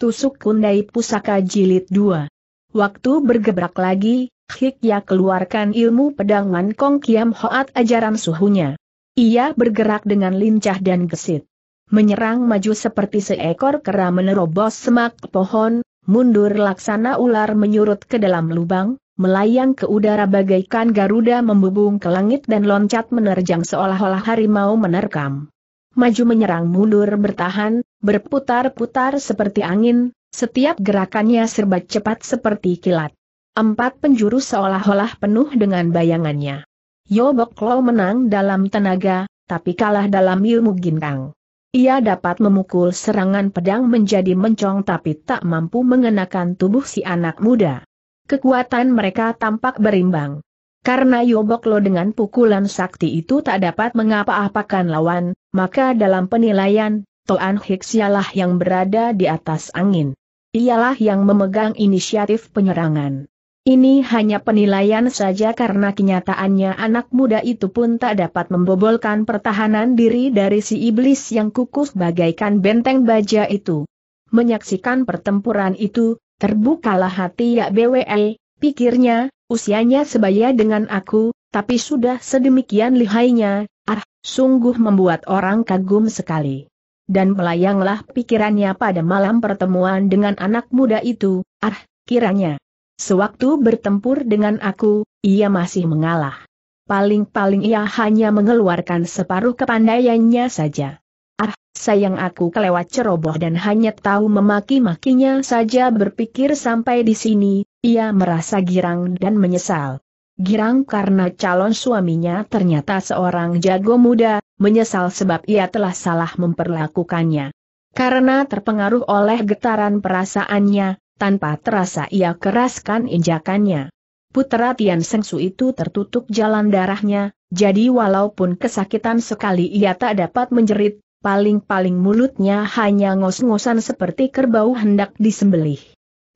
Tusuk Kundai Pusaka Jilid 2. Waktu bergebrak lagi, Hikya keluarkan ilmu pedangan Kong Kiam Hoat ajaran suhunya. Ia bergerak dengan lincah dan gesit. Menyerang maju seperti seekor kera menerobos semak pohon, mundur laksana ular menyurut ke dalam lubang, melayang ke udara bagaikan Garuda membubung ke langit dan loncat menerjang seolah-olah harimau menerkam maju menyerang mundur bertahan, berputar-putar seperti angin, setiap gerakannya serba cepat seperti kilat. Empat penjuru seolah-olah penuh dengan bayangannya. Yobok Lo menang dalam tenaga, tapi kalah dalam ilmu gintang. Ia dapat memukul serangan pedang menjadi mencong tapi tak mampu mengenakan tubuh si anak muda. Kekuatan mereka tampak berimbang. Karena Yoboklo dengan pukulan sakti itu tak dapat mengapa-apakan lawan, maka dalam penilaian, Toan Hiksialah yang berada di atas angin. Ialah yang memegang inisiatif penyerangan. Ini hanya penilaian saja karena kenyataannya anak muda itu pun tak dapat membobolkan pertahanan diri dari si iblis yang kukus bagaikan benteng baja itu. Menyaksikan pertempuran itu, terbukalah hati Yak BWE, pikirnya, Usianya sebaya dengan aku, tapi sudah sedemikian lihainya, ah, sungguh membuat orang kagum sekali. Dan melayanglah pikirannya pada malam pertemuan dengan anak muda itu, ah, kiranya. Sewaktu bertempur dengan aku, ia masih mengalah. Paling-paling ia hanya mengeluarkan separuh kepandaiannya saja. Ah, sayang aku kelewat ceroboh dan hanya tahu memaki-makinya saja berpikir sampai di sini, ia merasa girang dan menyesal. Girang karena calon suaminya ternyata seorang jago muda, menyesal sebab ia telah salah memperlakukannya. Karena terpengaruh oleh getaran perasaannya, tanpa terasa ia keraskan injakannya. Putra Tian Sengsu itu tertutup jalan darahnya, jadi walaupun kesakitan sekali ia tak dapat menjerit, paling-paling mulutnya hanya ngos-ngosan seperti kerbau hendak disembelih.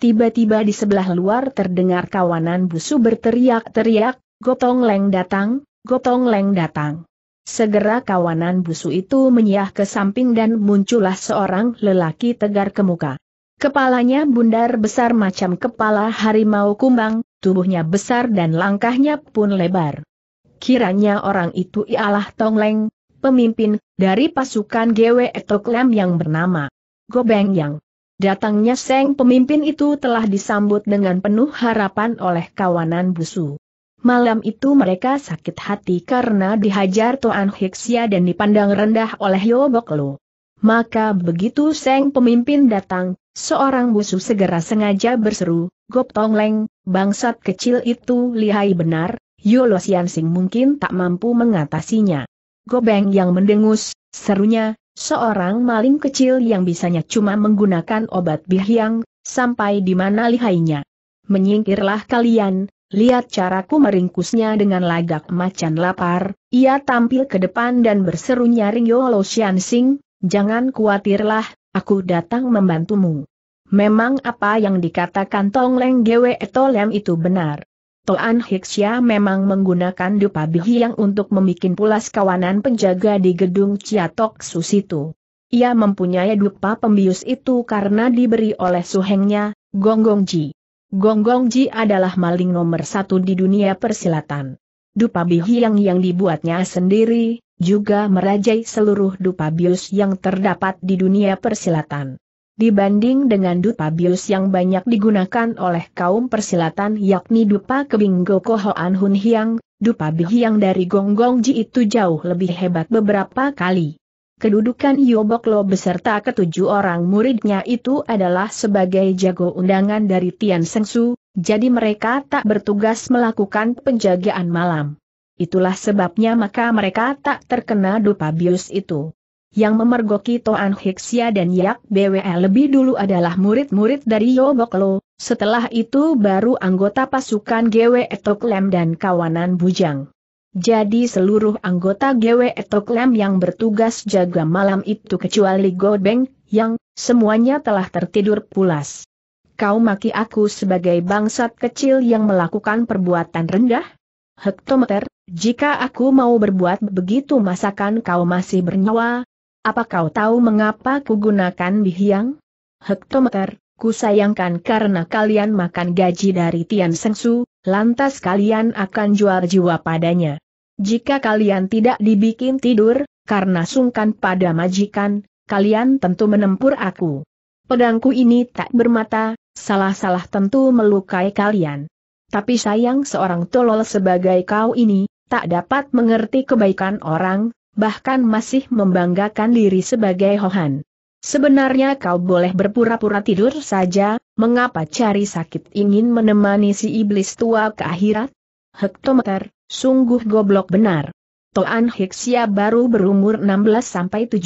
Tiba-tiba di sebelah luar terdengar kawanan busu berteriak-teriak, Gotong Leng datang, Gotong Leng datang. Segera kawanan busu itu menyiah ke samping dan muncullah seorang lelaki tegar ke muka. Kepalanya bundar besar macam kepala harimau kumbang, tubuhnya besar dan langkahnya pun lebar. Kiranya orang itu ialah Tong Leng, pemimpin dari pasukan GW Etoklem yang bernama Gobeng Yang. Datangnya Seng pemimpin itu telah disambut dengan penuh harapan oleh kawanan busu. Malam itu mereka sakit hati karena dihajar Tuan Hiksia dan dipandang rendah oleh Yoboklu. Maka begitu Seng pemimpin datang, seorang busu segera sengaja berseru, Gop Leng, bangsat kecil itu lihai benar, Sian Sing mungkin tak mampu mengatasinya gobeng yang mendengus, serunya, seorang maling kecil yang bisanya cuma menggunakan obat bihyang, sampai di mana lihainya. Menyingkirlah kalian, lihat caraku meringkusnya dengan lagak macan lapar, ia tampil ke depan dan berseru nyaring Yolo Sing, jangan khawatirlah, aku datang membantumu. Memang apa yang dikatakan Tong Leng Gwe Tolem itu benar. Toan Hiksya memang menggunakan dupa yang untuk membuat pulas kawanan penjaga di gedung Ciatok Susitu. Ia mempunyai dupa pembius itu karena diberi oleh suhengnya, Gonggong Ji. Gonggong Ji adalah maling nomor satu di dunia persilatan. Dupa bihiang yang dibuatnya sendiri, juga merajai seluruh dupa bius yang terdapat di dunia persilatan dibanding dengan dupa bius yang banyak digunakan oleh kaum persilatan yakni dupa kebing Goko Hoan Hun Hiang, dupa bihiang dari Gonggong Ji itu jauh lebih hebat beberapa kali. Kedudukan Yoboklo beserta ketujuh orang muridnya itu adalah sebagai jago undangan dari Tian Sengsu, jadi mereka tak bertugas melakukan penjagaan malam. Itulah sebabnya maka mereka tak terkena dupa bius itu yang memergoki Toan Hiksia dan Yak BWE lebih dulu adalah murid-murid dari Yoboklo, setelah itu baru anggota pasukan GW Etoklem dan kawanan bujang. Jadi seluruh anggota GW Etoklem yang bertugas jaga malam itu kecuali Godbeng, yang, semuanya telah tertidur pulas. Kau maki aku sebagai bangsat kecil yang melakukan perbuatan rendah? Hektometer, jika aku mau berbuat begitu masakan kau masih bernyawa, apa kau tahu mengapa kugunakan bihiang? Hektometer, ku sayangkan karena kalian makan gaji dari Tian Sengsu, lantas kalian akan jual jiwa padanya. Jika kalian tidak dibikin tidur, karena sungkan pada majikan, kalian tentu menempur aku. Pedangku ini tak bermata, salah-salah tentu melukai kalian. Tapi sayang seorang tolol sebagai kau ini, tak dapat mengerti kebaikan orang, bahkan masih membanggakan diri sebagai Hohan. Sebenarnya kau boleh berpura-pura tidur saja, mengapa cari sakit ingin menemani si iblis tua ke akhirat? Hektometer, sungguh goblok benar. Toan Hiksia baru berumur 16-17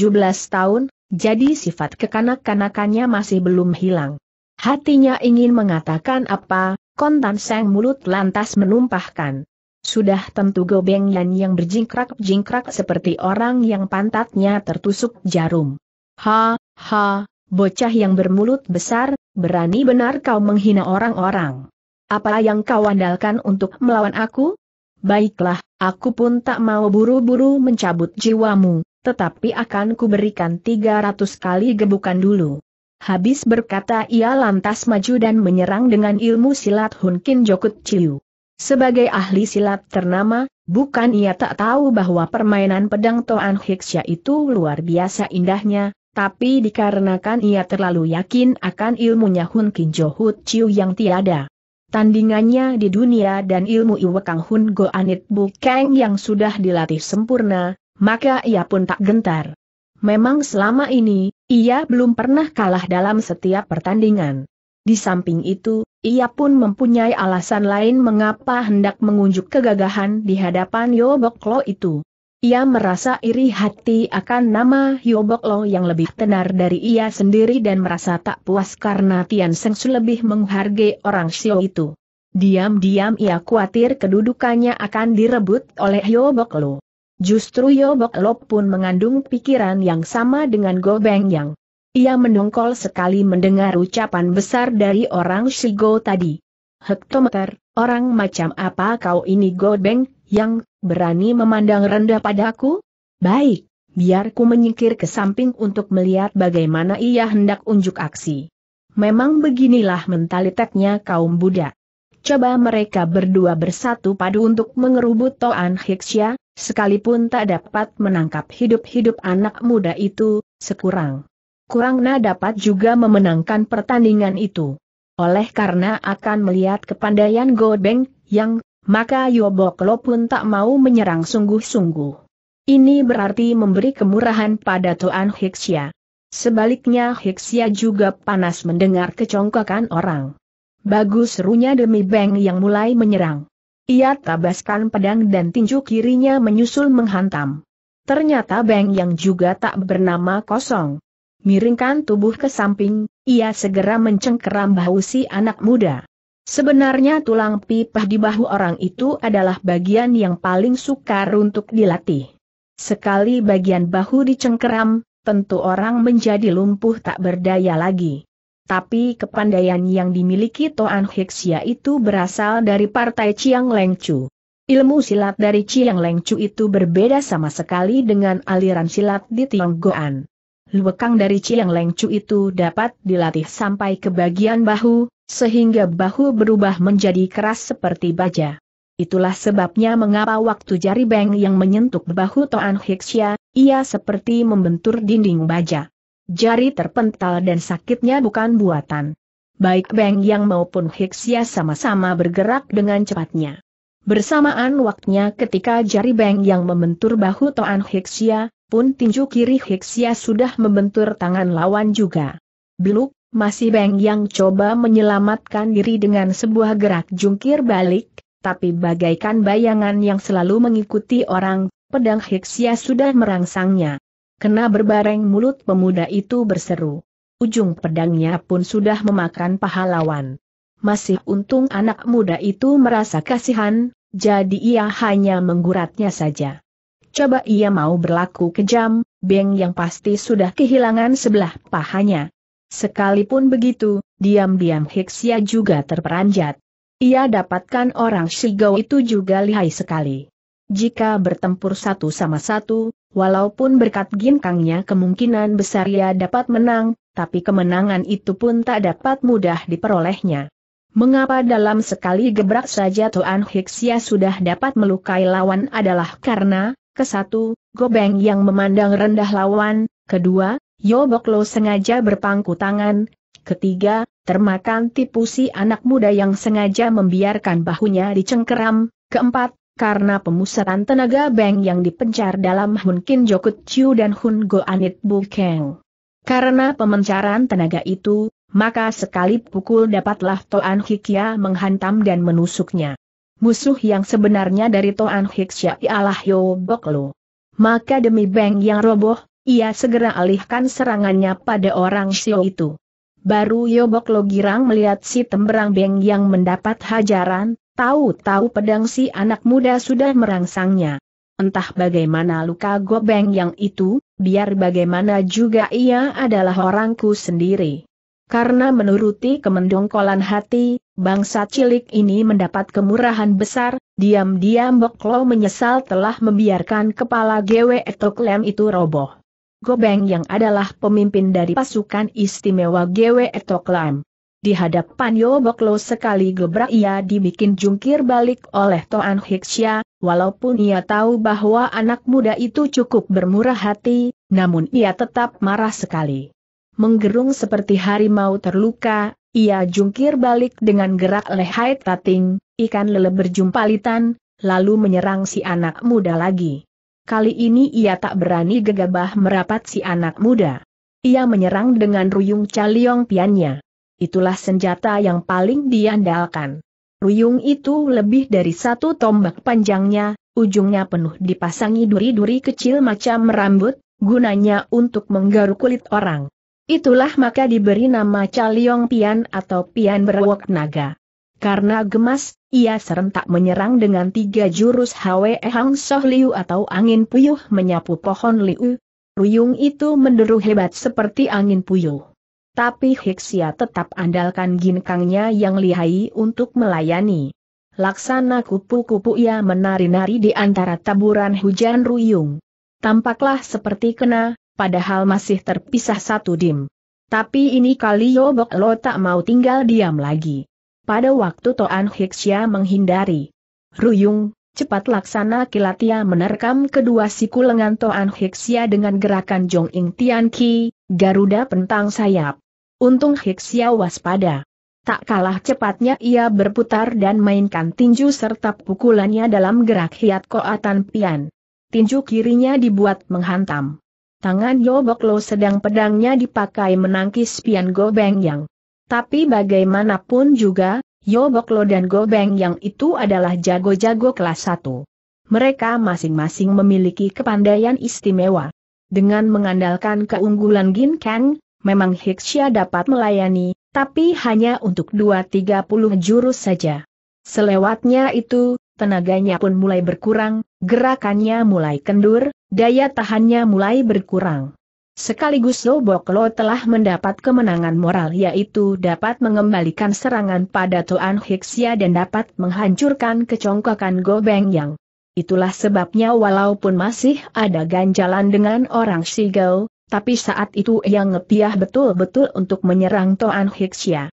tahun, jadi sifat kekanak-kanakannya masih belum hilang. Hatinya ingin mengatakan apa, kontan sang mulut lantas menumpahkan. Sudah tentu Gobeng Yan yang berjingkrak-jingkrak seperti orang yang pantatnya tertusuk jarum. Ha, ha, bocah yang bermulut besar, berani benar kau menghina orang-orang. Apa yang kau andalkan untuk melawan aku? Baiklah, aku pun tak mau buru-buru mencabut jiwamu, tetapi akan kuberikan 300 kali gebukan dulu. Habis berkata ia lantas maju dan menyerang dengan ilmu silat Hunkin Jokut Ciu. Sebagai ahli silat ternama, bukan ia tak tahu bahwa permainan pedang Toan Hiksya itu luar biasa indahnya, tapi dikarenakan ia terlalu yakin akan ilmunya Hun Kin Jo Hut Chiu yang tiada. Tandingannya di dunia dan ilmu kang Hun Go Anit Bu Kang yang sudah dilatih sempurna, maka ia pun tak gentar. Memang selama ini, ia belum pernah kalah dalam setiap pertandingan. Di samping itu, ia pun mempunyai alasan lain mengapa hendak mengunjuk kegagahan di hadapan Yoboklo itu. Ia merasa iri hati akan nama Yoboklo yang lebih tenar dari ia sendiri dan merasa tak puas karena Tian Sengsu lebih menghargai orang Xiao itu. Diam-diam ia khawatir kedudukannya akan direbut oleh Yoboklo. Justru Yoboklo pun mengandung pikiran yang sama dengan Gobeng yang ia mendongkol sekali mendengar ucapan besar dari orang Shigo tadi. Hektometer, orang macam apa kau ini Godbeng, yang berani memandang rendah padaku? Baik, biarku menyingkir ke samping untuk melihat bagaimana ia hendak unjuk aksi. Memang beginilah mentaliteknya kaum Buddha. Coba mereka berdua bersatu padu untuk mengerubut Toan Hiksya, sekalipun tak dapat menangkap hidup-hidup anak muda itu, sekurang Kurangna dapat juga memenangkan pertandingan itu. Oleh karena akan melihat kepandaian Godeng yang, maka Yoboklo pun tak mau menyerang sungguh-sungguh. Ini berarti memberi kemurahan pada Tuan Hixia. Sebaliknya Hixia juga panas mendengar kecongkakan orang. Bagus serunya demi Beng yang mulai menyerang. Ia tabaskan pedang dan tinju kirinya menyusul menghantam. Ternyata Beng yang juga tak bernama kosong. Miringkan tubuh ke samping, ia segera mencengkeram bahu si anak muda. Sebenarnya tulang pipah di bahu orang itu adalah bagian yang paling sukar untuk dilatih. Sekali bagian bahu dicengkeram, tentu orang menjadi lumpuh tak berdaya lagi. Tapi kepandaian yang dimiliki Toan Hiksia itu berasal dari partai Chiang Leng Chu. Ilmu silat dari Chiang Leng Chu itu berbeda sama sekali dengan aliran silat di Tionggoan luekang dari Chiang Leng itu dapat dilatih sampai ke bagian bahu, sehingga bahu berubah menjadi keras seperti baja. Itulah sebabnya mengapa waktu jari Beng yang menyentuh bahu Toan Hixia, ia seperti membentur dinding baja. Jari terpental dan sakitnya bukan buatan. Baik Beng yang maupun Hixia sama-sama bergerak dengan cepatnya. Bersamaan waktunya ketika jari Beng yang membentur bahu Toan Hixia. Pun tinju kiri Hiksia sudah membentur tangan lawan juga. Biluk, masih Beng yang coba menyelamatkan diri dengan sebuah gerak jungkir balik, tapi bagaikan bayangan yang selalu mengikuti orang, pedang Hiksia sudah merangsangnya. Kena berbareng mulut pemuda itu berseru. Ujung pedangnya pun sudah memakan pahlawan. Masih untung anak muda itu merasa kasihan, jadi ia hanya mengguratnya saja. Coba ia mau berlaku kejam, Beng yang pasti sudah kehilangan sebelah pahanya. Sekalipun begitu, diam-diam Hiksia juga terperanjat. Ia dapatkan orang Shigao itu juga lihai sekali. Jika bertempur satu sama satu, walaupun berkat ginkangnya kemungkinan besar ia dapat menang, tapi kemenangan itu pun tak dapat mudah diperolehnya. Mengapa dalam sekali gebrak saja Tuan Hiksia sudah dapat melukai lawan adalah karena, Kesatu, Gobeng yang memandang rendah lawan, kedua, Yoboklo sengaja berpangku tangan, ketiga, termakan tipu si anak muda yang sengaja membiarkan bahunya dicengkeram, keempat, karena pemusatan tenaga Beng yang dipencar dalam Hun Kin Jokut Chiu dan Hun Go Anit Bukeng. Karena pemencaran tenaga itu, maka sekali pukul dapatlah Toan Hikia menghantam dan menusuknya musuh yang sebenarnya dari Toan Hiksya ialah Yo Bok Maka demi Beng yang roboh, ia segera alihkan serangannya pada orang Sio itu. Baru Yo Boklo girang melihat si tembrang Beng yang mendapat hajaran, tahu-tahu pedang si anak muda sudah merangsangnya. Entah bagaimana luka gobeng yang itu, biar bagaimana juga ia adalah orangku sendiri. Karena menuruti kemendongkolan hati, bangsa cilik ini mendapat kemurahan besar, diam-diam Boklo menyesal telah membiarkan kepala GW Etoklem itu roboh. Gobeng yang adalah pemimpin dari pasukan istimewa GW Etoklem. Di hadapan Yo Boklo sekali gebrak ia dibikin jungkir balik oleh Toan Hiksya, walaupun ia tahu bahwa anak muda itu cukup bermurah hati, namun ia tetap marah sekali. Menggerung seperti harimau terluka, ia jungkir balik dengan gerak lehai tating, ikan lele berjumpalitan, lalu menyerang si anak muda lagi. Kali ini ia tak berani gegabah merapat si anak muda. Ia menyerang dengan ruyung caliong piannya. Itulah senjata yang paling diandalkan. Ruyung itu lebih dari satu tombak panjangnya, ujungnya penuh dipasangi duri-duri kecil macam rambut, gunanya untuk menggaruk kulit orang. Itulah maka diberi nama Caliong Pian atau Pian Berwok Naga. Karena gemas, ia serentak menyerang dengan tiga jurus Hwe Hang Soh Liu atau angin puyuh menyapu pohon Liu. Ruyung itu menderu hebat seperti angin puyuh. Tapi Hiksia tetap andalkan ginkangnya yang lihai untuk melayani. Laksana kupu-kupu ia menari-nari di antara taburan hujan ruyung. Tampaklah seperti kena, padahal masih terpisah satu dim. Tapi ini kali Yobok Lo tak mau tinggal diam lagi. Pada waktu Toan Hiksya menghindari. Ruyung, cepat laksana kilatia menerkam kedua siku lengan Toan Hiksya dengan gerakan Jong Ing Tian Ki, Garuda pentang sayap. Untung Hiksya waspada. Tak kalah cepatnya ia berputar dan mainkan tinju serta pukulannya dalam gerak hiat koatan pian. Tinju kirinya dibuat menghantam. Tangan Yoboklo sedang pedangnya dipakai menangkis pian Gobeng Yang. Tapi bagaimanapun juga, Yoboklo dan Gobeng Yang itu adalah jago-jago kelas 1. Mereka masing-masing memiliki kepandaian istimewa. Dengan mengandalkan keunggulan gin kang, memang Hixia dapat melayani, tapi hanya untuk 2-30 jurus saja. Selewatnya itu, tenaganya pun mulai berkurang, gerakannya mulai kendur, Daya tahannya mulai berkurang. Sekaligus Loboklo telah mendapat kemenangan moral yaitu dapat mengembalikan serangan pada Tuan Hiksia dan dapat menghancurkan kecongkokan Gobeng Yang. Itulah sebabnya walaupun masih ada ganjalan dengan orang Shigao, tapi saat itu yang ngepiah betul-betul untuk menyerang Toan Hiksia.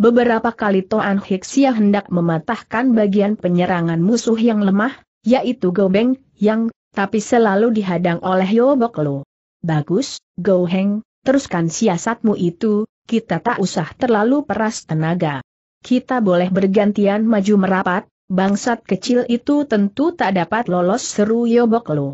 Beberapa kali Toan Hiksia hendak mematahkan bagian penyerangan musuh yang lemah, yaitu Gobeng Yang, tapi selalu dihadang oleh Yobok Lo. Bagus, Go Heng, teruskan siasatmu itu, kita tak usah terlalu peras tenaga. Kita boleh bergantian maju merapat, bangsat kecil itu tentu tak dapat lolos seru Yobok Lo.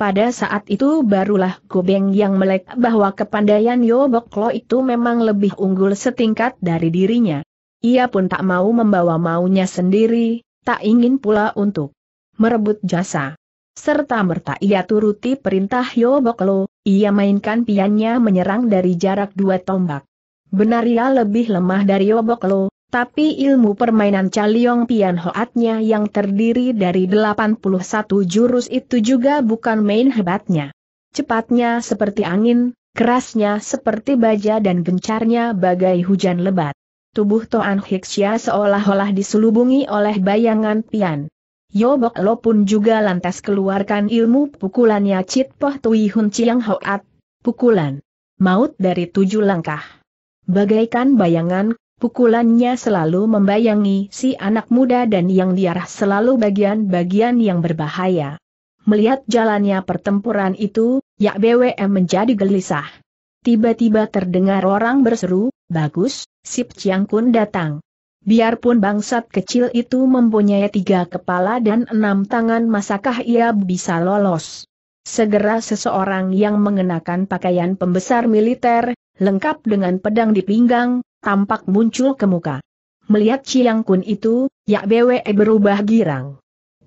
Pada saat itu barulah Gobeng yang melek bahwa kepandaian Yobok itu memang lebih unggul setingkat dari dirinya. Ia pun tak mau membawa maunya sendiri, tak ingin pula untuk merebut jasa. Serta merta ia turuti perintah Yoboklo, ia mainkan piannya menyerang dari jarak dua tombak. Benar ia lebih lemah dari Yoboklo, tapi ilmu permainan Caliong Pian Hoatnya yang terdiri dari 81 jurus itu juga bukan main hebatnya. Cepatnya seperti angin, kerasnya seperti baja dan gencarnya bagai hujan lebat. Tubuh Toan Hixia seolah-olah diselubungi oleh bayangan Pian Yobok Lo pun juga lantas keluarkan ilmu pukulannya Cit Poh Tui Hun Chiang Hoat, pukulan maut dari tujuh langkah. Bagaikan bayangan, pukulannya selalu membayangi si anak muda dan yang diarah selalu bagian-bagian yang berbahaya. Melihat jalannya pertempuran itu, Yak BWM menjadi gelisah. Tiba-tiba terdengar orang berseru, Bagus, Sip Chiang Kun datang. Biarpun bangsat kecil itu mempunyai tiga kepala dan enam tangan masakah ia bisa lolos? Segera seseorang yang mengenakan pakaian pembesar militer, lengkap dengan pedang di pinggang, tampak muncul ke muka. Melihat Chiang Kun itu, Yak Bwe berubah girang.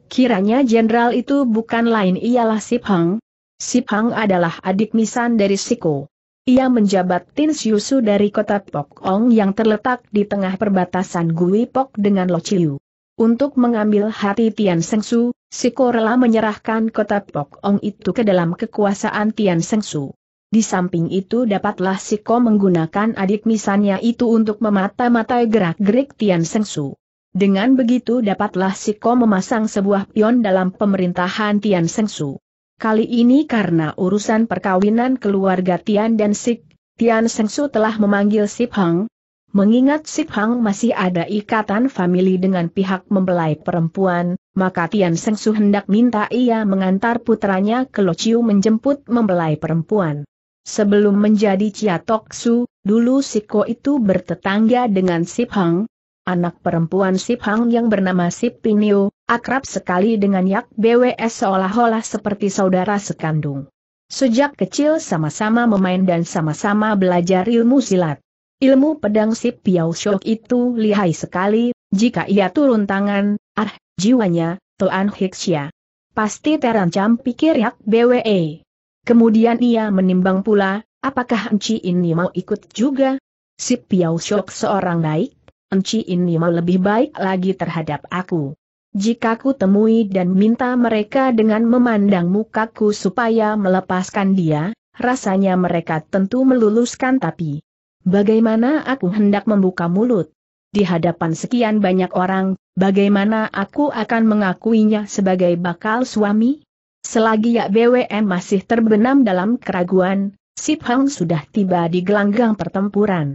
Kiranya jenderal itu bukan lain ialah Sip Hang. Sip Hang adalah adik misan dari Siko. Ia menjabat Tin Siusu dari kota Pok Ong yang terletak di tengah perbatasan Gui Pok dengan Lo Chiu. Untuk mengambil hati Tian Sengsu, si rela menyerahkan kota Pok Ong itu ke dalam kekuasaan Tian Sengsu. Di samping itu dapatlah si Ko menggunakan adik misannya itu untuk memata-matai gerak-gerik Tian Sengsu. Dengan begitu dapatlah si Ko memasang sebuah pion dalam pemerintahan Tian Sengsu. Kali ini karena urusan perkawinan keluarga Tian dan Sik, Tian Sengsu telah memanggil Sip Hang. Mengingat Sip Hang masih ada ikatan famili dengan pihak membelai perempuan, maka Tian Sengsu hendak minta ia mengantar putranya ke Lociu menjemput membelai perempuan. Sebelum menjadi Chia Tok Su, dulu Siko itu bertetangga dengan Sip Hang, Anak perempuan Sip Hang yang bernama Sip Pinio, akrab sekali dengan Yak BWS seolah-olah seperti saudara sekandung. Sejak kecil sama-sama memain dan sama-sama belajar ilmu silat. Ilmu pedang Sip Piao Shok itu lihai sekali, jika ia turun tangan, ah, jiwanya, tuan Hiksya. Pasti terancam pikir Yak BWE. Kemudian ia menimbang pula, apakah Enci ini mau ikut juga? Sip Piao Shok seorang baik, Enci ini mau lebih baik lagi terhadap aku. Jika ku temui dan minta mereka dengan memandang mukaku supaya melepaskan dia, rasanya mereka tentu meluluskan tapi. Bagaimana aku hendak membuka mulut? Di hadapan sekian banyak orang, bagaimana aku akan mengakuinya sebagai bakal suami? Selagi Yak BWM masih terbenam dalam keraguan, Sip Hang sudah tiba di gelanggang pertempuran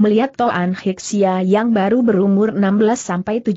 melihat Toan Hiksia yang baru berumur 16-17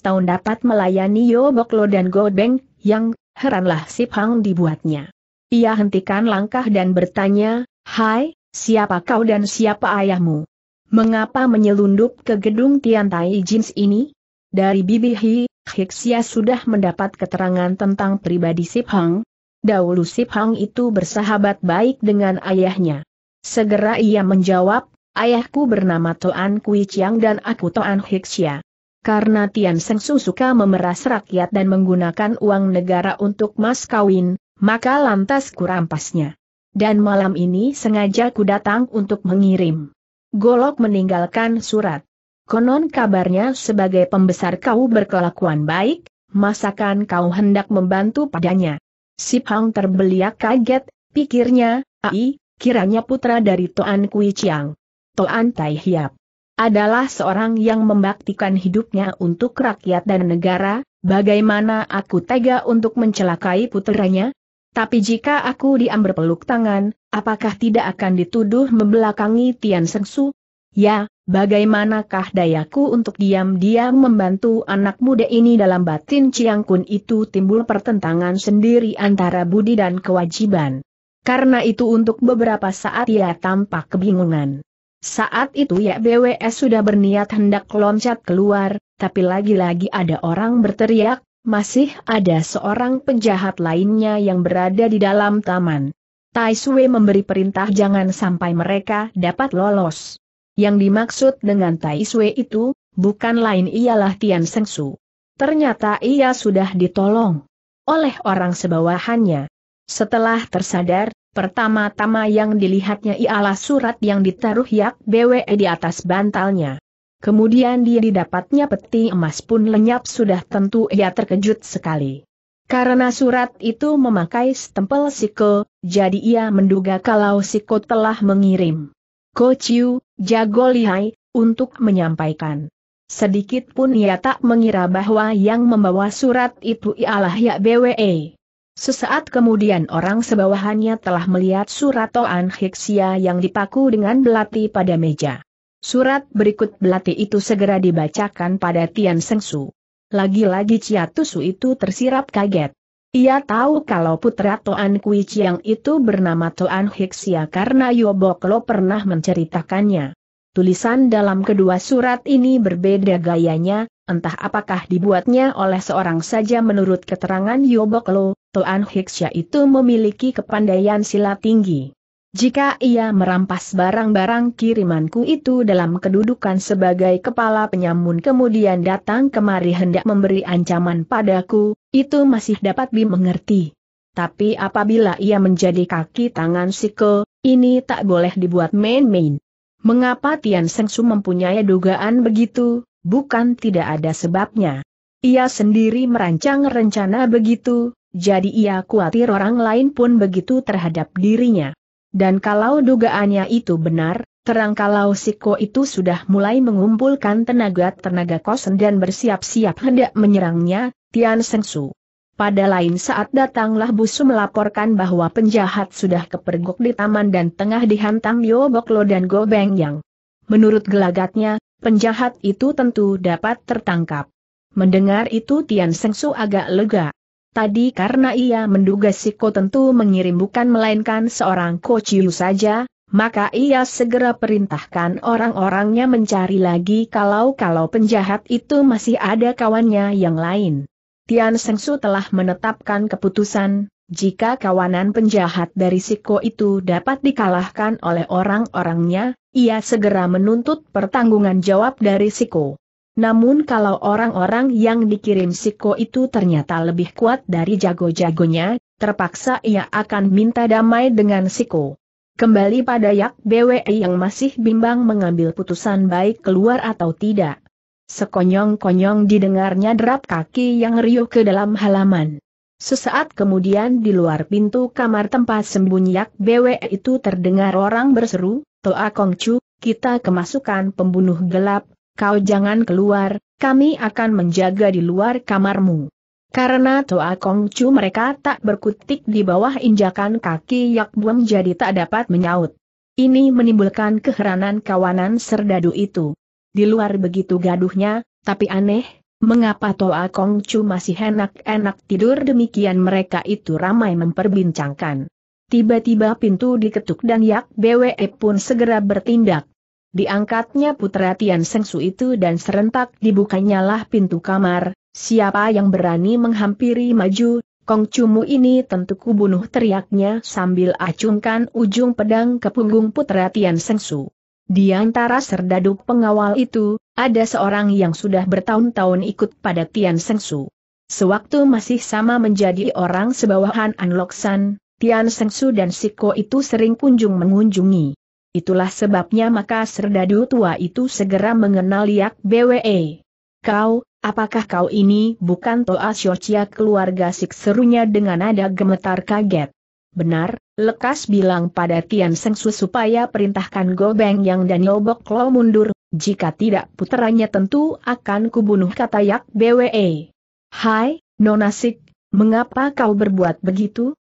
tahun dapat melayani Yoboklo dan Godeng, yang, heranlah si Pang dibuatnya. Ia hentikan langkah dan bertanya, Hai, siapa kau dan siapa ayahmu? Mengapa menyelundup ke gedung Tiantai Jins ini? Dari bibi Hi, Hiksia sudah mendapat keterangan tentang pribadi si Pang. Dahulu si Pang itu bersahabat baik dengan ayahnya. Segera ia menjawab, Ayahku bernama Toan Kui Chiang dan aku Toan Hixia. Karena Tian Seng suka memeras rakyat dan menggunakan uang negara untuk mas kawin, maka lantas kurampasnya. Dan malam ini sengaja ku datang untuk mengirim. Golok meninggalkan surat. Konon kabarnya sebagai pembesar kau berkelakuan baik, masakan kau hendak membantu padanya. Si terbeliak kaget, pikirnya, ai, kiranya putra dari Toan Kui Chiang. Toan Tai Hiap adalah seorang yang membaktikan hidupnya untuk rakyat dan negara, bagaimana aku tega untuk mencelakai putranya? Tapi jika aku diam berpeluk tangan, apakah tidak akan dituduh membelakangi Tian Sengsu? Ya, bagaimanakah dayaku untuk diam-diam membantu anak muda ini dalam batin Chiang Kun itu timbul pertentangan sendiri antara budi dan kewajiban. Karena itu untuk beberapa saat ia tampak kebingungan. Saat itu Yak BWS sudah berniat hendak loncat keluar, tapi lagi-lagi ada orang berteriak, masih ada seorang penjahat lainnya yang berada di dalam taman. Tai Sui memberi perintah jangan sampai mereka dapat lolos. Yang dimaksud dengan Tai Sui itu, bukan lain ialah Tian Seng Su. Ternyata ia sudah ditolong oleh orang sebawahannya. Setelah tersadar, Pertama-tama yang dilihatnya ialah surat yang ditaruh Yak BWE di atas bantalnya. Kemudian dia didapatnya peti emas pun lenyap sudah tentu ia terkejut sekali. Karena surat itu memakai stempel Siko, jadi ia menduga kalau Siko telah mengirim. Chiu, jago lihai, untuk menyampaikan. Sedikit pun ia tak mengira bahwa yang membawa surat itu ialah Yak BWE. Sesaat kemudian orang sebawahannya telah melihat surat Toan Hiksia yang dipaku dengan belati pada meja. Surat berikut belati itu segera dibacakan pada Tian Sengsu. Lagi-lagi Ciatusu itu tersirap kaget. Ia tahu kalau putra Toan Kui Chiang itu bernama Toan Hiksia karena Yoboklo pernah menceritakannya. Tulisan dalam kedua surat ini berbeda gayanya, entah apakah dibuatnya oleh seorang saja menurut keterangan Yoboklo, Tuan Hiksya itu memiliki kepandaian silat tinggi. Jika ia merampas barang-barang kirimanku itu dalam kedudukan sebagai kepala penyamun kemudian datang kemari hendak memberi ancaman padaku, itu masih dapat dimengerti. Tapi apabila ia menjadi kaki tangan Siko, ini tak boleh dibuat main-main. Mengapa Tian Su mempunyai dugaan begitu, bukan tidak ada sebabnya. Ia sendiri merancang rencana begitu, jadi ia khawatir orang lain pun begitu terhadap dirinya. Dan kalau dugaannya itu benar, terang kalau Siko itu sudah mulai mengumpulkan tenaga-tenaga kosen dan bersiap-siap hendak menyerangnya, Tian Sengsu. Pada lain saat datanglah Busu melaporkan bahwa penjahat sudah kepergok di taman dan tengah dihantam Yo Boklo dan Go Beng Yang. Menurut gelagatnya, penjahat itu tentu dapat tertangkap. Mendengar itu Tian Sengsu agak lega. Tadi karena ia menduga Siko tentu mengirim bukan melainkan seorang Kociu saja, maka ia segera perintahkan orang-orangnya mencari lagi kalau-kalau penjahat itu masih ada kawannya yang lain. Tian Sengsu telah menetapkan keputusan, jika kawanan penjahat dari Siko itu dapat dikalahkan oleh orang-orangnya, ia segera menuntut pertanggungan jawab dari Siko. Namun kalau orang-orang yang dikirim Siko itu ternyata lebih kuat dari jago-jagonya, terpaksa ia akan minta damai dengan Siko. Kembali pada Yak BWI yang masih bimbang mengambil putusan baik keluar atau tidak. Sekonyong-konyong didengarnya derap kaki yang riuh ke dalam halaman. Sesaat kemudian di luar pintu kamar tempat sembunyi Yak BWI itu terdengar orang berseru, Toa Kongcu, kita kemasukan pembunuh gelap, kau jangan keluar, kami akan menjaga di luar kamarmu. Karena Toa Kongcu mereka tak berkutik di bawah injakan kaki Yak Buang jadi tak dapat menyaut. Ini menimbulkan keheranan kawanan serdadu itu. Di luar begitu gaduhnya, tapi aneh, mengapa Toa Kongcu masih enak-enak tidur demikian mereka itu ramai memperbincangkan. Tiba-tiba pintu diketuk dan Yak Bwe pun segera bertindak. Diangkatnya putra Tian Sengsu itu dan serentak dibukanyalah pintu kamar, siapa yang berani menghampiri maju, Kong Cumu ini tentu kubunuh teriaknya sambil acungkan ujung pedang ke punggung putra Tian Sengsu. Di antara serdadu pengawal itu, ada seorang yang sudah bertahun-tahun ikut pada Tian Sengsu. Sewaktu masih sama menjadi orang sebawahan Anloksan, Tian Sengsu dan Siko itu sering kunjung mengunjungi. Itulah sebabnya maka serdadu tua itu segera mengenal Yak BWE. Kau, apakah kau ini bukan Toa Syocia keluarga Sik serunya dengan nada gemetar kaget? Benar, lekas bilang pada Tian Sengsu supaya perintahkan Gobeng yang dan Yobok Lo mundur, jika tidak puteranya tentu akan kubunuh kata Yak BWE. Hai, Nona Sik, mengapa kau berbuat begitu?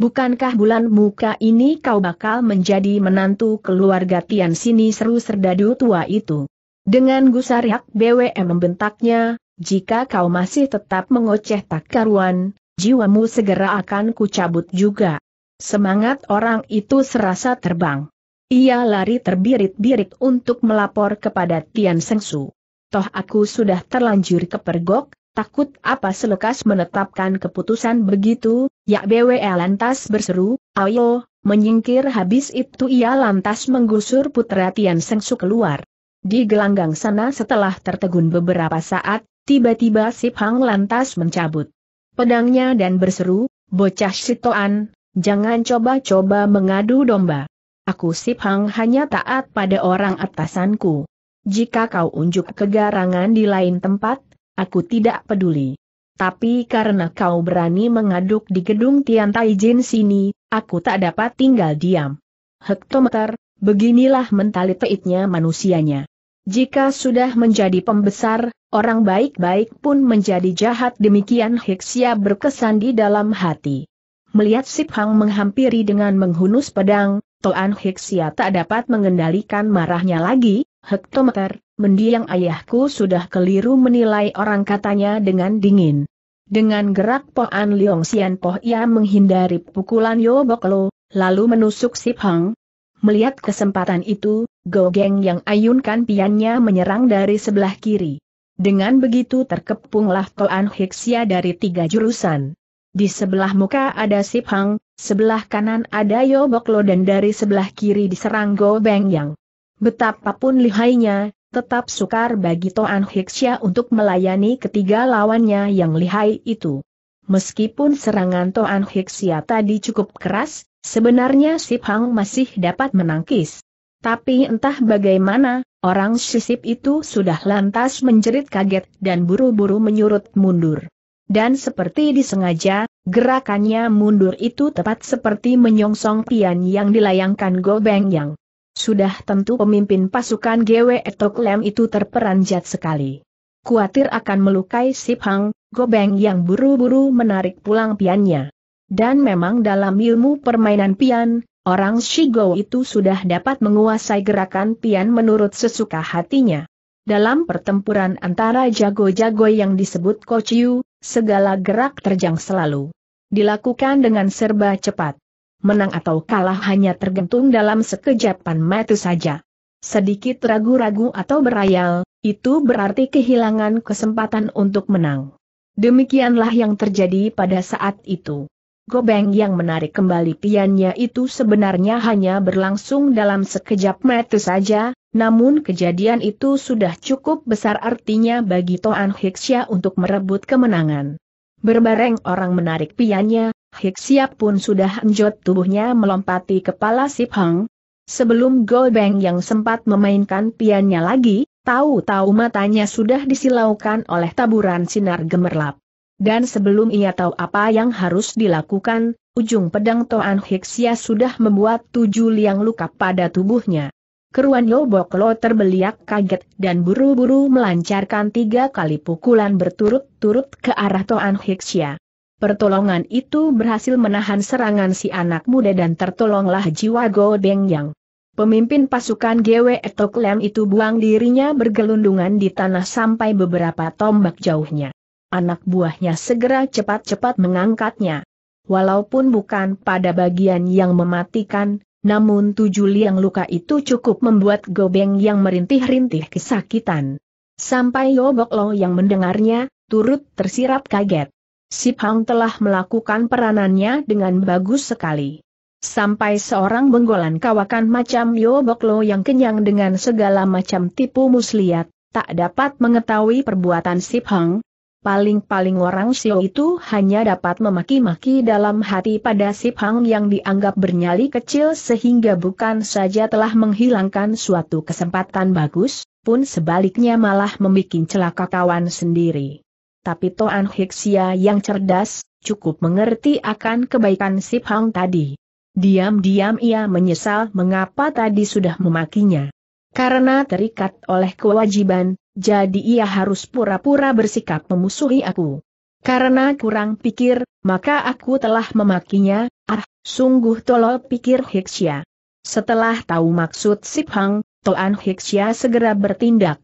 Bukankah bulan muka ini kau bakal menjadi menantu keluarga Tian Sini seru serdadu tua itu? Dengan gusar yak BWM membentaknya, jika kau masih tetap mengoceh tak karuan, jiwamu segera akan kucabut juga. Semangat orang itu serasa terbang. Ia lari terbirit-birit untuk melapor kepada Tian Sengsu. Toh aku sudah terlanjur kepergok, Takut apa selekas menetapkan keputusan begitu, Yak Bwe lantas berseru, ayo, menyingkir habis itu ia lantas menggusur putra Tian Sengsu keluar. Di gelanggang sana setelah tertegun beberapa saat, tiba-tiba Sip Hang lantas mencabut pedangnya dan berseru, bocah sitoan, jangan coba-coba mengadu domba. Aku Sip Hang hanya taat pada orang atasanku. Jika kau unjuk kegarangan di lain tempat, aku tidak peduli. Tapi karena kau berani mengaduk di gedung Tian Taijin sini, aku tak dapat tinggal diam. Hektometer, beginilah mentaliteitnya manusianya. Jika sudah menjadi pembesar, orang baik-baik pun menjadi jahat demikian Hiksia berkesan di dalam hati. Melihat Sip Hang menghampiri dengan menghunus pedang, Toan Hiksia tak dapat mengendalikan marahnya lagi, Hektometer, mendiang ayahku sudah keliru menilai orang katanya dengan dingin. Dengan gerak Poan Liong Sian Poh ia menghindari pukulan Yoboklo, lalu menusuk Sip Hang. Melihat kesempatan itu, Geng yang ayunkan piannya menyerang dari sebelah kiri. Dengan begitu terkepunglah Toan Hiksia dari tiga jurusan. Di sebelah muka ada Sip Hang, sebelah kanan ada Yoboklo dan dari sebelah kiri diserang Go Beng Yang. Betapapun lihainya, tetap sukar bagi Toan Hiksya untuk melayani ketiga lawannya yang lihai itu. Meskipun serangan Toan Hiksya tadi cukup keras, sebenarnya Sip Hang masih dapat menangkis. Tapi entah bagaimana, orang sisip itu sudah lantas menjerit kaget dan buru-buru menyurut mundur. Dan seperti disengaja, gerakannya mundur itu tepat seperti menyongsong pian yang dilayangkan Go Beng Yang. Sudah tentu pemimpin pasukan GW Lem itu terperanjat sekali. Kuatir akan melukai Sip Hang, Gobeng yang buru-buru menarik pulang piannya. Dan memang dalam ilmu permainan pian, orang Shigo itu sudah dapat menguasai gerakan pian menurut sesuka hatinya. Dalam pertempuran antara jago-jago yang disebut Kociu, segala gerak terjang selalu dilakukan dengan serba cepat menang atau kalah hanya tergantung dalam sekejapan mata saja. Sedikit ragu-ragu atau berayal, itu berarti kehilangan kesempatan untuk menang. Demikianlah yang terjadi pada saat itu. Gobeng yang menarik kembali piannya itu sebenarnya hanya berlangsung dalam sekejap mata saja, namun kejadian itu sudah cukup besar artinya bagi Toan Hiksya untuk merebut kemenangan. Berbareng orang menarik piannya, Hik Siap pun sudah enjot tubuhnya melompati kepala Sip Hang. Sebelum Go yang sempat memainkan piannya lagi, tahu-tahu matanya sudah disilaukan oleh taburan sinar gemerlap. Dan sebelum ia tahu apa yang harus dilakukan, ujung pedang Toan Hiksia sudah membuat tujuh liang luka pada tubuhnya. Keruan Yoboklo terbeliak kaget dan buru-buru melancarkan tiga kali pukulan berturut-turut ke arah Toan Hiksia. Pertolongan itu berhasil menahan serangan si anak muda dan tertolonglah jiwa Go Beng Yang. Pemimpin pasukan GW Eto itu buang dirinya bergelundungan di tanah sampai beberapa tombak jauhnya. Anak buahnya segera cepat-cepat mengangkatnya. Walaupun bukan pada bagian yang mematikan, namun tujuh liang luka itu cukup membuat Beng yang merintih-rintih kesakitan. Sampai Yobok Lo yang mendengarnya, turut tersirap kaget. Siphang telah melakukan peranannya dengan bagus sekali. Sampai seorang benggolan kawakan macam Yoboklo yang kenyang dengan segala macam tipu muslihat, tak dapat mengetahui perbuatan Siphang. Paling-paling orang Sio itu hanya dapat memaki-maki dalam hati pada Siphang yang dianggap bernyali kecil sehingga bukan saja telah menghilangkan suatu kesempatan bagus, pun sebaliknya malah membuat celaka kawan sendiri tapi Toan Hixia yang cerdas, cukup mengerti akan kebaikan Sip Hang tadi. Diam-diam ia menyesal mengapa tadi sudah memakinya. Karena terikat oleh kewajiban, jadi ia harus pura-pura bersikap memusuhi aku. Karena kurang pikir, maka aku telah memakinya, ah, sungguh tolol pikir Hixia. Setelah tahu maksud Sip Hang, Toan Hixia segera bertindak.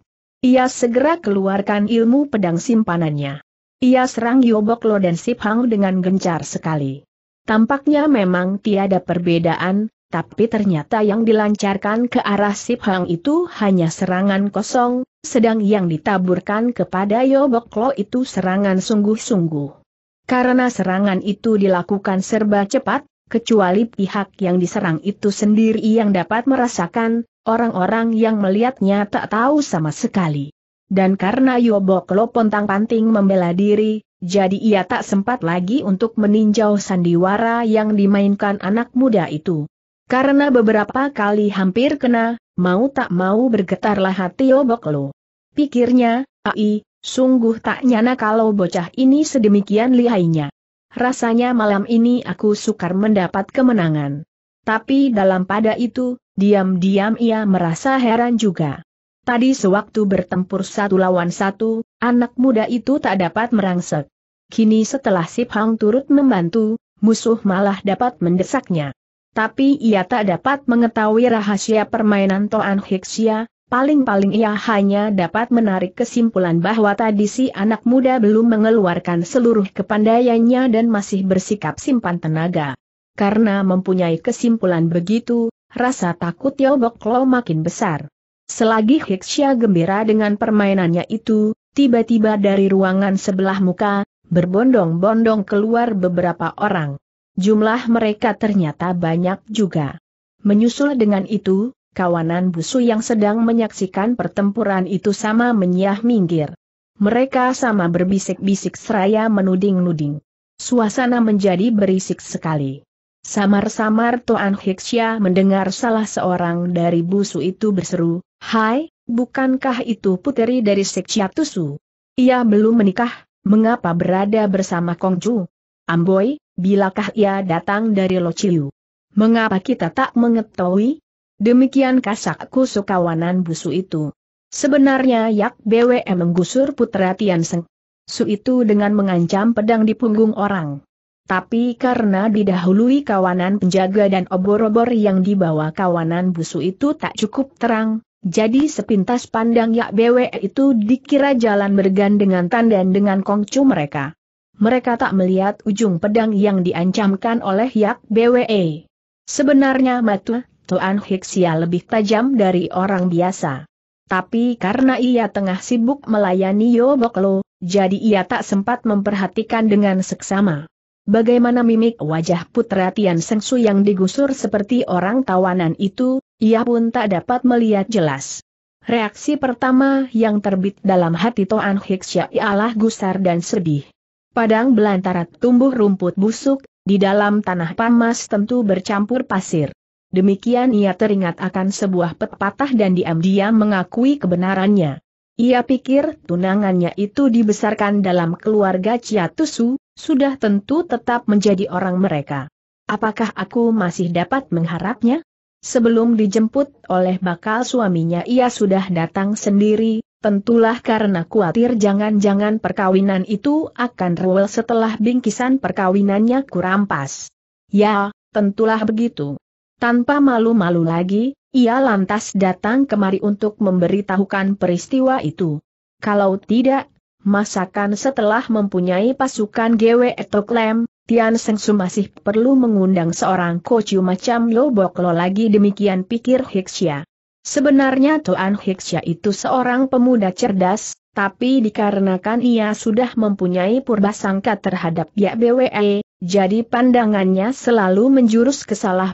Ia segera keluarkan ilmu pedang simpanannya. Ia serang Yobok Lo dan Sip Hang dengan gencar sekali. Tampaknya memang tiada perbedaan, tapi ternyata yang dilancarkan ke arah Sip Hang itu hanya serangan kosong, sedang yang ditaburkan kepada Yobok Lo itu serangan sungguh-sungguh. Karena serangan itu dilakukan serba cepat, kecuali pihak yang diserang itu sendiri yang dapat merasakan, Orang-orang yang melihatnya tak tahu sama sekali. Dan karena Yoboklo pontang-panting membela diri, jadi ia tak sempat lagi untuk meninjau sandiwara yang dimainkan anak muda itu. Karena beberapa kali hampir kena, mau tak mau bergetarlah hati Yoboklo. Pikirnya, ai, sungguh tak nyana kalau bocah ini sedemikian lihainya. Rasanya malam ini aku sukar mendapat kemenangan. Tapi dalam pada itu, diam-diam ia merasa heran juga. Tadi sewaktu bertempur satu lawan satu, anak muda itu tak dapat merangsek. Kini setelah Sip Hang turut membantu, musuh malah dapat mendesaknya. Tapi ia tak dapat mengetahui rahasia permainan Toan Hixia. paling-paling ia hanya dapat menarik kesimpulan bahwa tadi si anak muda belum mengeluarkan seluruh kepandaiannya dan masih bersikap simpan tenaga. Karena mempunyai kesimpulan begitu, rasa takut Yobok Lo makin besar. Selagi Hiksya gembira dengan permainannya itu, tiba-tiba dari ruangan sebelah muka, berbondong-bondong keluar beberapa orang. Jumlah mereka ternyata banyak juga. Menyusul dengan itu, kawanan busu yang sedang menyaksikan pertempuran itu sama menyiah minggir. Mereka sama berbisik-bisik seraya menuding-nuding. Suasana menjadi berisik sekali. Samar-samar Toan Hiksya mendengar salah seorang dari busu itu berseru, Hai, bukankah itu puteri dari Tusu? Ia belum menikah, mengapa berada bersama Kongju? Amboi, bilakah ia datang dari Lociu? Mengapa kita tak mengetahui? Demikian kasakku sukawanan busu itu. Sebenarnya Yak BWM menggusur putra Tian Seng. Su itu dengan mengancam pedang di punggung orang. Tapi karena didahului kawanan penjaga dan obor-obor yang dibawa kawanan busu itu tak cukup terang, jadi sepintas pandang Yak BW itu dikira jalan bergandengan tandan dengan kongcu mereka. Mereka tak melihat ujung pedang yang diancamkan oleh Yak BWE. Sebenarnya Matu, Tuan Hiksia lebih tajam dari orang biasa. Tapi karena ia tengah sibuk melayani Yoboklo, jadi ia tak sempat memperhatikan dengan seksama. Bagaimana mimik wajah putra Tian Sengsu yang digusur seperti orang tawanan itu, ia pun tak dapat melihat jelas. Reaksi pertama yang terbit dalam hati Toan Hiksya ialah gusar dan sedih. Padang belantara tumbuh rumput busuk, di dalam tanah panas tentu bercampur pasir. Demikian ia teringat akan sebuah pepatah dan diam-diam mengakui kebenarannya. Ia pikir tunangannya itu dibesarkan dalam keluarga Ciatusu, sudah tentu tetap menjadi orang mereka. Apakah aku masih dapat mengharapnya? Sebelum dijemput oleh bakal suaminya ia sudah datang sendiri, tentulah karena khawatir jangan-jangan perkawinan itu akan rewel setelah bingkisan perkawinannya kurampas. Ya, tentulah begitu. Tanpa malu-malu lagi, ia lantas datang kemari untuk memberitahukan peristiwa itu. Kalau tidak, Masakan setelah mempunyai pasukan GW Etoklem, Tian Sengsu masih perlu mengundang seorang kocu macam Lobok Lo lagi demikian pikir Hiksya. Sebenarnya Tuan Hiksya itu seorang pemuda cerdas, tapi dikarenakan ia sudah mempunyai purba sangka terhadap BWE, jadi pandangannya selalu menjurus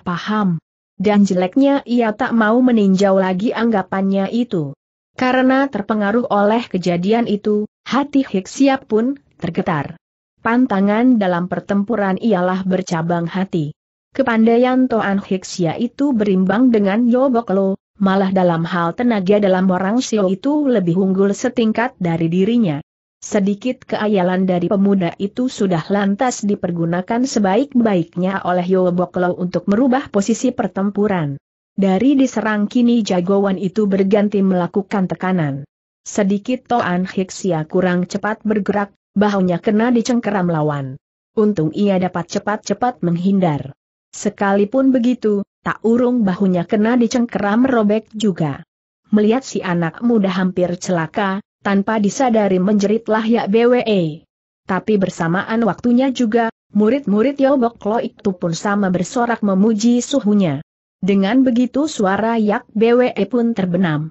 paham. Dan jeleknya ia tak mau meninjau lagi anggapannya itu. Karena terpengaruh oleh kejadian itu, Hati Hiksia pun tergetar. Pantangan dalam pertempuran ialah bercabang hati. Kepandaian Toan Hiksia itu berimbang dengan Yoboklo, malah dalam hal tenaga dalam orang Sio itu lebih unggul setingkat dari dirinya. Sedikit keayalan dari pemuda itu sudah lantas dipergunakan sebaik-baiknya oleh Yoboklo untuk merubah posisi pertempuran. Dari diserang kini jagoan itu berganti melakukan tekanan. Sedikit Toan Hiksia kurang cepat bergerak, bahunya kena dicengkeram lawan. Untung ia dapat cepat-cepat menghindar. Sekalipun begitu, tak urung bahunya kena dicengkeram robek juga. Melihat si anak muda hampir celaka, tanpa disadari menjeritlah ya BWE. Tapi bersamaan waktunya juga, murid-murid Yobok Lo itu pun sama bersorak memuji suhunya. Dengan begitu suara yak BWE pun terbenam.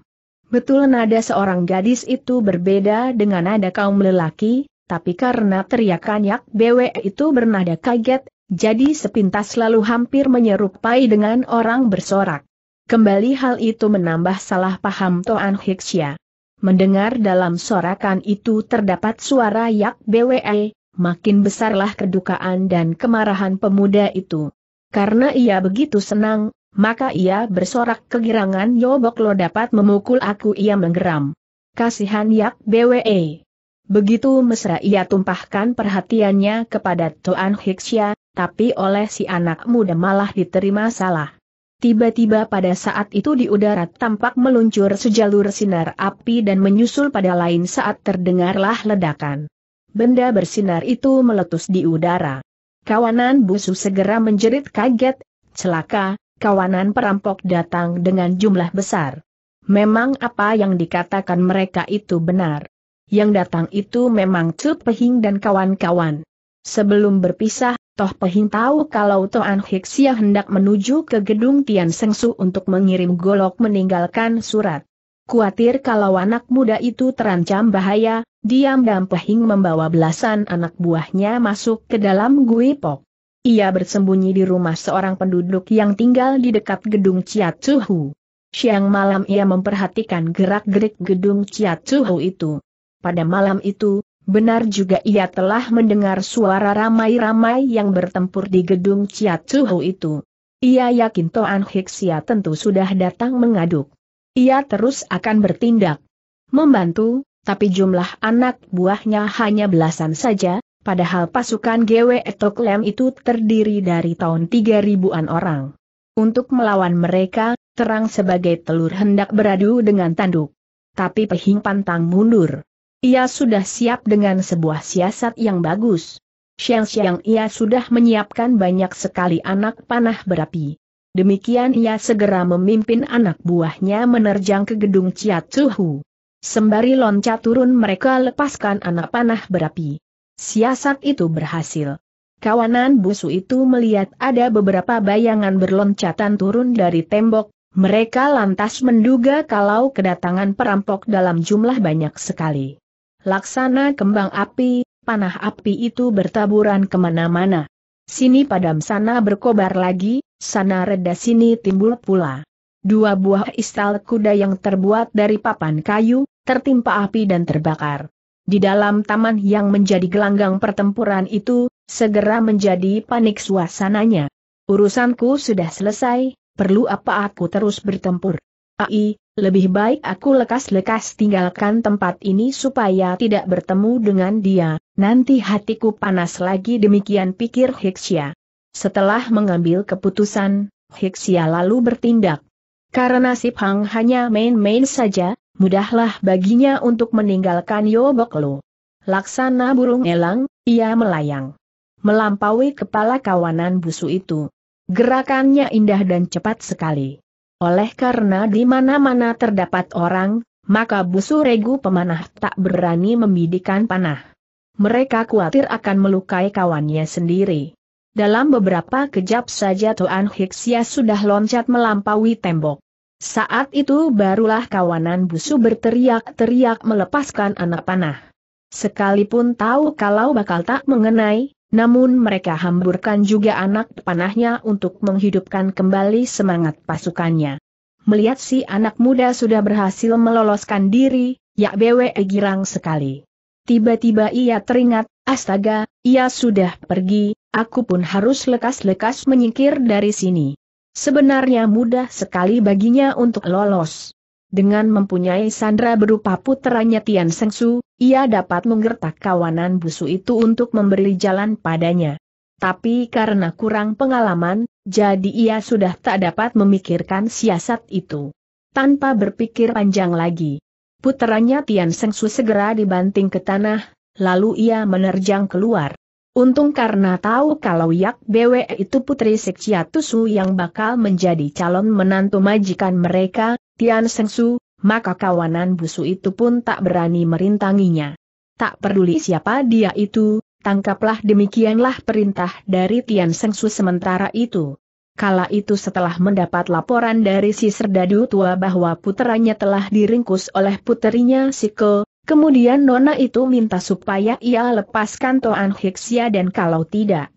Betul nada seorang gadis itu berbeda dengan nada kaum lelaki, tapi karena teriakan Yak Bwe itu bernada kaget, jadi sepintas lalu hampir menyerupai dengan orang bersorak. Kembali hal itu menambah salah paham Toan Hiksya. Mendengar dalam sorakan itu terdapat suara Yak Bwe, makin besarlah kedukaan dan kemarahan pemuda itu. Karena ia begitu senang, maka ia bersorak kegirangan Yobok lo dapat memukul aku ia menggeram. Kasihan yak BWE. Begitu mesra ia tumpahkan perhatiannya kepada Tuan Hiksya, tapi oleh si anak muda malah diterima salah. Tiba-tiba pada saat itu di udara tampak meluncur sejalur sinar api dan menyusul pada lain saat terdengarlah ledakan. Benda bersinar itu meletus di udara. Kawanan busu segera menjerit kaget, celaka, kawanan perampok datang dengan jumlah besar. Memang apa yang dikatakan mereka itu benar. Yang datang itu memang Cut Pehing dan kawan-kawan. Sebelum berpisah, Toh Pehing tahu kalau Toan Hiksia hendak menuju ke gedung Tian Sengsu untuk mengirim golok meninggalkan surat. Kuatir kalau anak muda itu terancam bahaya, diam dan Pehing membawa belasan anak buahnya masuk ke dalam Guipok. Ia bersembunyi di rumah seorang penduduk yang tinggal di dekat gedung Ciatsuhu. Siang malam ia memperhatikan gerak-gerik gedung Ciatsuhu itu. Pada malam itu, benar juga ia telah mendengar suara ramai-ramai yang bertempur di gedung Ciatsuhu itu. Ia yakin Toan Hiksia tentu sudah datang mengaduk. Ia terus akan bertindak. Membantu, tapi jumlah anak buahnya hanya belasan saja, Padahal pasukan GW Etoklem itu terdiri dari tahun 3000-an orang. Untuk melawan mereka, terang sebagai telur hendak beradu dengan tanduk. Tapi Pehing pantang mundur. Ia sudah siap dengan sebuah siasat yang bagus. Siang-siang ia sudah menyiapkan banyak sekali anak panah berapi. Demikian ia segera memimpin anak buahnya menerjang ke gedung Ciat Sembari loncat turun mereka lepaskan anak panah berapi. Siasat itu berhasil. Kawanan busu itu melihat ada beberapa bayangan berloncatan turun dari tembok, mereka lantas menduga kalau kedatangan perampok dalam jumlah banyak sekali. Laksana kembang api, panah api itu bertaburan kemana-mana. Sini padam sana berkobar lagi, sana reda sini timbul pula. Dua buah istal kuda yang terbuat dari papan kayu, tertimpa api dan terbakar di dalam taman yang menjadi gelanggang pertempuran itu, segera menjadi panik suasananya. Urusanku sudah selesai, perlu apa aku terus bertempur? Ai, lebih baik aku lekas-lekas tinggalkan tempat ini supaya tidak bertemu dengan dia, nanti hatiku panas lagi demikian pikir Hiksia. Setelah mengambil keputusan, Hiksia lalu bertindak. Karena Sip Hang hanya main-main saja, mudahlah baginya untuk meninggalkan Yoboklo. Laksana burung elang, ia melayang. Melampaui kepala kawanan busu itu. Gerakannya indah dan cepat sekali. Oleh karena di mana-mana terdapat orang, maka busu regu pemanah tak berani membidikan panah. Mereka khawatir akan melukai kawannya sendiri. Dalam beberapa kejap saja Tuan Hiksia sudah loncat melampaui tembok. Saat itu barulah kawanan busu berteriak-teriak melepaskan anak panah. Sekalipun tahu kalau bakal tak mengenai, namun mereka hamburkan juga anak panahnya untuk menghidupkan kembali semangat pasukannya. Melihat si anak muda sudah berhasil meloloskan diri, Yak bewe girang sekali. Tiba-tiba ia teringat, astaga, ia sudah pergi, aku pun harus lekas-lekas menyingkir dari sini. Sebenarnya mudah sekali baginya untuk lolos. Dengan mempunyai sandra berupa puteranya Tian Sengsu, ia dapat menggertak kawanan busu itu untuk memberi jalan padanya. Tapi karena kurang pengalaman, jadi ia sudah tak dapat memikirkan siasat itu. Tanpa berpikir panjang lagi, puteranya Tian Sengsu segera dibanting ke tanah, lalu ia menerjang keluar. Untung karena tahu kalau Yak Bwe itu putri Sekciatusu yang bakal menjadi calon menantu majikan mereka, Tian Sengsu, maka kawanan busu itu pun tak berani merintanginya. Tak peduli siapa dia itu, tangkaplah demikianlah perintah dari Tian Sengsu sementara itu. Kala itu setelah mendapat laporan dari si Serdadu tua bahwa putranya telah diringkus oleh puterinya Siko, Kemudian Nona itu minta supaya ia lepaskan Toan Hixia dan kalau tidak,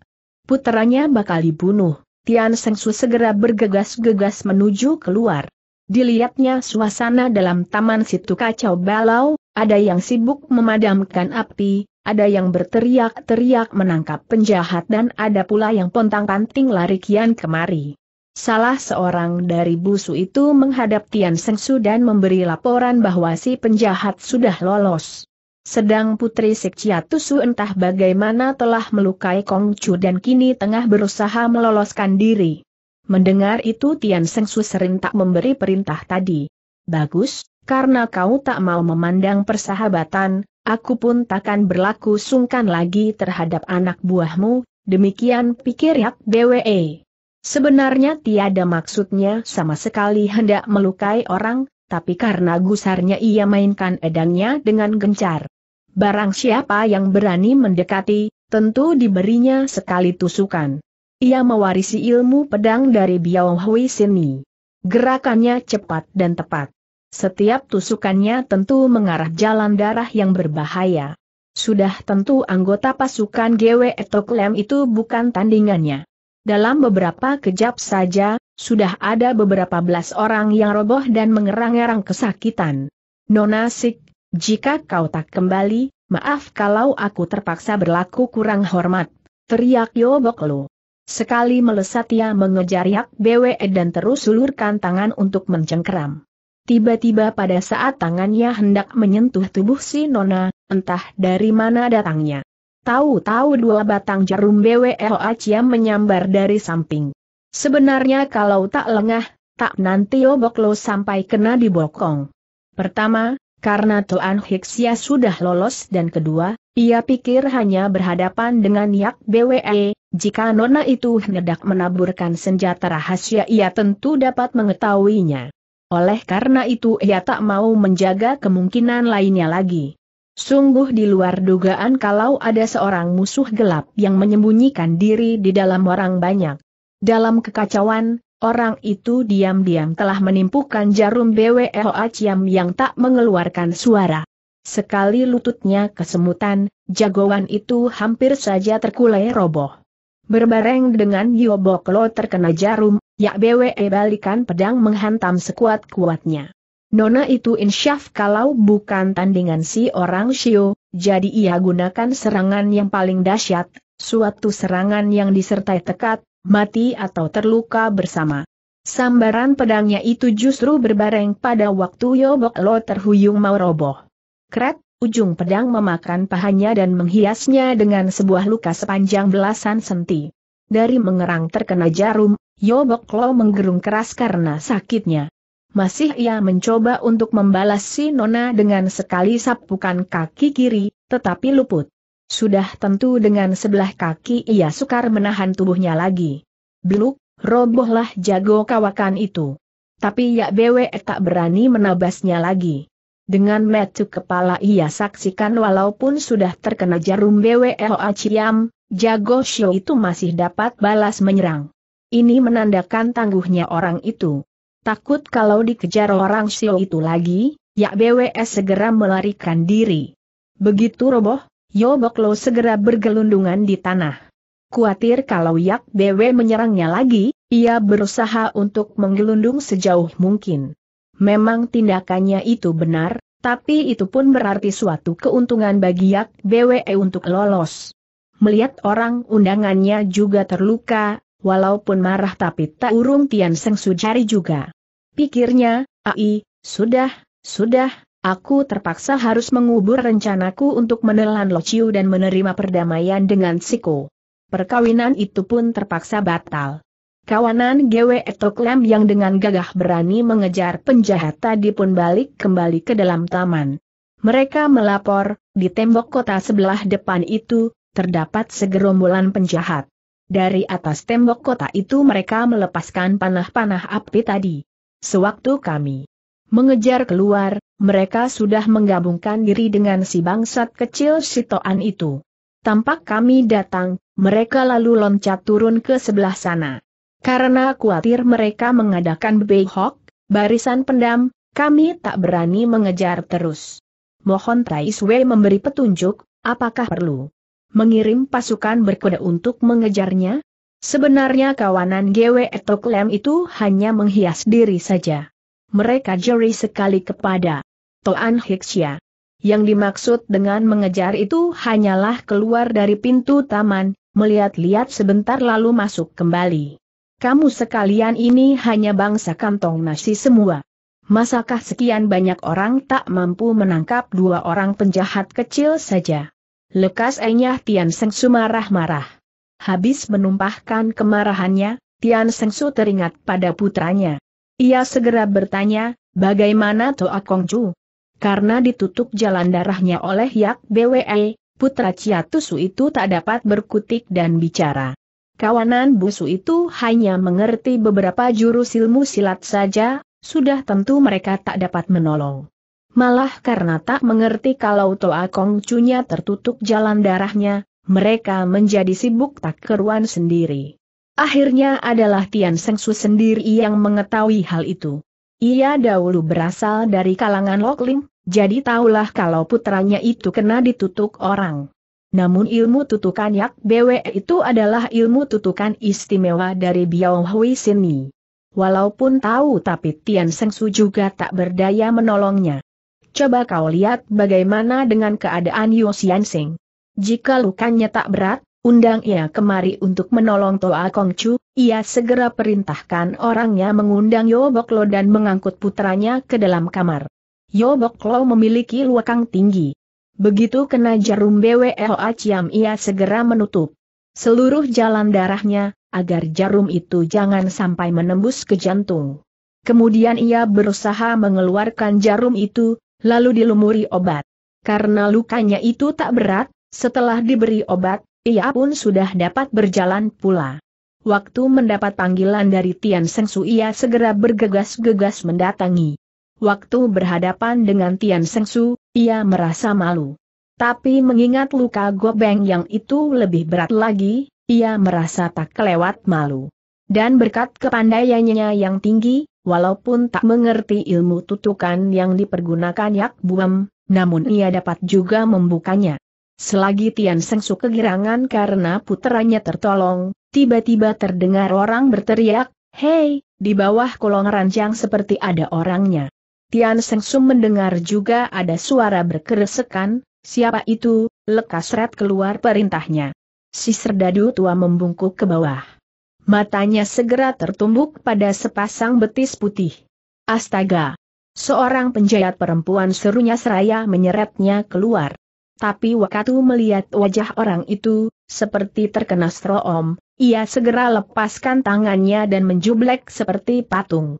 putranya bakal dibunuh. Tian Sengsu segera bergegas-gegas menuju keluar. Dilihatnya suasana dalam taman situ kacau balau, ada yang sibuk memadamkan api, ada yang berteriak-teriak menangkap penjahat dan ada pula yang pontang-panting lari kian kemari. Salah seorang dari busu itu menghadap Tian Sengsu dan memberi laporan bahwa si penjahat sudah lolos. Sedang Putri Tusu entah bagaimana telah melukai Kong Chu dan kini tengah berusaha meloloskan diri. Mendengar itu Tian Sengsu serentak memberi perintah tadi. Bagus, karena kau tak mau memandang persahabatan, aku pun takkan berlaku sungkan lagi terhadap anak buahmu, demikian pikir Yak Bwe. Sebenarnya tiada maksudnya sama sekali hendak melukai orang, tapi karena gusarnya ia mainkan edangnya dengan gencar. Barang siapa yang berani mendekati, tentu diberinya sekali tusukan. Ia mewarisi ilmu pedang dari Biao Hui Sini. Gerakannya cepat dan tepat. Setiap tusukannya tentu mengarah jalan darah yang berbahaya. Sudah tentu anggota pasukan GW Etoklem itu bukan tandingannya. Dalam beberapa kejap saja, sudah ada beberapa belas orang yang roboh dan mengerang-erang kesakitan. Nona Sik, jika kau tak kembali, maaf kalau aku terpaksa berlaku kurang hormat. Teriak Yoboklo. Sekali melesat ia mengejar Yak BWE dan terus ulurkan tangan untuk mencengkeram. Tiba-tiba pada saat tangannya hendak menyentuh tubuh si Nona, entah dari mana datangnya. Tahu-tahu dua batang jarum BWL yang menyambar dari samping. Sebenarnya kalau tak lengah, tak nanti obok lo sampai kena dibokong. Pertama, karena Tuan Hiksia sudah lolos dan kedua, ia pikir hanya berhadapan dengan Yak BWE, jika Nona itu hendak menaburkan senjata rahasia ia tentu dapat mengetahuinya. Oleh karena itu ia tak mau menjaga kemungkinan lainnya lagi. Sungguh di luar dugaan kalau ada seorang musuh gelap yang menyembunyikan diri di dalam orang banyak. Dalam kekacauan, orang itu diam-diam telah menimpukan jarum BWLA Ciam yang tak mengeluarkan suara. Sekali lututnya kesemutan, jagoan itu hampir saja terkulai roboh. Berbareng dengan Yoboklo terkena jarum, Yak BWE balikan pedang menghantam sekuat-kuatnya. Nona itu insyaf kalau bukan tandingan si orang Shio, jadi ia gunakan serangan yang paling dahsyat, suatu serangan yang disertai tekat, mati atau terluka bersama. Sambaran pedangnya itu justru berbareng pada waktu Yobok Lo terhuyung mau roboh. Kret, ujung pedang memakan pahanya dan menghiasnya dengan sebuah luka sepanjang belasan senti. Dari mengerang terkena jarum, Yobok Lo menggerung keras karena sakitnya masih ia mencoba untuk membalas si Nona dengan sekali sapukan kaki kiri, tetapi luput. Sudah tentu dengan sebelah kaki ia sukar menahan tubuhnya lagi. Beluk, robohlah jago kawakan itu. Tapi ya Bwe tak berani menabasnya lagi. Dengan metu kepala ia saksikan walaupun sudah terkena jarum Bwe Ciam, jago show itu masih dapat balas menyerang. Ini menandakan tangguhnya orang itu. Takut kalau dikejar orang Sio itu lagi, Yak BWS segera melarikan diri. Begitu roboh, Lo segera bergelundungan di tanah. Kuatir kalau Yak BW menyerangnya lagi, ia berusaha untuk menggelundung sejauh mungkin. Memang tindakannya itu benar, tapi itu pun berarti suatu keuntungan bagi Yak BWE untuk lolos. Melihat orang undangannya juga terluka, Walaupun marah tapi tak urung Tian Seng Sujari juga. Pikirnya, ai, sudah, sudah, aku terpaksa harus mengubur rencanaku untuk menelan Lociu dan menerima perdamaian dengan Siko. Perkawinan itu pun terpaksa batal. Kawanan GW Etoklem yang dengan gagah berani mengejar penjahat tadi pun balik kembali ke dalam taman. Mereka melapor, di tembok kota sebelah depan itu, terdapat segerombolan penjahat. Dari atas tembok kota itu mereka melepaskan panah-panah api tadi sewaktu kami mengejar keluar, mereka sudah menggabungkan diri dengan si bangsat kecil Sitoan itu. Tampak kami datang, mereka lalu loncat turun ke sebelah sana. Karena khawatir mereka mengadakan behok, barisan pendam, kami tak berani mengejar terus. Mohon Taiswe memberi petunjuk, apakah perlu mengirim pasukan berkuda untuk mengejarnya? Sebenarnya kawanan GW Lem itu hanya menghias diri saja. Mereka jeri sekali kepada Toan Hiksya. Yang dimaksud dengan mengejar itu hanyalah keluar dari pintu taman, melihat-lihat sebentar lalu masuk kembali. Kamu sekalian ini hanya bangsa kantong nasi semua. Masakah sekian banyak orang tak mampu menangkap dua orang penjahat kecil saja? Lekas Enyah Tian Seng sumarah-marah. Habis menumpahkan kemarahannya, Tian Sengsu teringat pada putranya. Ia segera bertanya, bagaimana Toa Kongcu? Karena ditutup jalan darahnya oleh Yak BWE, putra Ciatusu itu tak dapat berkutik dan bicara. Kawanan busu itu hanya mengerti beberapa jurus ilmu silat saja, sudah tentu mereka tak dapat menolong. Malah karena tak mengerti kalau Toa Kongcunya tertutup jalan darahnya, mereka menjadi sibuk tak keruan sendiri. Akhirnya adalah Tian Sengsu sendiri yang mengetahui hal itu. Ia dahulu berasal dari kalangan Lokling, jadi tahulah kalau putranya itu kena ditutuk orang. Namun ilmu tutukan Yak Bwe itu adalah ilmu tutukan istimewa dari Biao Hui Sini. Walaupun tahu tapi Tian Sengsu juga tak berdaya menolongnya. Coba kau lihat bagaimana dengan keadaan Yu Xian jika lukanya tak berat, undang ia kemari untuk menolong Toa Kongcu, ia segera perintahkan orangnya mengundang Yoboklo dan mengangkut putranya ke dalam kamar. Yoboklo memiliki luakang tinggi. Begitu kena jarum BWLA Ciam ia segera menutup seluruh jalan darahnya, agar jarum itu jangan sampai menembus ke jantung. Kemudian ia berusaha mengeluarkan jarum itu, lalu dilumuri obat. Karena lukanya itu tak berat, setelah diberi obat, ia pun sudah dapat berjalan pula. Waktu mendapat panggilan dari Tian Su ia segera bergegas-gegas mendatangi. Waktu berhadapan dengan Tian Su, ia merasa malu. Tapi mengingat luka gobeng yang itu lebih berat lagi, ia merasa tak kelewat malu. Dan berkat kepandaiannya yang tinggi, walaupun tak mengerti ilmu tutukan yang dipergunakan Yak Buem, namun ia dapat juga membukanya. Selagi Tian Sengsu kegirangan karena puteranya tertolong, tiba-tiba terdengar orang berteriak, Hei, di bawah kolong ranjang seperti ada orangnya. Tian Sengsu mendengar juga ada suara berkeresekan, siapa itu, Lekas red keluar perintahnya. Si serdadu tua membungkuk ke bawah. Matanya segera tertumbuk pada sepasang betis putih. Astaga! Seorang penjahat perempuan serunya seraya menyeretnya keluar. Tapi Wakatu melihat wajah orang itu, seperti terkena stroom, ia segera lepaskan tangannya dan menjublek seperti patung.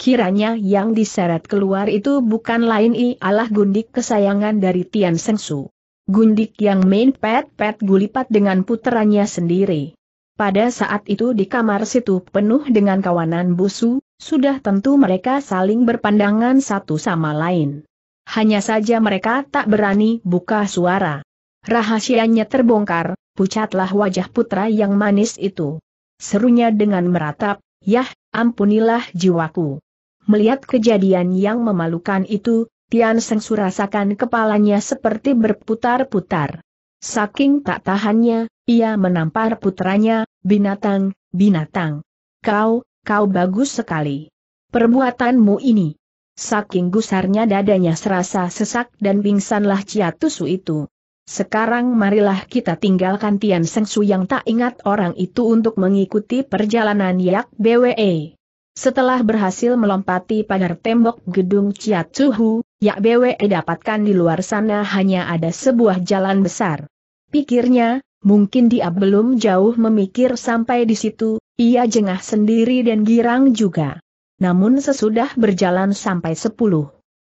Kiranya yang diseret keluar itu bukan lain ialah gundik kesayangan dari Tian Sengsu. Gundik yang main pet-pet gulipat dengan puterannya sendiri. Pada saat itu di kamar situ penuh dengan kawanan busu, sudah tentu mereka saling berpandangan satu sama lain. Hanya saja mereka tak berani buka suara. Rahasianya terbongkar, pucatlah wajah putra yang manis itu. Serunya dengan meratap, Yah, ampunilah jiwaku. Melihat kejadian yang memalukan itu, Tian Seng surasakan kepalanya seperti berputar-putar. Saking tak tahannya, ia menampar putranya, binatang, binatang. Kau, kau bagus sekali. Perbuatanmu ini. Saking gusarnya dadanya serasa sesak dan pingsanlah Ciatusu itu. Sekarang marilah kita tinggalkan Tian Sengsu yang tak ingat orang itu untuk mengikuti perjalanan Yak BWE. Setelah berhasil melompati pagar tembok gedung Ciatsuhu, Yak BWE dapatkan di luar sana hanya ada sebuah jalan besar. Pikirnya, mungkin dia belum jauh memikir sampai di situ, ia jengah sendiri dan girang juga namun sesudah berjalan sampai sepuluh.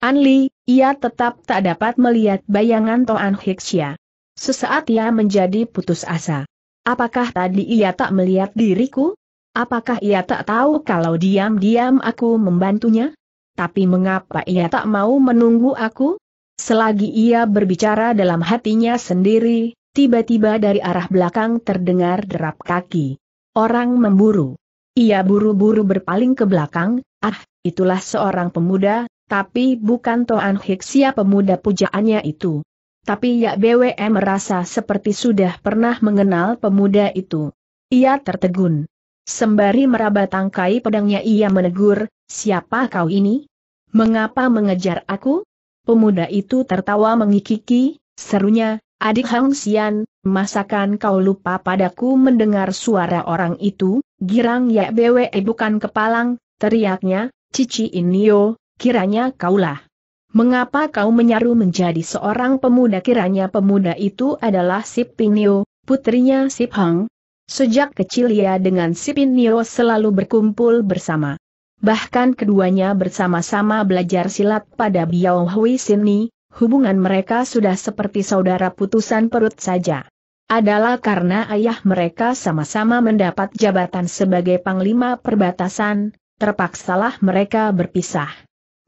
Anli, ia tetap tak dapat melihat bayangan Toan Hixia. Sesaat ia menjadi putus asa. Apakah tadi ia tak melihat diriku? Apakah ia tak tahu kalau diam-diam aku membantunya? Tapi mengapa ia tak mau menunggu aku? Selagi ia berbicara dalam hatinya sendiri, tiba-tiba dari arah belakang terdengar derap kaki. Orang memburu. Ia buru-buru berpaling ke belakang, ah, itulah seorang pemuda, tapi bukan Toan Hiksia pemuda pujaannya itu. Tapi ya BWM merasa seperti sudah pernah mengenal pemuda itu. Ia tertegun. Sembari meraba tangkai pedangnya ia menegur, siapa kau ini? Mengapa mengejar aku? Pemuda itu tertawa mengikiki, serunya, adik Hang Sian, masakan kau lupa padaku mendengar suara orang itu? Girang ya bewe eh, bukan kepalang, teriaknya, Cici Inio, kiranya kaulah. Mengapa kau menyaru menjadi seorang pemuda kiranya pemuda itu adalah Sip Pinio, putrinya Sip Hang? Sejak kecil ia dengan Sip Inio selalu berkumpul bersama. Bahkan keduanya bersama-sama belajar silat pada Biao Hui Sini, hubungan mereka sudah seperti saudara putusan perut saja adalah karena ayah mereka sama-sama mendapat jabatan sebagai Panglima Perbatasan, terpaksalah mereka berpisah.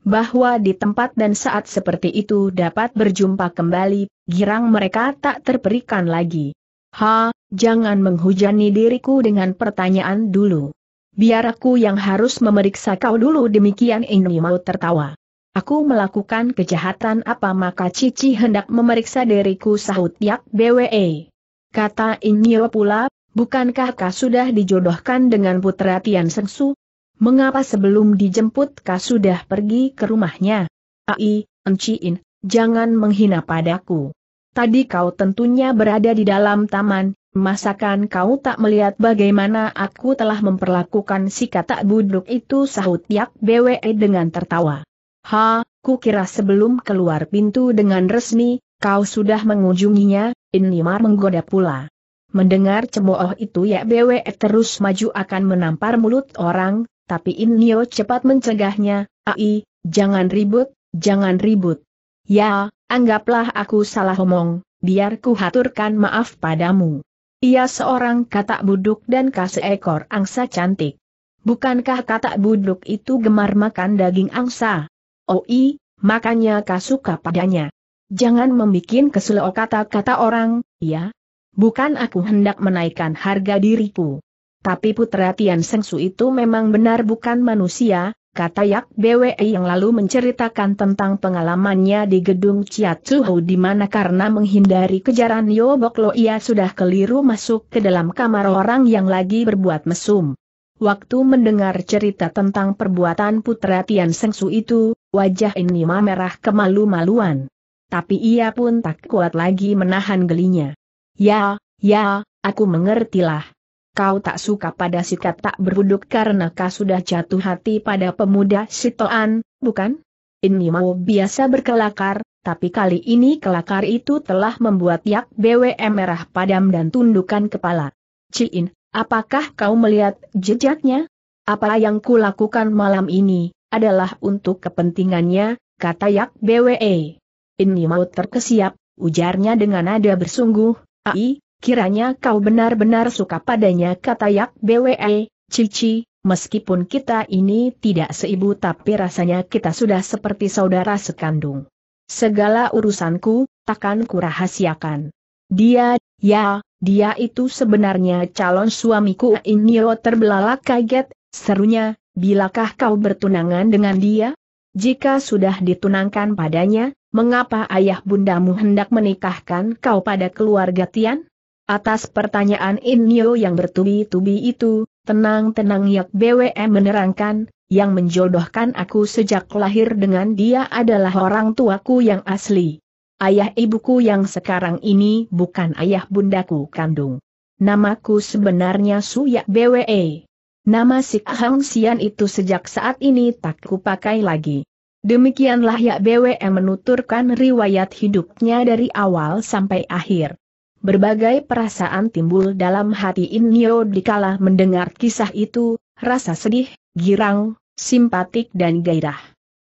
Bahwa di tempat dan saat seperti itu dapat berjumpa kembali, girang mereka tak terperikan lagi. Ha, jangan menghujani diriku dengan pertanyaan dulu. Biar aku yang harus memeriksa kau dulu demikian ini mau tertawa. Aku melakukan kejahatan apa maka Cici hendak memeriksa diriku sahut Yak BWE. Kata Inyo pula, bukankah kau sudah dijodohkan dengan putra Tian Sengsu? Mengapa sebelum dijemput kau sudah pergi ke rumahnya? Ai, Enciin, jangan menghina padaku. Tadi kau tentunya berada di dalam taman, masakan kau tak melihat bagaimana aku telah memperlakukan si kata buduk itu sahut Yak BWE dengan tertawa. Ha, ku kira sebelum keluar pintu dengan resmi, kau sudah mengunjunginya, Inimar menggoda pula. Mendengar cemooh itu ya BWE terus maju akan menampar mulut orang, tapi Inio cepat mencegahnya, Ai, jangan ribut, jangan ribut. Ya, anggaplah aku salah omong, biar ku haturkan maaf padamu. Ia seorang katak buduk dan ekor angsa cantik. Bukankah katak buduk itu gemar makan daging angsa? Oi, makanya kasuka padanya. Jangan membuat kesel kata-kata orang, ya. Bukan aku hendak menaikkan harga diriku. Tapi putra Tian Sengsu itu memang benar bukan manusia, kata Yak BWE yang lalu menceritakan tentang pengalamannya di gedung Chiatsuhu di mana karena menghindari kejaran Yoboklo ia sudah keliru masuk ke dalam kamar orang yang lagi berbuat mesum. Waktu mendengar cerita tentang perbuatan putra Tian Sengsu itu, wajah ini merah kemalu-maluan tapi ia pun tak kuat lagi menahan gelinya. Ya, ya, aku mengertilah. Kau tak suka pada sikap tak berbuduk karena kau sudah jatuh hati pada pemuda Sitoan, bukan? Ini mau biasa berkelakar, tapi kali ini kelakar itu telah membuat Yak BWM merah padam dan tundukan kepala. Ciin, apakah kau melihat jejaknya? Apa yang kulakukan malam ini, adalah untuk kepentingannya, kata Yak BWE. Ini mau terkesiap, ujarnya dengan nada bersungguh, ai, kiranya kau benar-benar suka padanya kata Yak BWE, Cici, meskipun kita ini tidak seibu tapi rasanya kita sudah seperti saudara sekandung. Segala urusanku, takkan kurahasiakan. Dia, ya, dia itu sebenarnya calon suamiku Inyo terbelalak kaget, serunya, bilakah kau bertunangan dengan dia? Jika sudah ditunangkan padanya, mengapa ayah bundamu hendak menikahkan kau pada keluarga Tian? Atas pertanyaan Inyo yang bertubi-tubi itu, tenang-tenang Yak BWM menerangkan, yang menjodohkan aku sejak lahir dengan dia adalah orang tuaku yang asli. Ayah ibuku yang sekarang ini bukan ayah bundaku kandung. Namaku sebenarnya Suyak BWE. Nama si Hang Sian itu sejak saat ini tak kupakai lagi. Demikianlah Yak BWM menuturkan riwayat hidupnya dari awal sampai akhir. Berbagai perasaan timbul dalam hati Inyo dikala mendengar kisah itu, rasa sedih, girang, simpatik dan gairah.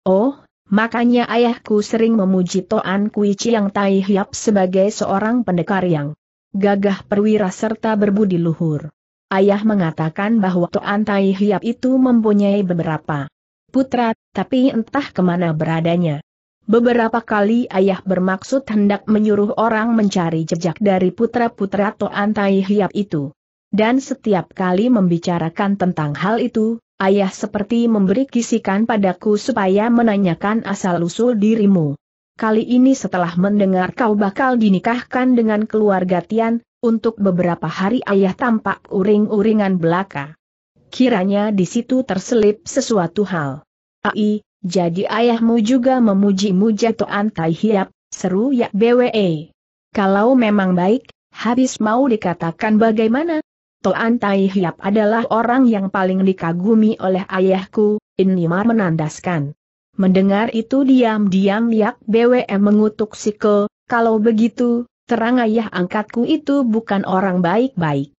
Oh, makanya ayahku sering memuji Toan Kui Chiang Tai Hiap sebagai seorang pendekar yang gagah perwira serta berbudi luhur. Ayah mengatakan bahwa Toan Tai Hiap itu mempunyai beberapa putra, tapi entah kemana beradanya. Beberapa kali ayah bermaksud hendak menyuruh orang mencari jejak dari putra-putra Toan Tai Hiap itu. Dan setiap kali membicarakan tentang hal itu, ayah seperti memberi kisikan padaku supaya menanyakan asal-usul dirimu. Kali ini setelah mendengar kau bakal dinikahkan dengan keluarga Tian, untuk beberapa hari ayah tampak uring-uringan belaka. Kiranya di situ terselip sesuatu hal. Ai, jadi ayahmu juga memuji muja jatuhan Tai Hiap, seru ya BWE. Kalau memang baik, habis mau dikatakan bagaimana? Toan Tai Hiap adalah orang yang paling dikagumi oleh ayahku, Inimar menandaskan. Mendengar itu diam-diam Yak BWE mengutuk sikel, kalau begitu, terang ayah angkatku itu bukan orang baik-baik.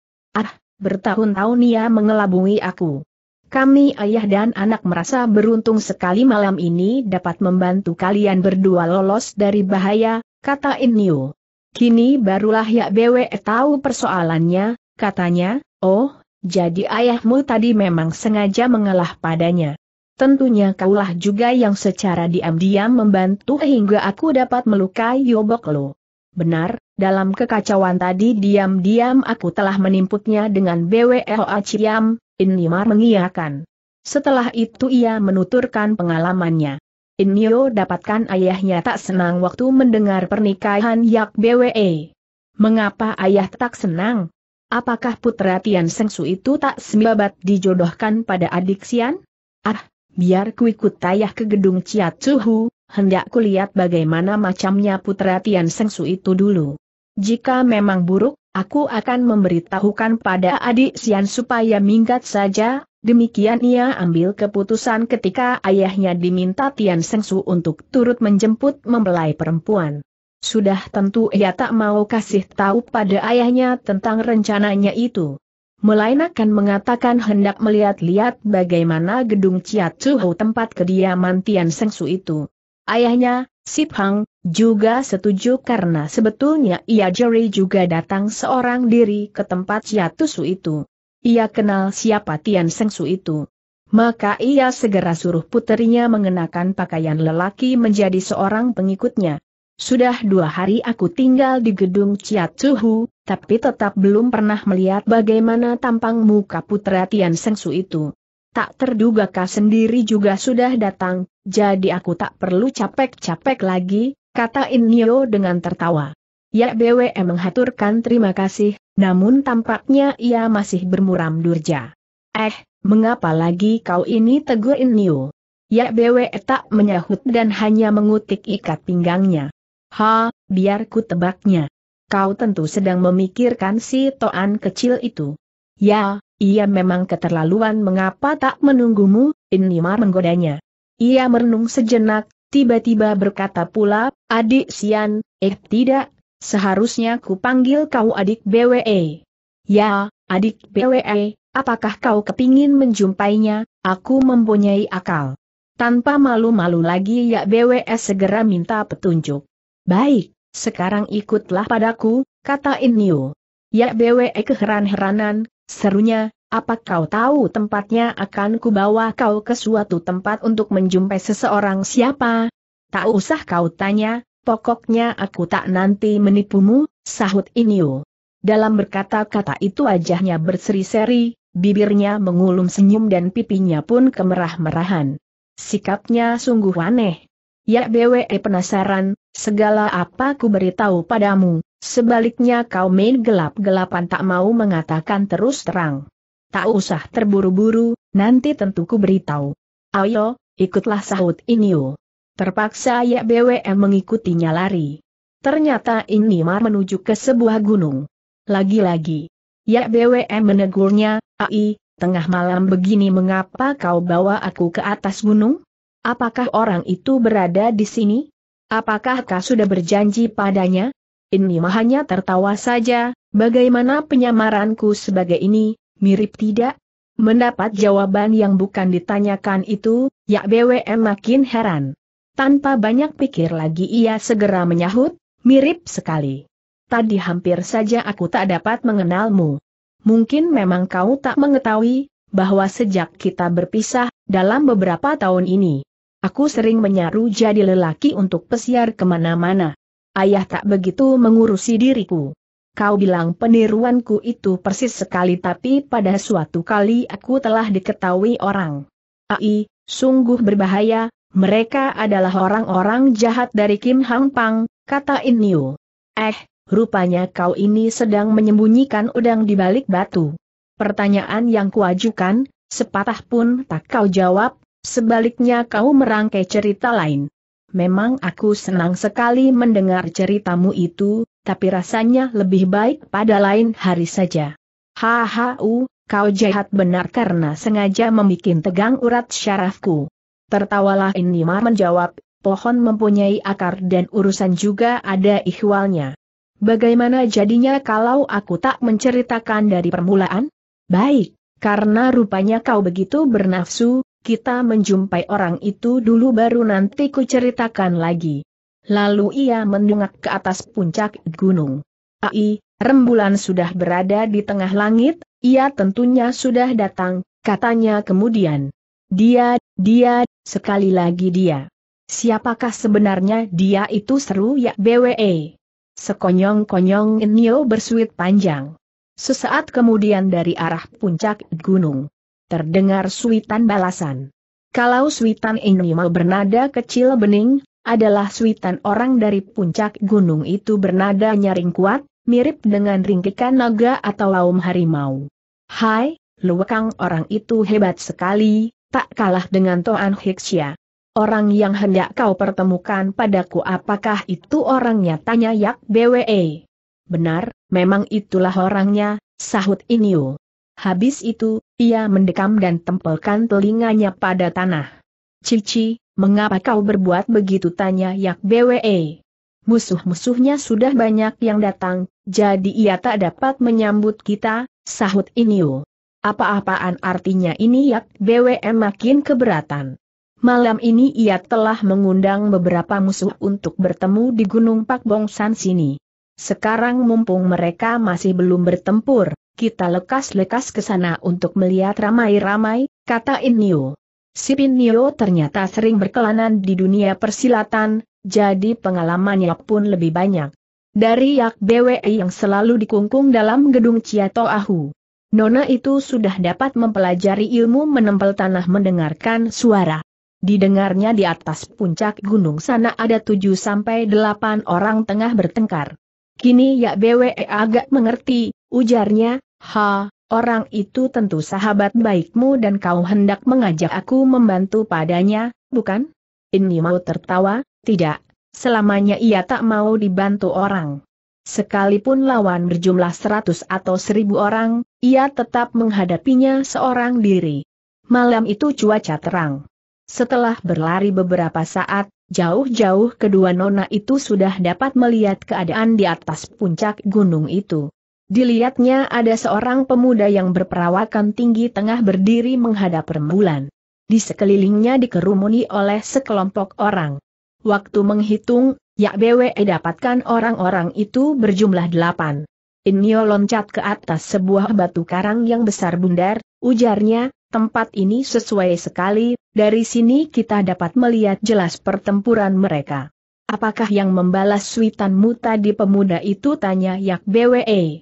Bertahun-tahun ia mengelabui aku. Kami ayah dan anak merasa beruntung sekali malam ini dapat membantu kalian berdua lolos dari bahaya, kata Inio. Kini barulah Yak Bwe tahu persoalannya, katanya, oh, jadi ayahmu tadi memang sengaja mengalah padanya. Tentunya kaulah juga yang secara diam-diam membantu hingga aku dapat melukai Yobok Lo. Benar, dalam kekacauan tadi diam-diam aku telah menimputnya dengan BWLA Ciam, Inimar mengiyakan. Setelah itu ia menuturkan pengalamannya. Inyo dapatkan ayahnya tak senang waktu mendengar pernikahan Yak BWE. Mengapa ayah tak senang? Apakah putra Tian Sengsu itu tak sembabat dijodohkan pada adik Sian? Ah, biar ku ikut ayah ke gedung Ciat Suhu, hendak kulihat bagaimana macamnya putra Tian Sengsu itu dulu. Jika memang buruk, aku akan memberitahukan pada adik Sian supaya minggat saja, demikian ia ambil keputusan ketika ayahnya diminta Tian Sengsu untuk turut menjemput membelai perempuan. Sudah tentu ia tak mau kasih tahu pada ayahnya tentang rencananya itu. Melainkan mengatakan hendak melihat-lihat bagaimana gedung Chiat Suhu tempat kediaman Tian Sengsu itu. Ayahnya, Sip Hang, juga setuju karena sebetulnya ia jeri juga datang seorang diri ke tempat Yatusu itu. Ia kenal siapa Tian Sengsu itu. Maka ia segera suruh puterinya mengenakan pakaian lelaki menjadi seorang pengikutnya. Sudah dua hari aku tinggal di gedung Ciatsuhu, tapi tetap belum pernah melihat bagaimana tampang muka putra Tian Sengsu itu tak terduga kau sendiri juga sudah datang, jadi aku tak perlu capek-capek lagi, kata Inyo dengan tertawa. Ya BWM menghaturkan terima kasih, namun tampaknya ia masih bermuram durja. Eh, mengapa lagi kau ini tegur Inyo? Ya BWE tak menyahut dan hanya mengutik ikat pinggangnya. Ha, biar ku tebaknya. Kau tentu sedang memikirkan si toan kecil itu. Ya, ia memang keterlaluan mengapa tak menunggumu, Inimar menggodanya. Ia merenung sejenak, tiba-tiba berkata pula, adik Sian, eh tidak, seharusnya ku panggil kau adik BWE. Ya, adik BWE, apakah kau kepingin menjumpainya, aku mempunyai akal. Tanpa malu-malu lagi ya BWE segera minta petunjuk. Baik, sekarang ikutlah padaku, kata Inio. Ya BWE keheran-heranan, Serunya, apa kau tahu tempatnya akan kubawa kau ke suatu tempat untuk menjumpai seseorang siapa? Tak usah kau tanya, pokoknya aku tak nanti menipumu, sahut Inyo. Dalam berkata-kata itu wajahnya berseri-seri, bibirnya mengulum senyum dan pipinya pun kemerah-merahan. Sikapnya sungguh aneh, Ya BWE penasaran, segala apa ku beritahu padamu, sebaliknya kau main gelap-gelapan tak mau mengatakan terus terang. Tak usah terburu-buru, nanti tentu ku beritahu. Ayo, ikutlah sahut Inyo. Terpaksa Ya BWE mengikutinya lari. Ternyata ini Inimar menuju ke sebuah gunung. Lagi-lagi. Ya BWE menegurnya, Ai, tengah malam begini mengapa kau bawa aku ke atas gunung? Apakah orang itu berada di sini? Apakah kau sudah berjanji padanya? Ini hanya tertawa saja, bagaimana penyamaranku sebagai ini, mirip tidak? Mendapat jawaban yang bukan ditanyakan itu, ya BWM makin heran. Tanpa banyak pikir lagi ia segera menyahut, mirip sekali. Tadi hampir saja aku tak dapat mengenalmu. Mungkin memang kau tak mengetahui, bahwa sejak kita berpisah, dalam beberapa tahun ini, Aku sering menyaru jadi lelaki untuk pesiar kemana-mana. Ayah tak begitu mengurusi diriku. Kau bilang peniruanku itu persis sekali tapi pada suatu kali aku telah diketahui orang. Ai, sungguh berbahaya, mereka adalah orang-orang jahat dari Kim Hang Pang, kata Inyu. Eh, rupanya kau ini sedang menyembunyikan udang di balik batu. Pertanyaan yang kuajukan, sepatah pun tak kau jawab, Sebaliknya kau merangkai cerita lain. Memang aku senang sekali mendengar ceritamu itu, tapi rasanya lebih baik pada lain hari saja. Haha, kau jahat benar karena sengaja membuat tegang urat syarafku. Tertawalah ini Inima menjawab, pohon mempunyai akar dan urusan juga ada ihwalnya. Bagaimana jadinya kalau aku tak menceritakan dari permulaan? Baik, karena rupanya kau begitu bernafsu, kita menjumpai orang itu dulu baru nanti kuceritakan lagi. Lalu ia mendongak ke atas puncak gunung. Ai, rembulan sudah berada di tengah langit, ia tentunya sudah datang, katanya kemudian. Dia, dia, sekali lagi dia. Siapakah sebenarnya dia itu seru ya BWE? Sekonyong-konyong Inyo bersuit panjang. Sesaat kemudian dari arah puncak gunung. Terdengar suitan balasan. Kalau suitan ini mau bernada kecil bening, adalah suitan orang dari puncak gunung itu bernada nyaring kuat, mirip dengan ringkikan naga atau laum harimau. Hai, luwakang orang itu hebat sekali, tak kalah dengan Toan Hiksya. Orang yang hendak kau pertemukan padaku apakah itu orangnya tanya Yak BWE. Benar, memang itulah orangnya, sahut Inyo. Habis itu, ia mendekam dan tempelkan telinganya pada tanah. Cici, mengapa kau berbuat begitu tanya Yak BWE. Musuh-musuhnya sudah banyak yang datang, jadi ia tak dapat menyambut kita, sahut Inyo. Apa-apaan artinya ini Yak BWE makin keberatan. Malam ini ia telah mengundang beberapa musuh untuk bertemu di Gunung Pakbong San sini. Sekarang mumpung mereka masih belum bertempur, kita lekas-lekas ke sana untuk melihat ramai-ramai, kata Inio. Si Nio ternyata sering berkelanan di dunia persilatan, jadi pengalamannya pun lebih banyak. Dari Yak BWE yang selalu dikungkung dalam gedung Ciato Ahu. Nona itu sudah dapat mempelajari ilmu menempel tanah mendengarkan suara. Didengarnya di atas puncak gunung sana ada tujuh sampai delapan orang tengah bertengkar. Kini Yak Bwe agak mengerti, ujarnya, ha, orang itu tentu sahabat baikmu dan kau hendak mengajak aku membantu padanya, bukan? Ini mau tertawa, tidak, selamanya ia tak mau dibantu orang. Sekalipun lawan berjumlah seratus atau seribu orang, ia tetap menghadapinya seorang diri. Malam itu cuaca terang. Setelah berlari beberapa saat, jauh-jauh kedua nona itu sudah dapat melihat keadaan di atas puncak gunung itu. Dilihatnya ada seorang pemuda yang berperawakan tinggi tengah berdiri menghadap rembulan. Di sekelilingnya dikerumuni oleh sekelompok orang. Waktu menghitung, Yak Bwe dapatkan orang-orang itu berjumlah delapan. Inyo loncat ke atas sebuah batu karang yang besar bundar, ujarnya, tempat ini sesuai sekali, dari sini kita dapat melihat jelas pertempuran mereka. Apakah yang membalas muta di pemuda itu tanya Yak Bwe?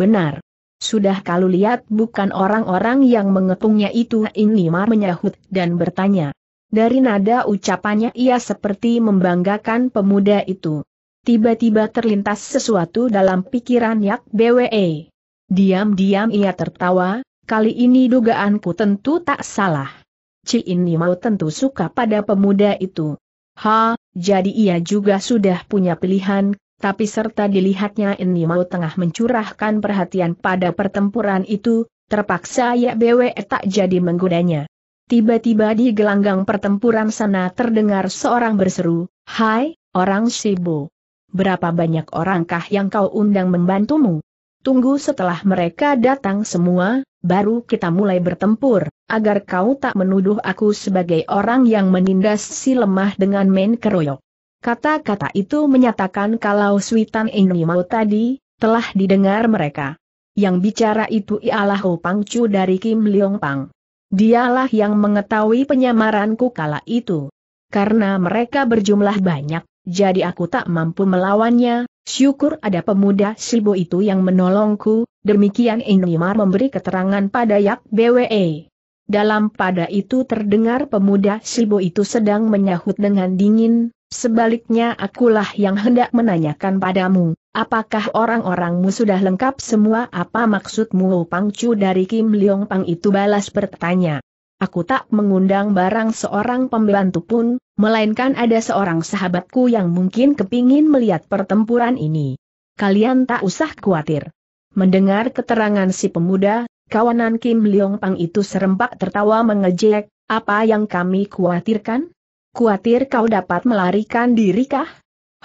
Benar. Sudah kalau lihat bukan orang-orang yang mengepungnya itu Inlimar menyahut dan bertanya. Dari nada ucapannya ia seperti membanggakan pemuda itu. Tiba-tiba terlintas sesuatu dalam pikiran Yak BWE. Diam-diam ia tertawa, kali ini dugaanku tentu tak salah. Ci ini mau tentu suka pada pemuda itu. Ha, jadi ia juga sudah punya pilihan, tapi serta dilihatnya ini mau tengah mencurahkan perhatian pada pertempuran itu, terpaksa ya Bwe tak jadi menggodanya. Tiba-tiba di gelanggang pertempuran sana terdengar seorang berseru, Hai, orang Sibo. Berapa banyak orangkah yang kau undang membantumu? Tunggu setelah mereka datang semua, baru kita mulai bertempur, agar kau tak menuduh aku sebagai orang yang menindas si lemah dengan main keroyok. Kata-kata itu menyatakan kalau Switan Ingni mau tadi, telah didengar mereka. Yang bicara itu ialah Ho Chu dari Kim Leong Pang. Dialah yang mengetahui penyamaranku kala itu. Karena mereka berjumlah banyak, jadi aku tak mampu melawannya, syukur ada pemuda Sibo itu yang menolongku, demikian Inimar memberi keterangan pada Yak BWE. Dalam pada itu terdengar pemuda Sibo itu sedang menyahut dengan dingin, Sebaliknya akulah yang hendak menanyakan padamu, apakah orang-orangmu sudah lengkap semua apa maksudmu pangcu dari Kim Leong Pang itu balas bertanya. Aku tak mengundang barang seorang pembantu pun, melainkan ada seorang sahabatku yang mungkin kepingin melihat pertempuran ini. Kalian tak usah khawatir. Mendengar keterangan si pemuda, kawanan Kim Leong Pang itu serempak tertawa mengejek, apa yang kami khawatirkan? Kuatir kau dapat melarikan dirikah?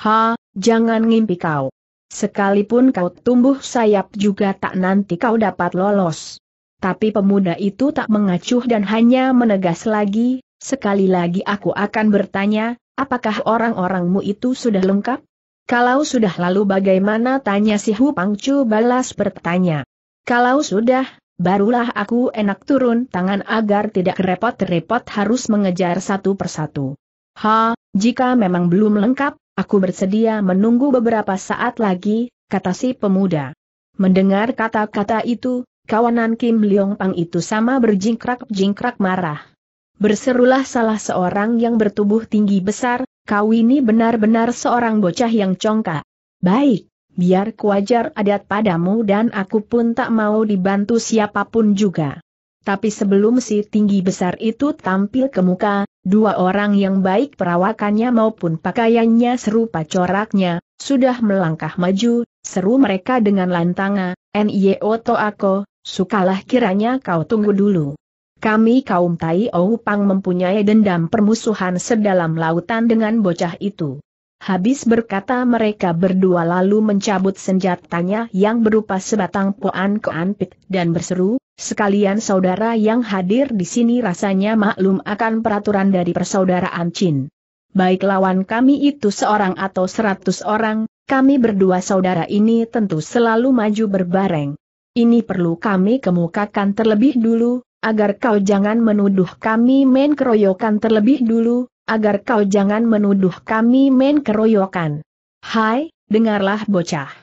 Ha, jangan ngimpi kau. Sekalipun kau tumbuh sayap juga tak nanti kau dapat lolos. Tapi pemuda itu tak mengacuh dan hanya menegas lagi, sekali lagi aku akan bertanya, apakah orang-orangmu itu sudah lengkap? Kalau sudah lalu bagaimana tanya si Hu Pangcu balas bertanya. Kalau sudah, barulah aku enak turun tangan agar tidak repot-repot harus mengejar satu persatu. Ha, jika memang belum lengkap, aku bersedia menunggu beberapa saat lagi, kata si pemuda. Mendengar kata-kata itu, kawanan Kim Leong Pang itu sama berjingkrak-jingkrak marah. Berserulah salah seorang yang bertubuh tinggi besar, kau ini benar-benar seorang bocah yang congkak. Baik, biar kuajar adat padamu dan aku pun tak mau dibantu siapapun juga. Tapi sebelum si tinggi besar itu tampil ke muka, dua orang yang baik perawakannya maupun pakaiannya serupa coraknya, sudah melangkah maju, seru mereka dengan lantanga, N.I.O. Toako, sukalah kiranya kau tunggu dulu. Kami kaum Tai Ou Pang mempunyai dendam permusuhan sedalam lautan dengan bocah itu. Habis berkata mereka berdua lalu mencabut senjatanya yang berupa sebatang poan keanpit dan berseru, sekalian saudara yang hadir di sini rasanya maklum akan peraturan dari persaudaraan Chin. Baik lawan kami itu seorang atau seratus orang, kami berdua saudara ini tentu selalu maju berbareng. Ini perlu kami kemukakan terlebih dulu, agar kau jangan menuduh kami main keroyokan terlebih dulu, agar kau jangan menuduh kami main keroyokan. Hai, dengarlah bocah.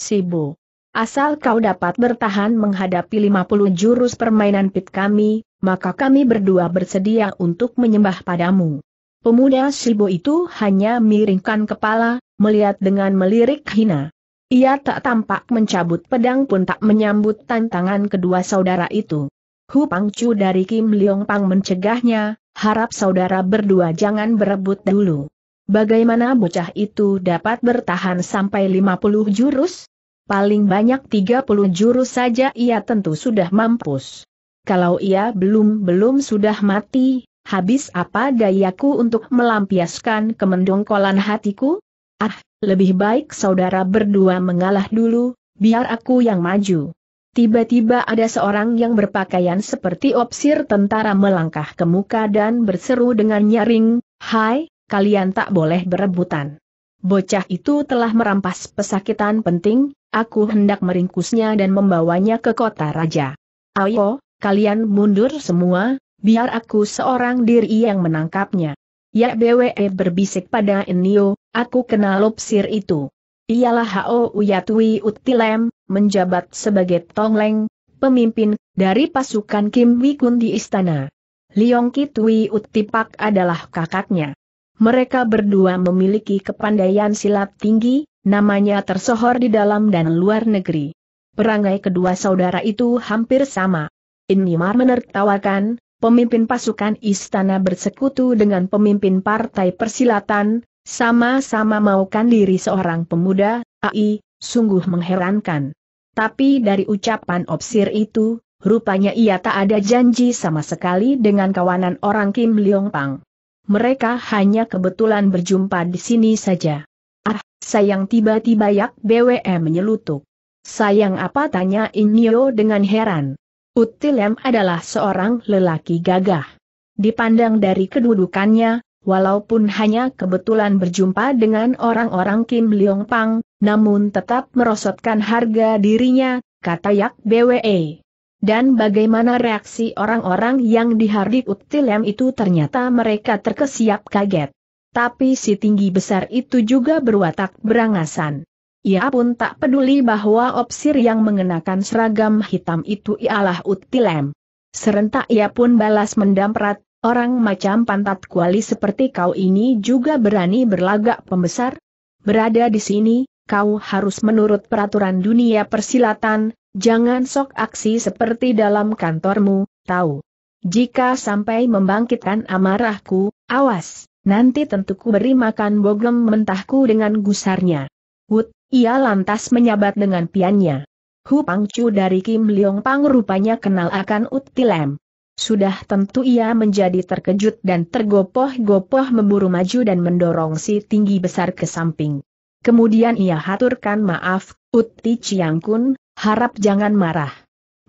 Sibu. Asal kau dapat bertahan menghadapi 50 jurus permainan pit kami, maka kami berdua bersedia untuk menyembah padamu. Pemuda Sibu itu hanya miringkan kepala, melihat dengan melirik hina. Ia tak tampak mencabut pedang pun tak menyambut tantangan kedua saudara itu. Hu Pangcu dari Kim Leong Pang mencegahnya, harap saudara berdua jangan berebut dulu. Bagaimana bocah itu dapat bertahan sampai 50 jurus? Paling banyak 30 jurus saja ia tentu sudah mampus. Kalau ia belum-belum sudah mati, habis apa dayaku untuk melampiaskan kemendongkolan hatiku? Ah, lebih baik saudara berdua mengalah dulu, biar aku yang maju. Tiba-tiba ada seorang yang berpakaian seperti opsir tentara melangkah ke muka dan berseru dengan nyaring, Hai, kalian tak boleh berebutan. Bocah itu telah merampas pesakitan penting, aku hendak meringkusnya dan membawanya ke kota raja. Ayo, kalian mundur semua, biar aku seorang diri yang menangkapnya. Ya BWE berbisik pada Enio, aku kenal opsir itu ialah Hao Uyatui Utilem, menjabat sebagai Tongleng, pemimpin, dari pasukan Kim Wikun di istana. Liong Kitui Utipak adalah kakaknya. Mereka berdua memiliki kepandaian silat tinggi, namanya tersohor di dalam dan luar negeri. Perangai kedua saudara itu hampir sama. Inimar menertawakan, pemimpin pasukan istana bersekutu dengan pemimpin partai persilatan, sama-sama maukan diri seorang pemuda, ai, sungguh mengherankan. Tapi dari ucapan opsir itu, rupanya ia tak ada janji sama sekali dengan kawanan orang Kim Leong Pang. Mereka hanya kebetulan berjumpa di sini saja. Ah, sayang tiba-tiba Yak BWM menyelutuk. Sayang apa tanya Inyo dengan heran. Utilem adalah seorang lelaki gagah. Dipandang dari kedudukannya, walaupun hanya kebetulan berjumpa dengan orang-orang Kim Leong Pang, namun tetap merosotkan harga dirinya, kata Yak BWE. Dan bagaimana reaksi orang-orang yang dihardik Utilem itu ternyata mereka terkesiap kaget. Tapi si tinggi besar itu juga berwatak berangasan. Ia pun tak peduli bahwa opsir yang mengenakan seragam hitam itu ialah Utilem. Serentak ia pun balas mendamprat, Orang macam pantat kuali seperti kau ini juga berani berlagak pembesar? Berada di sini, kau harus menurut peraturan dunia persilatan, jangan sok aksi seperti dalam kantormu, tahu. Jika sampai membangkitkan amarahku, awas, nanti tentu ku beri makan bogem mentahku dengan gusarnya. Wut, ia lantas menyabat dengan piannya. Hu Pangcu dari Kim Leong Pang rupanya kenal akan Ut Tilem. Sudah tentu ia menjadi terkejut dan tergopoh-gopoh memburu maju dan mendorong si tinggi besar ke samping. Kemudian ia haturkan maaf, Uti Ciangkun, harap jangan marah.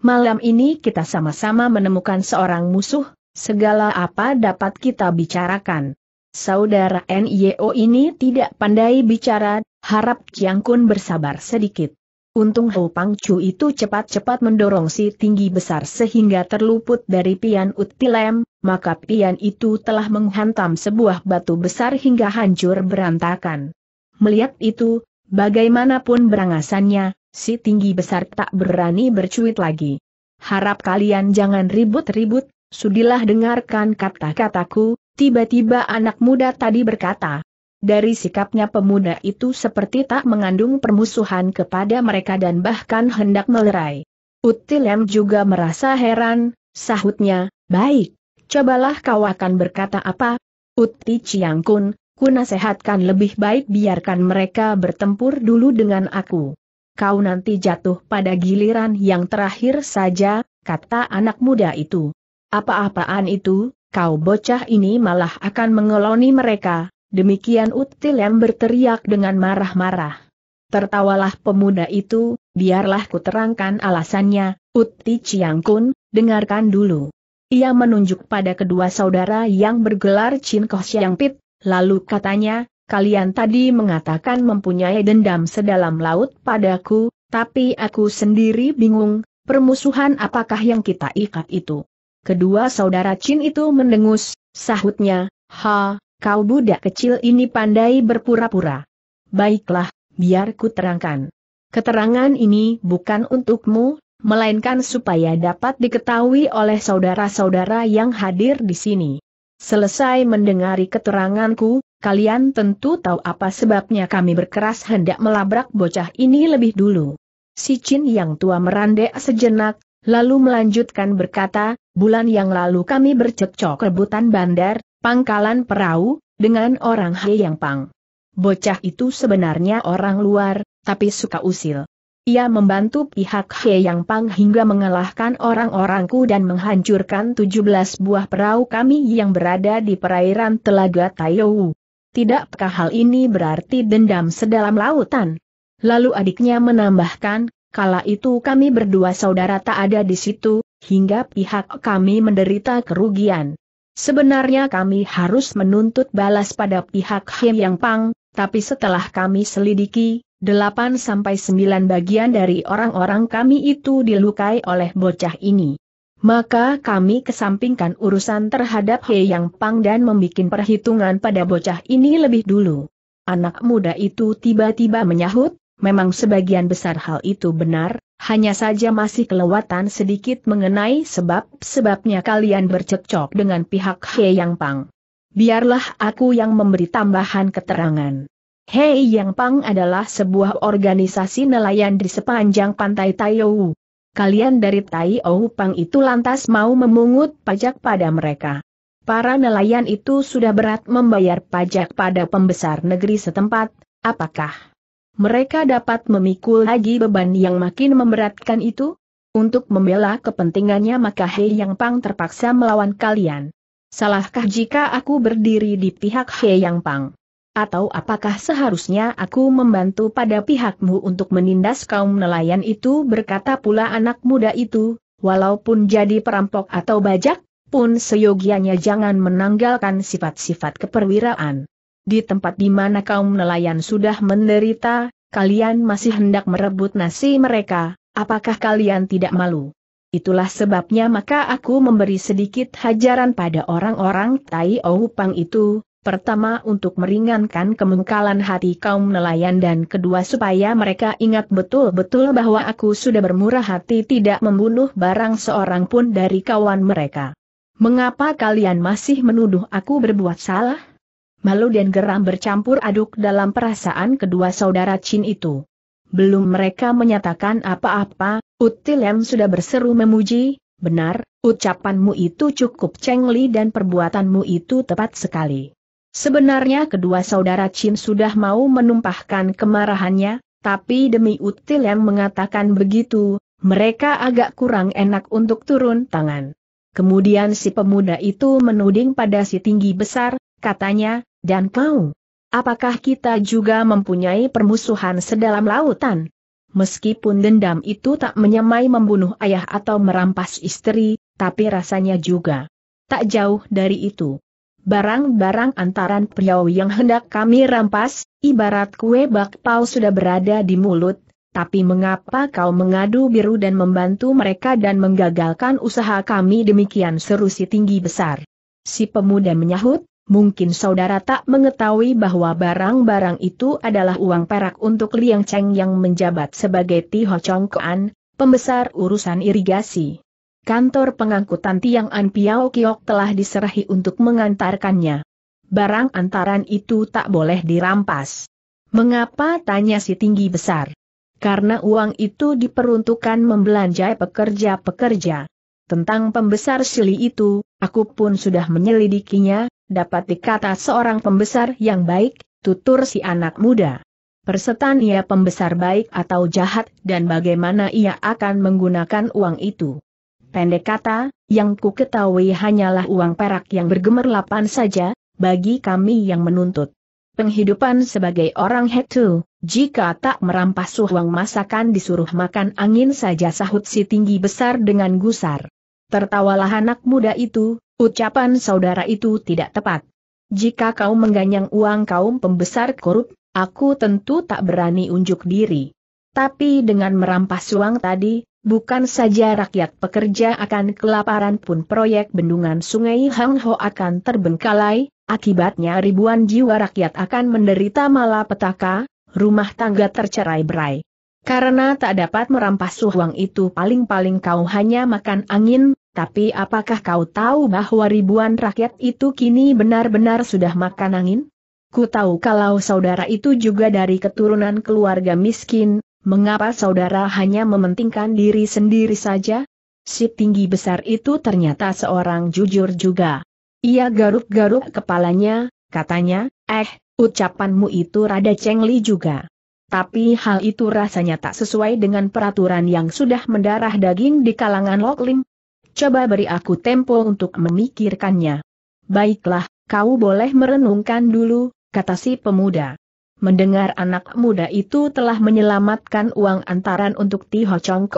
Malam ini kita sama-sama menemukan seorang musuh, segala apa dapat kita bicarakan. Saudara NIO ini tidak pandai bicara, harap Ciangkun bersabar sedikit. Untung Ho Pang Chu itu cepat-cepat mendorong si tinggi besar sehingga terluput dari pian utilem, maka pian itu telah menghantam sebuah batu besar hingga hancur berantakan. Melihat itu, bagaimanapun berangasannya, si tinggi besar tak berani bercuit lagi. Harap kalian jangan ribut-ribut, sudilah dengarkan kata-kataku, tiba-tiba anak muda tadi berkata, dari sikapnya pemuda itu seperti tak mengandung permusuhan kepada mereka dan bahkan hendak melerai. Utilem juga merasa heran, sahutnya, baik, cobalah kau akan berkata apa? Uti Ciangkun, ku nasehatkan lebih baik biarkan mereka bertempur dulu dengan aku. Kau nanti jatuh pada giliran yang terakhir saja, kata anak muda itu. Apa-apaan itu, kau bocah ini malah akan mengeloni mereka, Demikian yang berteriak dengan marah-marah. Tertawalah pemuda itu, biarlah kuterangkan alasannya, Uti Ciangkun, dengarkan dulu. Ia menunjuk pada kedua saudara yang bergelar Chin Koh Siang Pit, lalu katanya, kalian tadi mengatakan mempunyai dendam sedalam laut padaku, tapi aku sendiri bingung, permusuhan apakah yang kita ikat itu? Kedua saudara Chin itu mendengus, sahutnya, ha, Kau budak kecil ini pandai berpura-pura. Baiklah, biar ku terangkan. Keterangan ini bukan untukmu, melainkan supaya dapat diketahui oleh saudara-saudara yang hadir di sini. Selesai mendengari keteranganku, kalian tentu tahu apa sebabnya kami berkeras hendak melabrak bocah ini lebih dulu. Si Chin yang tua merandek sejenak, lalu melanjutkan berkata, bulan yang lalu kami bercekcok rebutan bandar, pangkalan perahu, dengan orang Yang Pang. Bocah itu sebenarnya orang luar, tapi suka usil. Ia membantu pihak He Yang Pang hingga mengalahkan orang-orangku dan menghancurkan 17 buah perahu kami yang berada di perairan Telaga Taiyou. Tidakkah hal ini berarti dendam sedalam lautan? Lalu adiknya menambahkan, kala itu kami berdua saudara tak ada di situ, hingga pihak kami menderita kerugian. Sebenarnya kami harus menuntut balas pada pihak Him Yang Pang, tapi setelah kami selidiki, 8-9 bagian dari orang-orang kami itu dilukai oleh bocah ini. Maka kami kesampingkan urusan terhadap He Yang Pang dan membuat perhitungan pada bocah ini lebih dulu. Anak muda itu tiba-tiba menyahut, memang sebagian besar hal itu benar, hanya saja masih kelewatan sedikit mengenai sebab-sebabnya kalian bercekcok dengan pihak He Yang Pang. Biarlah aku yang memberi tambahan keterangan. Hei Yang Pang adalah sebuah organisasi nelayan di sepanjang pantai Taiou. Kalian dari Taiou Pang itu lantas mau memungut pajak pada mereka. Para nelayan itu sudah berat membayar pajak pada pembesar negeri setempat, apakah mereka dapat memikul lagi beban yang makin memberatkan itu? Untuk membela kepentingannya maka Hei Yang Pang terpaksa melawan kalian. Salahkah jika aku berdiri di pihak Hei Yang Pang? Atau apakah seharusnya aku membantu pada pihakmu untuk menindas kaum nelayan itu berkata pula anak muda itu, walaupun jadi perampok atau bajak, pun seyogianya jangan menanggalkan sifat-sifat keperwiraan. Di tempat di mana kaum nelayan sudah menderita, kalian masih hendak merebut nasi mereka, apakah kalian tidak malu? Itulah sebabnya maka aku memberi sedikit hajaran pada orang-orang Tai Oupang itu, pertama untuk meringankan kemengkalan hati kaum nelayan dan kedua supaya mereka ingat betul-betul bahwa aku sudah bermurah hati tidak membunuh barang seorang pun dari kawan mereka. Mengapa kalian masih menuduh aku berbuat salah? malu dan geram bercampur aduk dalam perasaan kedua saudara Chin itu. Belum mereka menyatakan apa-apa, Utilem sudah berseru memuji, benar, ucapanmu itu cukup cengli dan perbuatanmu itu tepat sekali. Sebenarnya kedua saudara Chin sudah mau menumpahkan kemarahannya, tapi demi Utilem mengatakan begitu, mereka agak kurang enak untuk turun tangan. Kemudian si pemuda itu menuding pada si tinggi besar, katanya, dan kau? Apakah kita juga mempunyai permusuhan sedalam lautan? Meskipun dendam itu tak menyamai membunuh ayah atau merampas istri, tapi rasanya juga tak jauh dari itu. Barang-barang antaran priau yang hendak kami rampas, ibarat kue bakpao sudah berada di mulut, tapi mengapa kau mengadu biru dan membantu mereka dan menggagalkan usaha kami demikian seru si tinggi besar? Si pemuda menyahut, Mungkin saudara tak mengetahui bahwa barang-barang itu adalah uang perak untuk Liang Cheng yang menjabat sebagai Ti Ho Chong Kuan, pembesar urusan irigasi. Kantor pengangkutan Tiang An Piao Kiok telah diserahi untuk mengantarkannya. Barang antaran itu tak boleh dirampas. Mengapa tanya si tinggi besar? Karena uang itu diperuntukkan membelanjai pekerja-pekerja. Tentang pembesar Sili itu, aku pun sudah menyelidikinya, dapat dikata seorang pembesar yang baik, tutur si anak muda. Persetan ia pembesar baik atau jahat dan bagaimana ia akan menggunakan uang itu. Pendek kata, yang ku ketahui hanyalah uang perak yang bergemerlapan saja, bagi kami yang menuntut. Penghidupan sebagai orang hetu, jika tak merampas uang masakan disuruh makan angin saja sahut si tinggi besar dengan gusar. Tertawalah anak muda itu, Ucapan saudara itu tidak tepat. Jika kau mengganyang uang kaum pembesar korup, aku tentu tak berani unjuk diri. Tapi dengan merampas uang tadi, bukan saja rakyat pekerja akan kelaparan pun proyek bendungan sungai Hang Ho akan terbengkalai, akibatnya ribuan jiwa rakyat akan menderita malapetaka, rumah tangga tercerai berai. Karena tak dapat merampas suhuang itu paling-paling kau hanya makan angin, tapi apakah kau tahu bahwa ribuan rakyat itu kini benar-benar sudah makan angin? Ku tahu kalau saudara itu juga dari keturunan keluarga miskin, mengapa saudara hanya mementingkan diri sendiri saja? Si tinggi besar itu ternyata seorang jujur juga. Ia garuk-garuk kepalanya, katanya, eh, ucapanmu itu rada cengli juga. Tapi hal itu rasanya tak sesuai dengan peraturan yang sudah mendarah daging di kalangan Loklim. Coba beri aku tempo untuk memikirkannya. Baiklah, kau boleh merenungkan dulu, kata si pemuda. Mendengar anak muda itu telah menyelamatkan uang antaran untuk Ti Ho Chong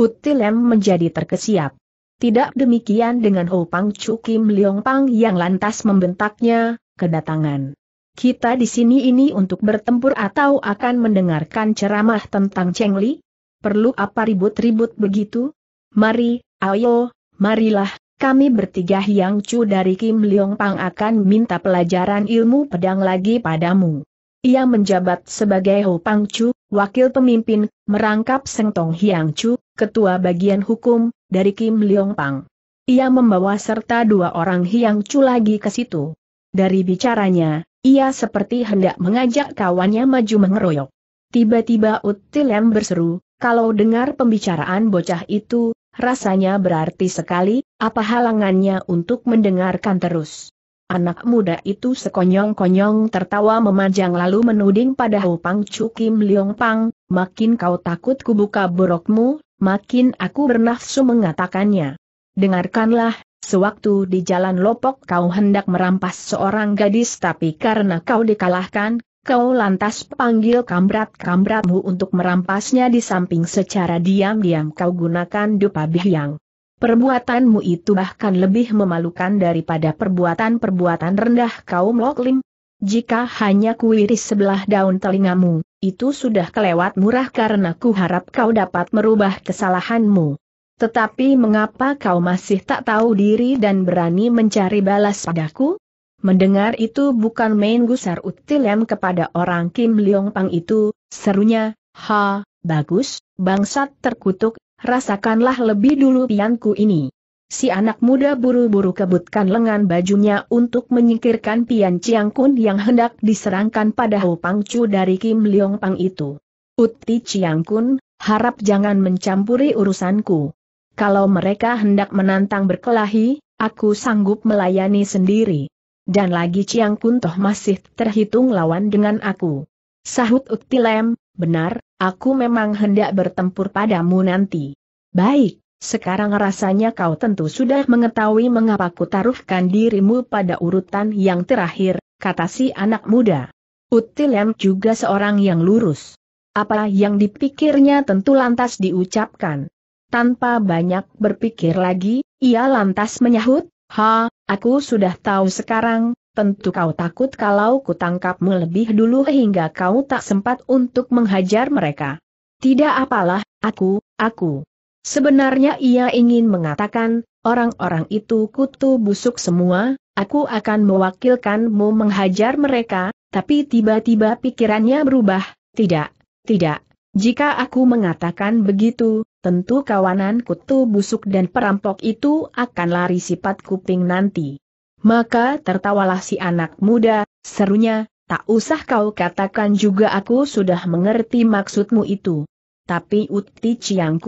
Utilem menjadi terkesiap. Tidak demikian dengan Ho Pang Chu Kim Leong Pang yang lantas membentaknya, kedatangan. Kita di sini ini untuk bertempur atau akan mendengarkan ceramah tentang Cheng Li? Perlu apa ribut-ribut begitu? Mari, ayo, marilah, kami bertiga Hyang Chu dari Kim Leong Pang akan minta pelajaran ilmu pedang lagi padamu. Ia menjabat sebagai Ho Pang Chu, wakil pemimpin, merangkap Seng Tong Hiang Chu, ketua bagian hukum, dari Kim Leong Pang. Ia membawa serta dua orang Hiang Chu lagi ke situ. Dari bicaranya, ia seperti hendak mengajak kawannya maju mengeroyok. Tiba-tiba Utilem berseru, kalau dengar pembicaraan bocah itu, rasanya berarti sekali, apa halangannya untuk mendengarkan terus. Anak muda itu sekonyong-konyong tertawa memanjang lalu menuding pada Ho Pang Chu Kim Leong Pang, makin kau takut kubuka borokmu, makin aku bernafsu mengatakannya. Dengarkanlah, Sewaktu di jalan Lopok kau hendak merampas seorang gadis tapi karena kau dikalahkan, kau lantas panggil kambrat-kambratmu untuk merampasnya di samping secara diam-diam kau gunakan dupa bihyang. Perbuatanmu itu bahkan lebih memalukan daripada perbuatan-perbuatan rendah kaum Loklim. Jika hanya kuiris sebelah daun telingamu, itu sudah kelewat murah karena ku harap kau dapat merubah kesalahanmu. Tetapi mengapa kau masih tak tahu diri dan berani mencari balas padaku? Mendengar itu bukan main gusar utilem kepada orang Kim Leong Pang itu, serunya, ha, bagus, bangsat terkutuk, rasakanlah lebih dulu pianku ini. Si anak muda buru-buru kebutkan lengan bajunya untuk menyingkirkan pian Chiang Kun yang hendak diserangkan pada Ho Pang Chu dari Kim Leong Pang itu. Uti Chiang Kun, harap jangan mencampuri urusanku kalau mereka hendak menantang berkelahi, aku sanggup melayani sendiri. Dan lagi Chiang Kuntoh masih terhitung lawan dengan aku. Sahut Uktilem, benar, aku memang hendak bertempur padamu nanti. Baik, sekarang rasanya kau tentu sudah mengetahui mengapa ku taruhkan dirimu pada urutan yang terakhir, kata si anak muda. Utilem juga seorang yang lurus. Apa yang dipikirnya tentu lantas diucapkan. Tanpa banyak berpikir lagi, ia lantas menyahut, Ha, aku sudah tahu sekarang, tentu kau takut kalau kutangkapmu lebih dulu hingga kau tak sempat untuk menghajar mereka. Tidak apalah, aku, aku. Sebenarnya ia ingin mengatakan, orang-orang itu kutu busuk semua, aku akan mewakilkanmu menghajar mereka, tapi tiba-tiba pikirannya berubah, tidak, tidak. Jika aku mengatakan begitu, tentu kawanan kutu busuk dan perampok itu akan lari sifat kuping nanti. Maka tertawalah si anak muda, serunya, tak usah kau katakan juga aku sudah mengerti maksudmu itu. Tapi Uti Chiang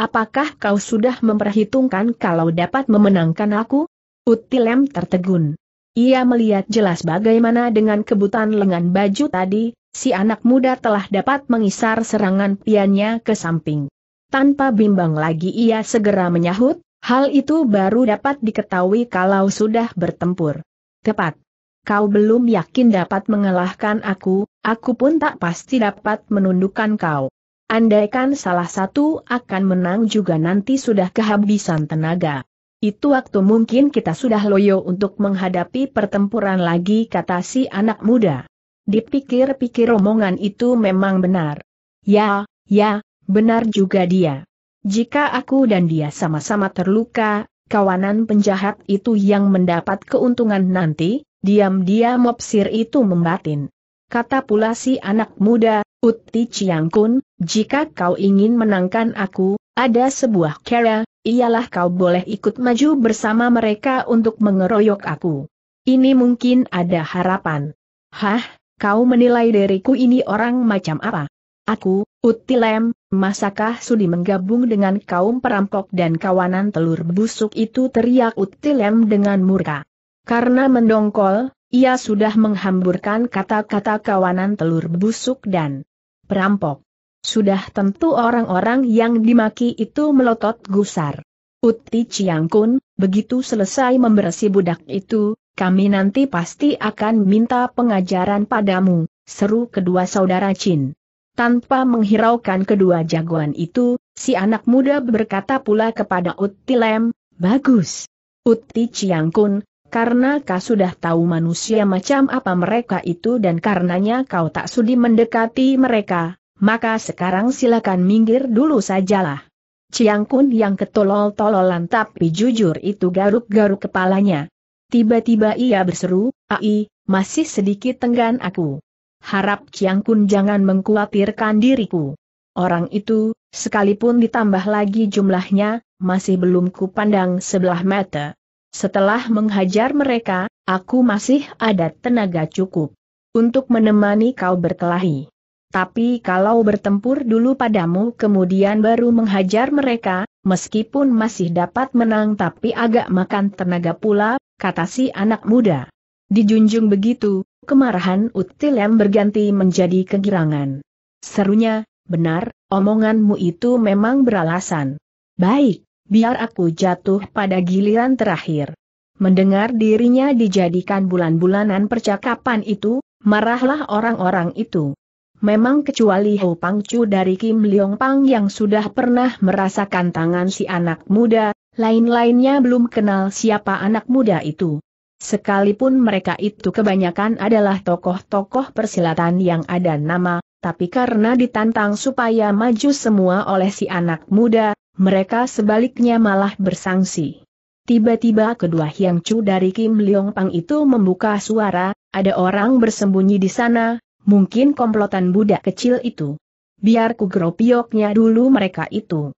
apakah kau sudah memperhitungkan kalau dapat memenangkan aku? Uti Lem tertegun. Ia melihat jelas bagaimana dengan kebutan lengan baju tadi, si anak muda telah dapat mengisar serangan piannya ke samping. Tanpa bimbang lagi ia segera menyahut, hal itu baru dapat diketahui kalau sudah bertempur. Tepat. Kau belum yakin dapat mengalahkan aku, aku pun tak pasti dapat menundukkan kau. Andaikan salah satu akan menang juga nanti sudah kehabisan tenaga. Itu waktu mungkin kita sudah loyo untuk menghadapi pertempuran lagi kata si anak muda. Dipikir-pikir omongan itu memang benar. Ya, ya, Benar juga dia. Jika aku dan dia sama-sama terluka, kawanan penjahat itu yang mendapat keuntungan nanti, diam-diam mopsir itu membatin. Kata pula si anak muda, Uti Ciangkun, jika kau ingin menangkan aku, ada sebuah kera, ialah kau boleh ikut maju bersama mereka untuk mengeroyok aku. Ini mungkin ada harapan. Hah, kau menilai diriku ini orang macam apa? Aku, Utilem, masakah Sudi menggabung dengan kaum perampok dan kawanan telur busuk itu teriak Utilem dengan murka. Karena mendongkol, ia sudah menghamburkan kata-kata kawanan telur busuk dan perampok. Sudah tentu orang-orang yang dimaki itu melotot gusar. Uti Ciangkun, begitu selesai membersih budak itu, kami nanti pasti akan minta pengajaran padamu, seru kedua saudara Chin. Tanpa menghiraukan kedua jagoan itu, si anak muda berkata pula kepada Uti Lem, Bagus. Chiang Ciangkun, karena kau sudah tahu manusia macam apa mereka itu dan karenanya kau tak sudi mendekati mereka, maka sekarang silakan minggir dulu sajalah. Ciangkun yang ketolol-tololan tapi jujur itu garuk-garuk kepalanya. Tiba-tiba ia berseru, Ai, masih sedikit tenggan aku harap Chiang Kun jangan mengkhawatirkan diriku. Orang itu, sekalipun ditambah lagi jumlahnya, masih belum kupandang sebelah mata. Setelah menghajar mereka, aku masih ada tenaga cukup untuk menemani kau berkelahi. Tapi kalau bertempur dulu padamu kemudian baru menghajar mereka, meskipun masih dapat menang tapi agak makan tenaga pula, kata si anak muda. Dijunjung begitu, Kemarahan Utilem berganti menjadi kegirangan. Serunya, benar, omonganmu itu memang beralasan. Baik, biar aku jatuh pada giliran terakhir. Mendengar dirinya dijadikan bulan-bulanan percakapan itu, marahlah orang-orang itu. Memang kecuali Hou Pang Chu dari Kim Leong Pang yang sudah pernah merasakan tangan si anak muda, lain-lainnya belum kenal siapa anak muda itu. Sekalipun mereka itu kebanyakan adalah tokoh-tokoh persilatan yang ada nama, tapi karena ditantang supaya maju semua oleh si anak muda, mereka sebaliknya malah bersangsi. Tiba-tiba kedua Hyang Chu dari Kim Leong Pang itu membuka suara, ada orang bersembunyi di sana, mungkin komplotan budak kecil itu. Biar ku geropioknya dulu mereka itu.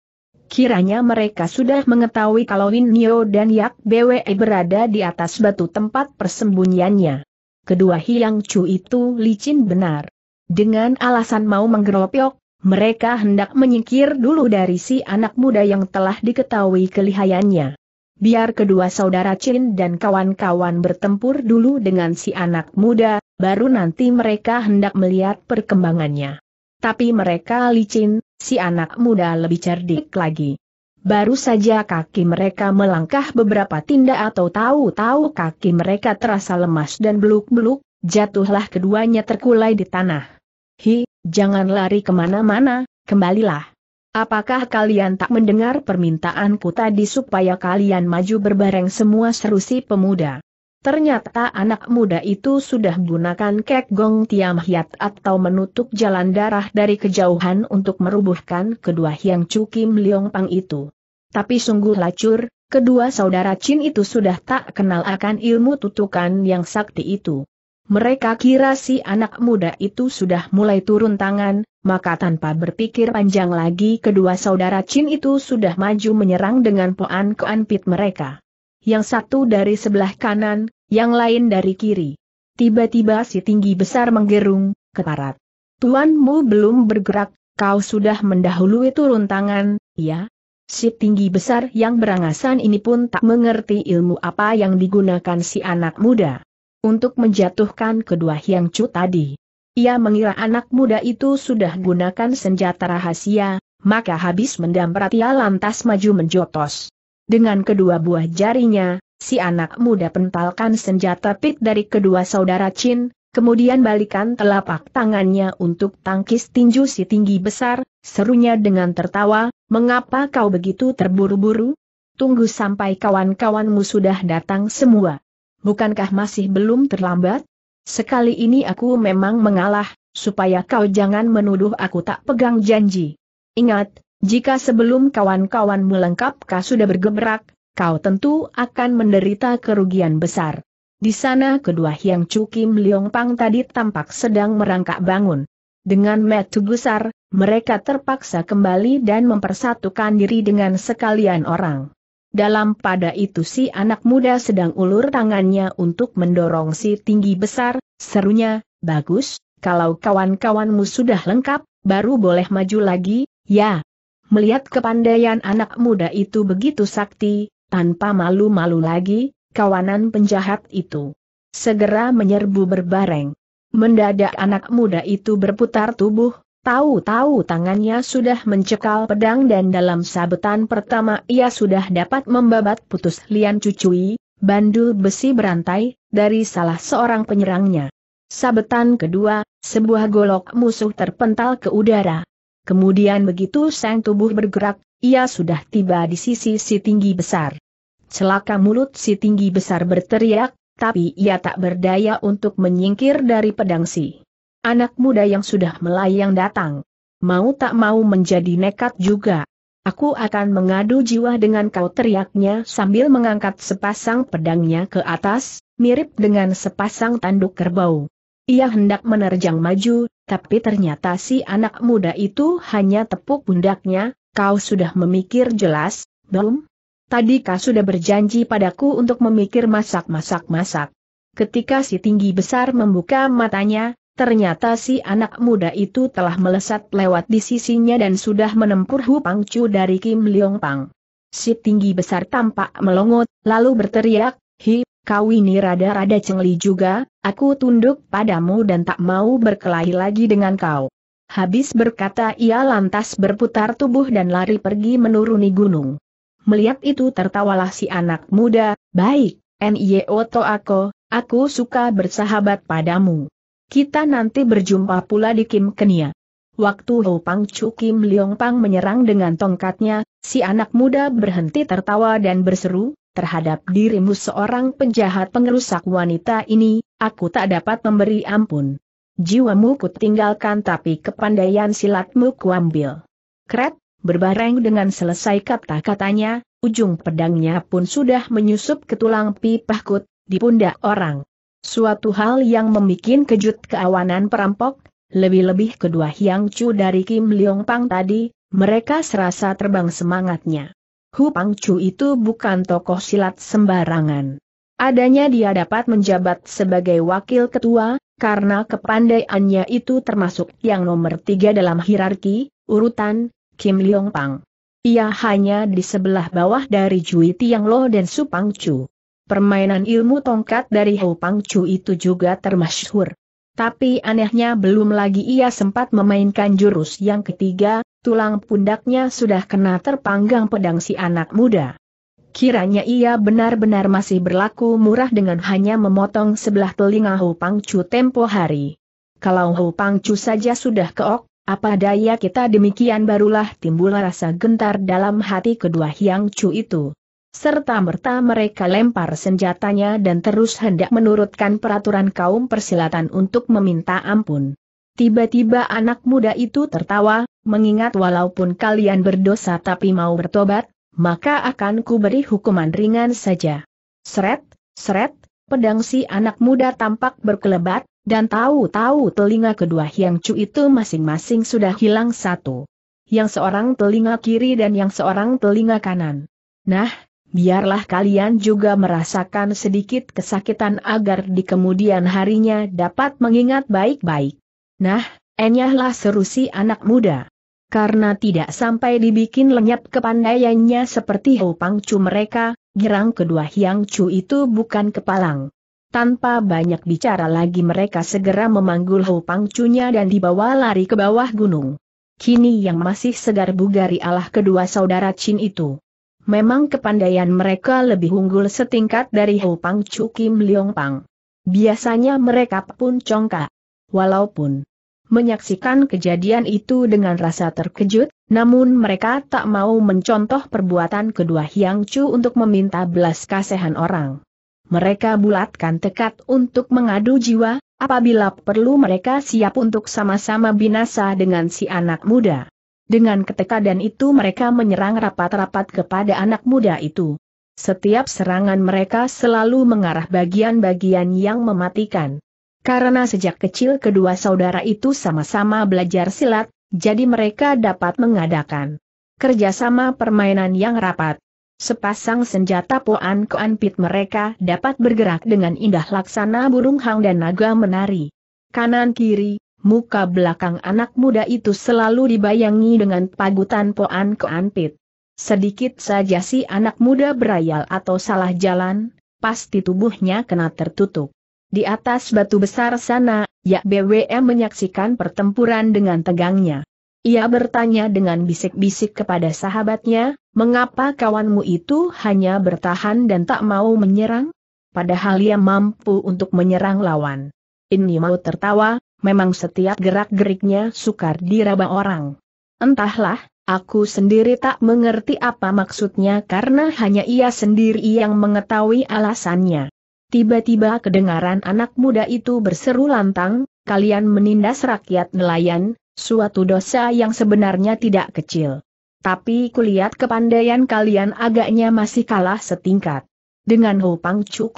Kiranya mereka sudah mengetahui kalau Win Nio dan Yak Bwe berada di atas batu tempat persembunyiannya. Kedua Hiang Chu itu licin benar. Dengan alasan mau menggeropyok, mereka hendak menyingkir dulu dari si anak muda yang telah diketahui kelihayannya. Biar kedua saudara Chin dan kawan-kawan bertempur dulu dengan si anak muda, baru nanti mereka hendak melihat perkembangannya tapi mereka licin, si anak muda lebih cerdik lagi. Baru saja kaki mereka melangkah beberapa tindak atau tahu-tahu kaki mereka terasa lemas dan beluk-beluk, jatuhlah keduanya terkulai di tanah. Hi, jangan lari kemana-mana, kembalilah. Apakah kalian tak mendengar permintaanku tadi supaya kalian maju berbareng semua serusi pemuda? Ternyata anak muda itu sudah gunakan kek gong tiam hiat atau menutup jalan darah dari kejauhan untuk merubuhkan kedua Hiang Chu Kim Leong Pang itu. Tapi sungguh lacur, kedua saudara Chin itu sudah tak kenal akan ilmu tutukan yang sakti itu. Mereka kira si anak muda itu sudah mulai turun tangan, maka tanpa berpikir panjang lagi kedua saudara Chin itu sudah maju menyerang dengan poan keanpit mereka yang satu dari sebelah kanan, yang lain dari kiri. Tiba-tiba si tinggi besar menggerung, keparat. Tuanmu belum bergerak, kau sudah mendahului turun tangan, ya? Si tinggi besar yang berangasan ini pun tak mengerti ilmu apa yang digunakan si anak muda. Untuk menjatuhkan kedua Hyang Chu tadi. Ia mengira anak muda itu sudah gunakan senjata rahasia, maka habis mendamprat ia lantas maju menjotos. Dengan kedua buah jarinya, si anak muda pentalkan senjata pit dari kedua saudara Chin, kemudian balikan telapak tangannya untuk tangkis tinju si tinggi besar, serunya dengan tertawa, mengapa kau begitu terburu-buru? Tunggu sampai kawan-kawanmu sudah datang semua. Bukankah masih belum terlambat? Sekali ini aku memang mengalah, supaya kau jangan menuduh aku tak pegang janji. Ingat, jika sebelum kawan-kawanmu lengkap kau sudah bergebrak kau tentu akan menderita kerugian besar. Di sana kedua Hyang Chu Kim Leong Pang tadi tampak sedang merangkak bangun. Dengan metu besar, mereka terpaksa kembali dan mempersatukan diri dengan sekalian orang. Dalam pada itu si anak muda sedang ulur tangannya untuk mendorong si tinggi besar, serunya, bagus, kalau kawan-kawanmu sudah lengkap, baru boleh maju lagi, ya. Melihat kepandaian anak muda itu begitu sakti, tanpa malu-malu lagi, kawanan penjahat itu. Segera menyerbu berbareng. Mendadak anak muda itu berputar tubuh, tahu-tahu tangannya sudah mencekal pedang dan dalam sabetan pertama ia sudah dapat membabat putus lian cucui, bandul besi berantai, dari salah seorang penyerangnya. Sabetan kedua, sebuah golok musuh terpental ke udara. Kemudian begitu sang tubuh bergerak, ia sudah tiba di sisi si tinggi besar. Celaka mulut si tinggi besar berteriak, tapi ia tak berdaya untuk menyingkir dari pedang si. Anak muda yang sudah melayang datang. Mau tak mau menjadi nekat juga. Aku akan mengadu jiwa dengan kau teriaknya sambil mengangkat sepasang pedangnya ke atas, mirip dengan sepasang tanduk kerbau. Ia hendak menerjang maju, tapi ternyata si anak muda itu hanya tepuk pundaknya, kau sudah memikir jelas, belum? Tadi kau sudah berjanji padaku untuk memikir masak-masak-masak. Ketika si tinggi besar membuka matanya, ternyata si anak muda itu telah melesat lewat di sisinya dan sudah menempuh Hupang Chu dari Kim Leong Pang. Si tinggi besar tampak melongot, lalu berteriak, Hi, kau ini rada-rada cengli juga, aku tunduk padamu dan tak mau berkelahi lagi dengan kau. Habis berkata ia lantas berputar tubuh dan lari pergi menuruni gunung. Melihat itu tertawalah si anak muda, baik, N.I.O. Toako, aku suka bersahabat padamu. Kita nanti berjumpa pula di Kim Kenia. Waktu Ho Pang Chu Kim Leong Pang menyerang dengan tongkatnya, si anak muda berhenti tertawa dan berseru, terhadap dirimu seorang penjahat pengerusak wanita ini, aku tak dapat memberi ampun. Jiwamu ku tinggalkan tapi kepandaian silatmu kuambil. Kret, Berbareng dengan selesai kata-katanya, ujung pedangnya pun sudah menyusup ke tulang pipah kut, di pundak orang. Suatu hal yang membuat kejut keawanan perampok, lebih-lebih kedua Hyang Chu dari Kim Leong Pang tadi, mereka serasa terbang semangatnya. Hu Pang Chu itu bukan tokoh silat sembarangan. Adanya dia dapat menjabat sebagai wakil ketua, karena kepandaiannya itu termasuk yang nomor tiga dalam hierarki, urutan, Kim Leong Pang. Ia hanya di sebelah bawah dari Jui Tiang Lo dan Su Pang Chu. Permainan ilmu tongkat dari Ho Pang Chu itu juga termasyhur. Tapi anehnya belum lagi ia sempat memainkan jurus yang ketiga, tulang pundaknya sudah kena terpanggang pedang si anak muda. Kiranya ia benar-benar masih berlaku murah dengan hanya memotong sebelah telinga Ho Pang Chu tempo hari. Kalau Ho Pang Chu saja sudah keok, apa daya kita demikian barulah timbul rasa gentar dalam hati kedua Hyang Chu itu. Serta merta mereka lempar senjatanya dan terus hendak menurutkan peraturan kaum persilatan untuk meminta ampun. Tiba-tiba anak muda itu tertawa, mengingat walaupun kalian berdosa tapi mau bertobat, maka akan kuberi hukuman ringan saja. Seret, seret, pedang si anak muda tampak berkelebat, dan tahu-tahu telinga kedua Hiang Chu itu masing-masing sudah hilang satu. Yang seorang telinga kiri dan yang seorang telinga kanan. Nah, biarlah kalian juga merasakan sedikit kesakitan agar di kemudian harinya dapat mengingat baik-baik. Nah, enyahlah seru si anak muda. Karena tidak sampai dibikin lenyap kepandaiannya seperti Hou Pang Chu mereka, girang kedua Hiang Chu itu bukan kepalang. Tanpa banyak bicara lagi mereka segera memanggul Ho Pangcunya dan dibawa lari ke bawah gunung. Kini yang masih segar bugari Allah kedua saudara Chin itu. Memang kepandaian mereka lebih unggul setingkat dari Ho Pangcu Kim Leong Pang. Biasanya mereka pun congkak. Walaupun menyaksikan kejadian itu dengan rasa terkejut, namun mereka tak mau mencontoh perbuatan kedua Hyang Chu untuk meminta belas kasihan orang mereka bulatkan tekad untuk mengadu jiwa, apabila perlu mereka siap untuk sama-sama binasa dengan si anak muda. Dengan ketekadan itu mereka menyerang rapat-rapat kepada anak muda itu. Setiap serangan mereka selalu mengarah bagian-bagian yang mematikan. Karena sejak kecil kedua saudara itu sama-sama belajar silat, jadi mereka dapat mengadakan kerjasama permainan yang rapat. Sepasang senjata poan Pit mereka dapat bergerak dengan indah laksana burung hang dan naga menari. Kanan kiri, muka belakang anak muda itu selalu dibayangi dengan pagutan poan Pit. Sedikit saja si anak muda berayal atau salah jalan, pasti tubuhnya kena tertutup. Di atas batu besar sana, Yak BWM menyaksikan pertempuran dengan tegangnya. Ia bertanya dengan bisik-bisik kepada sahabatnya, mengapa kawanmu itu hanya bertahan dan tak mau menyerang? Padahal ia mampu untuk menyerang lawan. Ini mau tertawa, memang setiap gerak-geriknya sukar diraba orang. Entahlah, aku sendiri tak mengerti apa maksudnya karena hanya ia sendiri yang mengetahui alasannya. Tiba-tiba kedengaran anak muda itu berseru lantang, kalian menindas rakyat nelayan, Suatu dosa yang sebenarnya tidak kecil. Tapi kulihat kepandaian kalian agaknya masih kalah setingkat. Dengan Hupang Pang Chu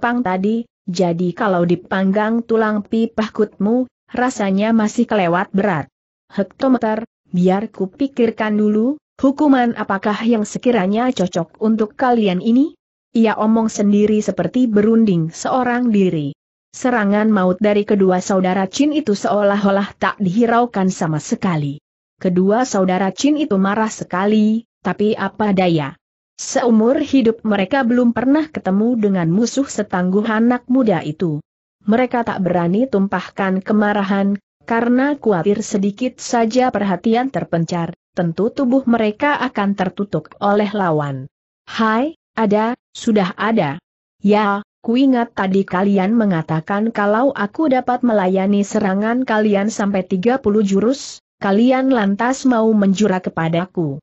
Pang tadi, jadi kalau dipanggang tulang pipah kutmu, rasanya masih kelewat berat. Hektometer, biar kupikirkan pikirkan dulu, hukuman apakah yang sekiranya cocok untuk kalian ini? Ia omong sendiri seperti berunding seorang diri. Serangan maut dari kedua saudara Chin itu seolah-olah tak dihiraukan sama sekali. Kedua saudara Chin itu marah sekali, tapi apa daya. Seumur hidup mereka belum pernah ketemu dengan musuh setangguh anak muda itu. Mereka tak berani tumpahkan kemarahan, karena khawatir sedikit saja perhatian terpencar, tentu tubuh mereka akan tertutup oleh lawan. Hai, ada, sudah ada. Ya, Kuingat tadi kalian mengatakan kalau aku dapat melayani serangan kalian sampai 30 jurus, kalian lantas mau menjura kepadaku.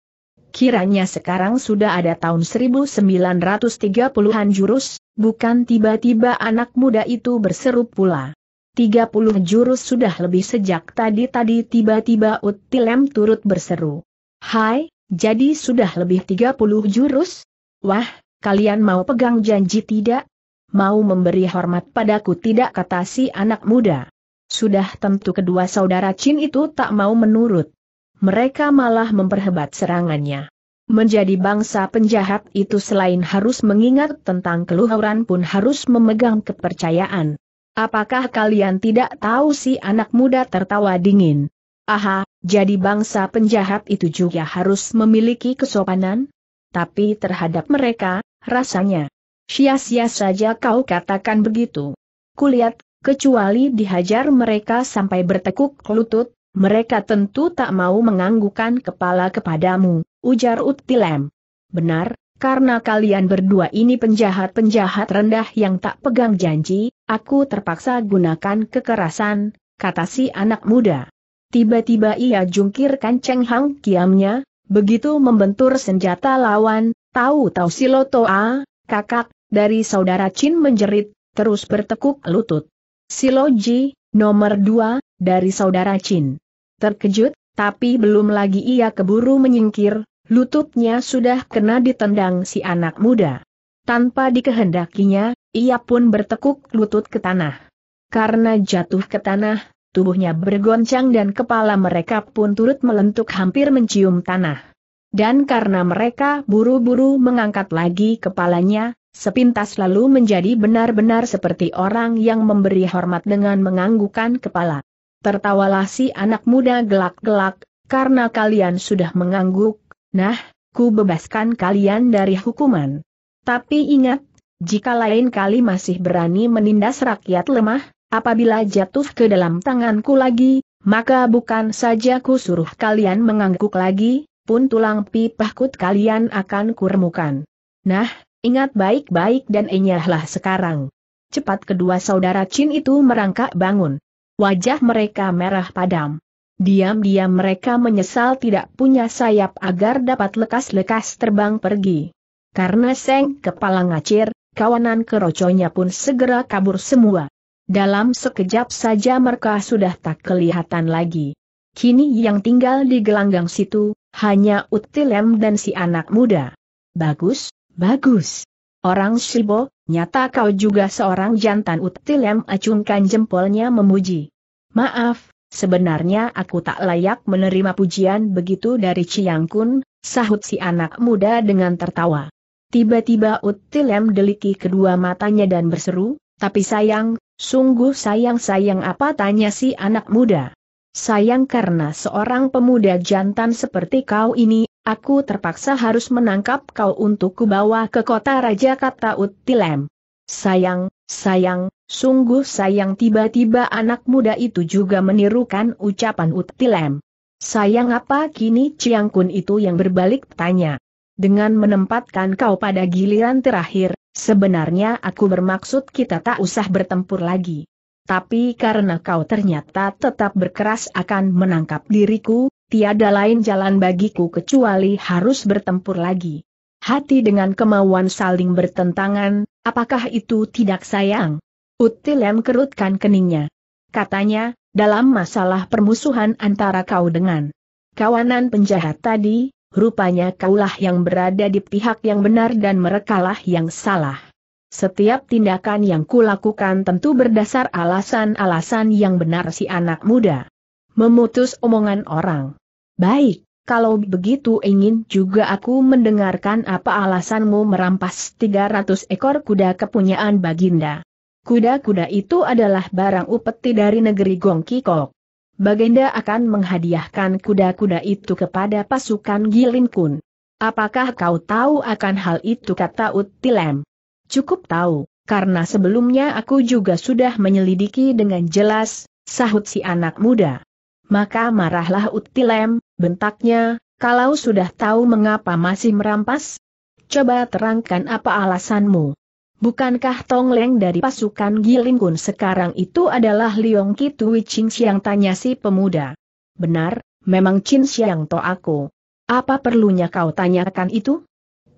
Kiranya sekarang sudah ada tahun 1930-an jurus, bukan tiba-tiba anak muda itu berseru pula. 30 jurus sudah lebih sejak tadi-tadi tiba-tiba Utilem turut berseru. Hai, jadi sudah lebih 30 jurus? Wah, kalian mau pegang janji tidak? mau memberi hormat padaku tidak kata si anak muda. Sudah tentu kedua saudara Chin itu tak mau menurut. Mereka malah memperhebat serangannya. Menjadi bangsa penjahat itu selain harus mengingat tentang keluhuran pun harus memegang kepercayaan. Apakah kalian tidak tahu si anak muda tertawa dingin? Aha, jadi bangsa penjahat itu juga harus memiliki kesopanan? Tapi terhadap mereka, rasanya, Sia-sia saja kau katakan begitu. Kulihat, kecuali dihajar mereka sampai bertekuk lutut, mereka tentu tak mau menganggukan kepala kepadamu, ujar Uttilem. Benar, karena kalian berdua ini penjahat-penjahat rendah yang tak pegang janji, aku terpaksa gunakan kekerasan, kata si anak muda. Tiba-tiba ia jungkirkan Cheng Hang kiamnya, begitu membentur senjata lawan, tahu-tahu si Lotoa, kakak, dari saudara Chin menjerit, terus bertekuk lutut. Siloji, nomor dua, dari saudara Chin. Terkejut, tapi belum lagi ia keburu menyingkir, lututnya sudah kena ditendang si anak muda. Tanpa dikehendakinya, ia pun bertekuk lutut ke tanah. Karena jatuh ke tanah, tubuhnya bergoncang dan kepala mereka pun turut melentuk hampir mencium tanah. Dan karena mereka buru-buru mengangkat lagi kepalanya, Sepintas lalu menjadi benar-benar seperti orang yang memberi hormat dengan menganggukkan kepala. Tertawalah si anak muda gelak-gelak, karena kalian sudah mengangguk, nah, ku bebaskan kalian dari hukuman. Tapi ingat, jika lain kali masih berani menindas rakyat lemah, apabila jatuh ke dalam tanganku lagi, maka bukan saja ku suruh kalian mengangguk lagi, pun tulang pipahku kalian akan kuremukan. Nah, Ingat baik-baik dan enyahlah sekarang. Cepat kedua saudara Chin itu merangkak bangun. Wajah mereka merah padam. Diam-diam mereka menyesal tidak punya sayap agar dapat lekas-lekas terbang pergi. Karena Seng kepala ngacir, kawanan keroconya pun segera kabur semua. Dalam sekejap saja mereka sudah tak kelihatan lagi. Kini yang tinggal di gelanggang situ, hanya Utilem dan si anak muda. Bagus, Bagus. Orang Shibo, nyata kau juga seorang jantan util acungkan jempolnya memuji. Maaf, sebenarnya aku tak layak menerima pujian begitu dari Chiang sahut si anak muda dengan tertawa. Tiba-tiba Utilem deliki kedua matanya dan berseru, tapi sayang, sungguh sayang-sayang apa tanya si anak muda. Sayang karena seorang pemuda jantan seperti kau ini Aku terpaksa harus menangkap kau untuk kubawa ke kota Raja kata Uttilem. Sayang, sayang, sungguh sayang tiba-tiba anak muda itu juga menirukan ucapan Uttilem. Sayang apa kini Kun itu yang berbalik tanya. Dengan menempatkan kau pada giliran terakhir, sebenarnya aku bermaksud kita tak usah bertempur lagi. Tapi karena kau ternyata tetap berkeras akan menangkap diriku, tiada lain jalan bagiku kecuali harus bertempur lagi. Hati dengan kemauan saling bertentangan, apakah itu tidak sayang? Utilem kerutkan keningnya. Katanya, dalam masalah permusuhan antara kau dengan kawanan penjahat tadi, rupanya kaulah yang berada di pihak yang benar dan merekalah yang salah. Setiap tindakan yang kulakukan tentu berdasar alasan-alasan yang benar si anak muda memutus omongan orang. Baik, kalau begitu ingin juga aku mendengarkan apa alasanmu merampas 300 ekor kuda kepunyaan Baginda. Kuda-kuda itu adalah barang upeti dari negeri Gongkikok. Baginda akan menghadiahkan kuda-kuda itu kepada pasukan Gilinkun. Apakah kau tahu akan hal itu kata Utilem? Cukup tahu, karena sebelumnya aku juga sudah menyelidiki dengan jelas, sahut si anak muda. Maka marahlah Utilem, bentaknya, kalau sudah tahu mengapa masih merampas? Coba terangkan apa alasanmu. Bukankah Tong Leng dari pasukan Gilingkun sekarang itu adalah Liong Kitu Wiching Siang tanya si pemuda. Benar, memang Chin Siang to aku. Apa perlunya kau tanyakan itu?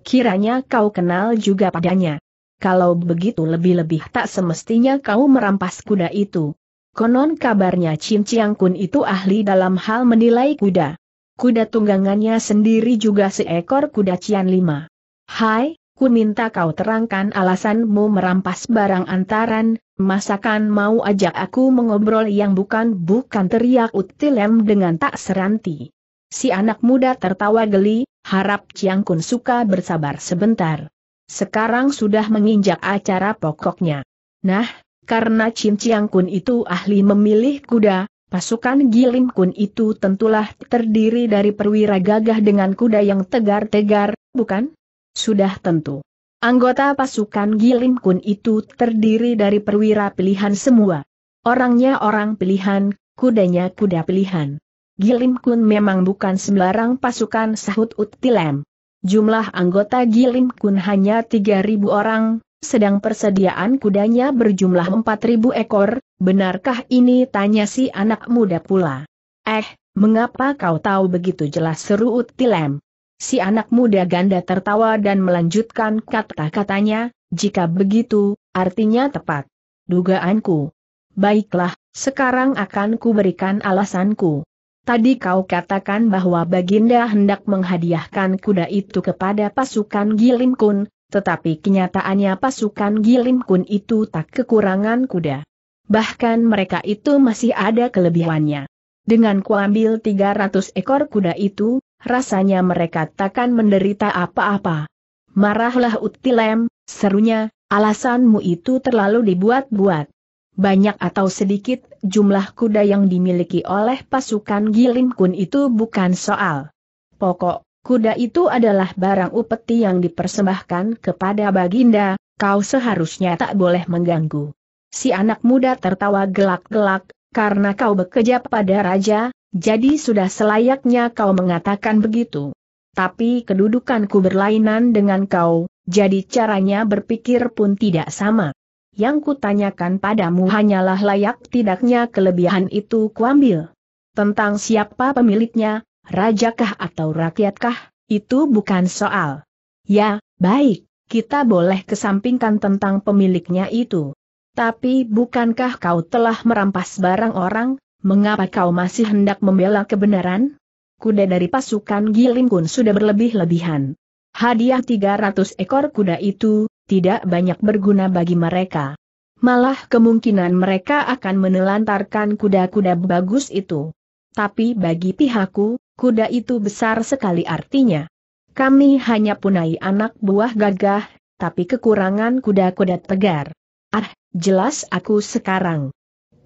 Kiranya kau kenal juga padanya. Kalau begitu lebih-lebih tak semestinya kau merampas kuda itu. Konon kabarnya Chin Chiang Kun itu ahli dalam hal menilai kuda. Kuda tunggangannya sendiri juga seekor kuda Cian Lima. Hai, ku minta kau terangkan alasanmu merampas barang antaran, masakan mau ajak aku mengobrol yang bukan-bukan teriak Utilem dengan tak seranti. Si anak muda tertawa geli, harap Chiang Kun suka bersabar sebentar. Sekarang sudah menginjak acara pokoknya. Nah, karena Chin Chiang Kun itu ahli memilih kuda, pasukan Gilim Kun itu tentulah terdiri dari perwira gagah dengan kuda yang tegar-tegar, bukan? Sudah tentu. Anggota pasukan Gilim Kun itu terdiri dari perwira pilihan semua. Orangnya orang pilihan, kudanya kuda pilihan. Gilim Kun memang bukan sembarang pasukan sahut Utilem. Jumlah anggota Gilim Kun hanya 3.000 orang, sedang persediaan kudanya berjumlah 4.000 ekor, benarkah ini tanya si anak muda pula. Eh, mengapa kau tahu begitu jelas seru Utilem? Si anak muda ganda tertawa dan melanjutkan kata-katanya, jika begitu, artinya tepat. Dugaanku. Baiklah, sekarang akan kuberikan alasanku. Tadi kau katakan bahwa Baginda hendak menghadiahkan kuda itu kepada pasukan Gilim Kun, tetapi kenyataannya pasukan Gilim Kun itu tak kekurangan kuda. Bahkan mereka itu masih ada kelebihannya. Dengan kuambil 300 ekor kuda itu, rasanya mereka takkan menderita apa-apa. Marahlah Utilem, serunya, alasanmu itu terlalu dibuat-buat. Banyak atau sedikit jumlah kuda yang dimiliki oleh pasukan Gilim Kun itu bukan soal. Pokok Kuda itu adalah barang upeti yang dipersembahkan kepada Baginda, kau seharusnya tak boleh mengganggu. Si anak muda tertawa gelak-gelak, karena kau bekerja pada raja, jadi sudah selayaknya kau mengatakan begitu. Tapi kedudukanku berlainan dengan kau, jadi caranya berpikir pun tidak sama. Yang kutanyakan padamu hanyalah layak tidaknya kelebihan itu kuambil. Tentang siapa pemiliknya, rajakah atau rakyatkah, itu bukan soal. Ya, baik, kita boleh kesampingkan tentang pemiliknya itu. Tapi bukankah kau telah merampas barang orang, mengapa kau masih hendak membela kebenaran? Kuda dari pasukan Gilim sudah berlebih-lebihan. Hadiah 300 ekor kuda itu, tidak banyak berguna bagi mereka. Malah kemungkinan mereka akan menelantarkan kuda-kuda bagus itu. Tapi bagi pihakku, kuda itu besar sekali artinya. Kami hanya punai anak buah gagah, tapi kekurangan kuda-kuda tegar. Ah, jelas aku sekarang.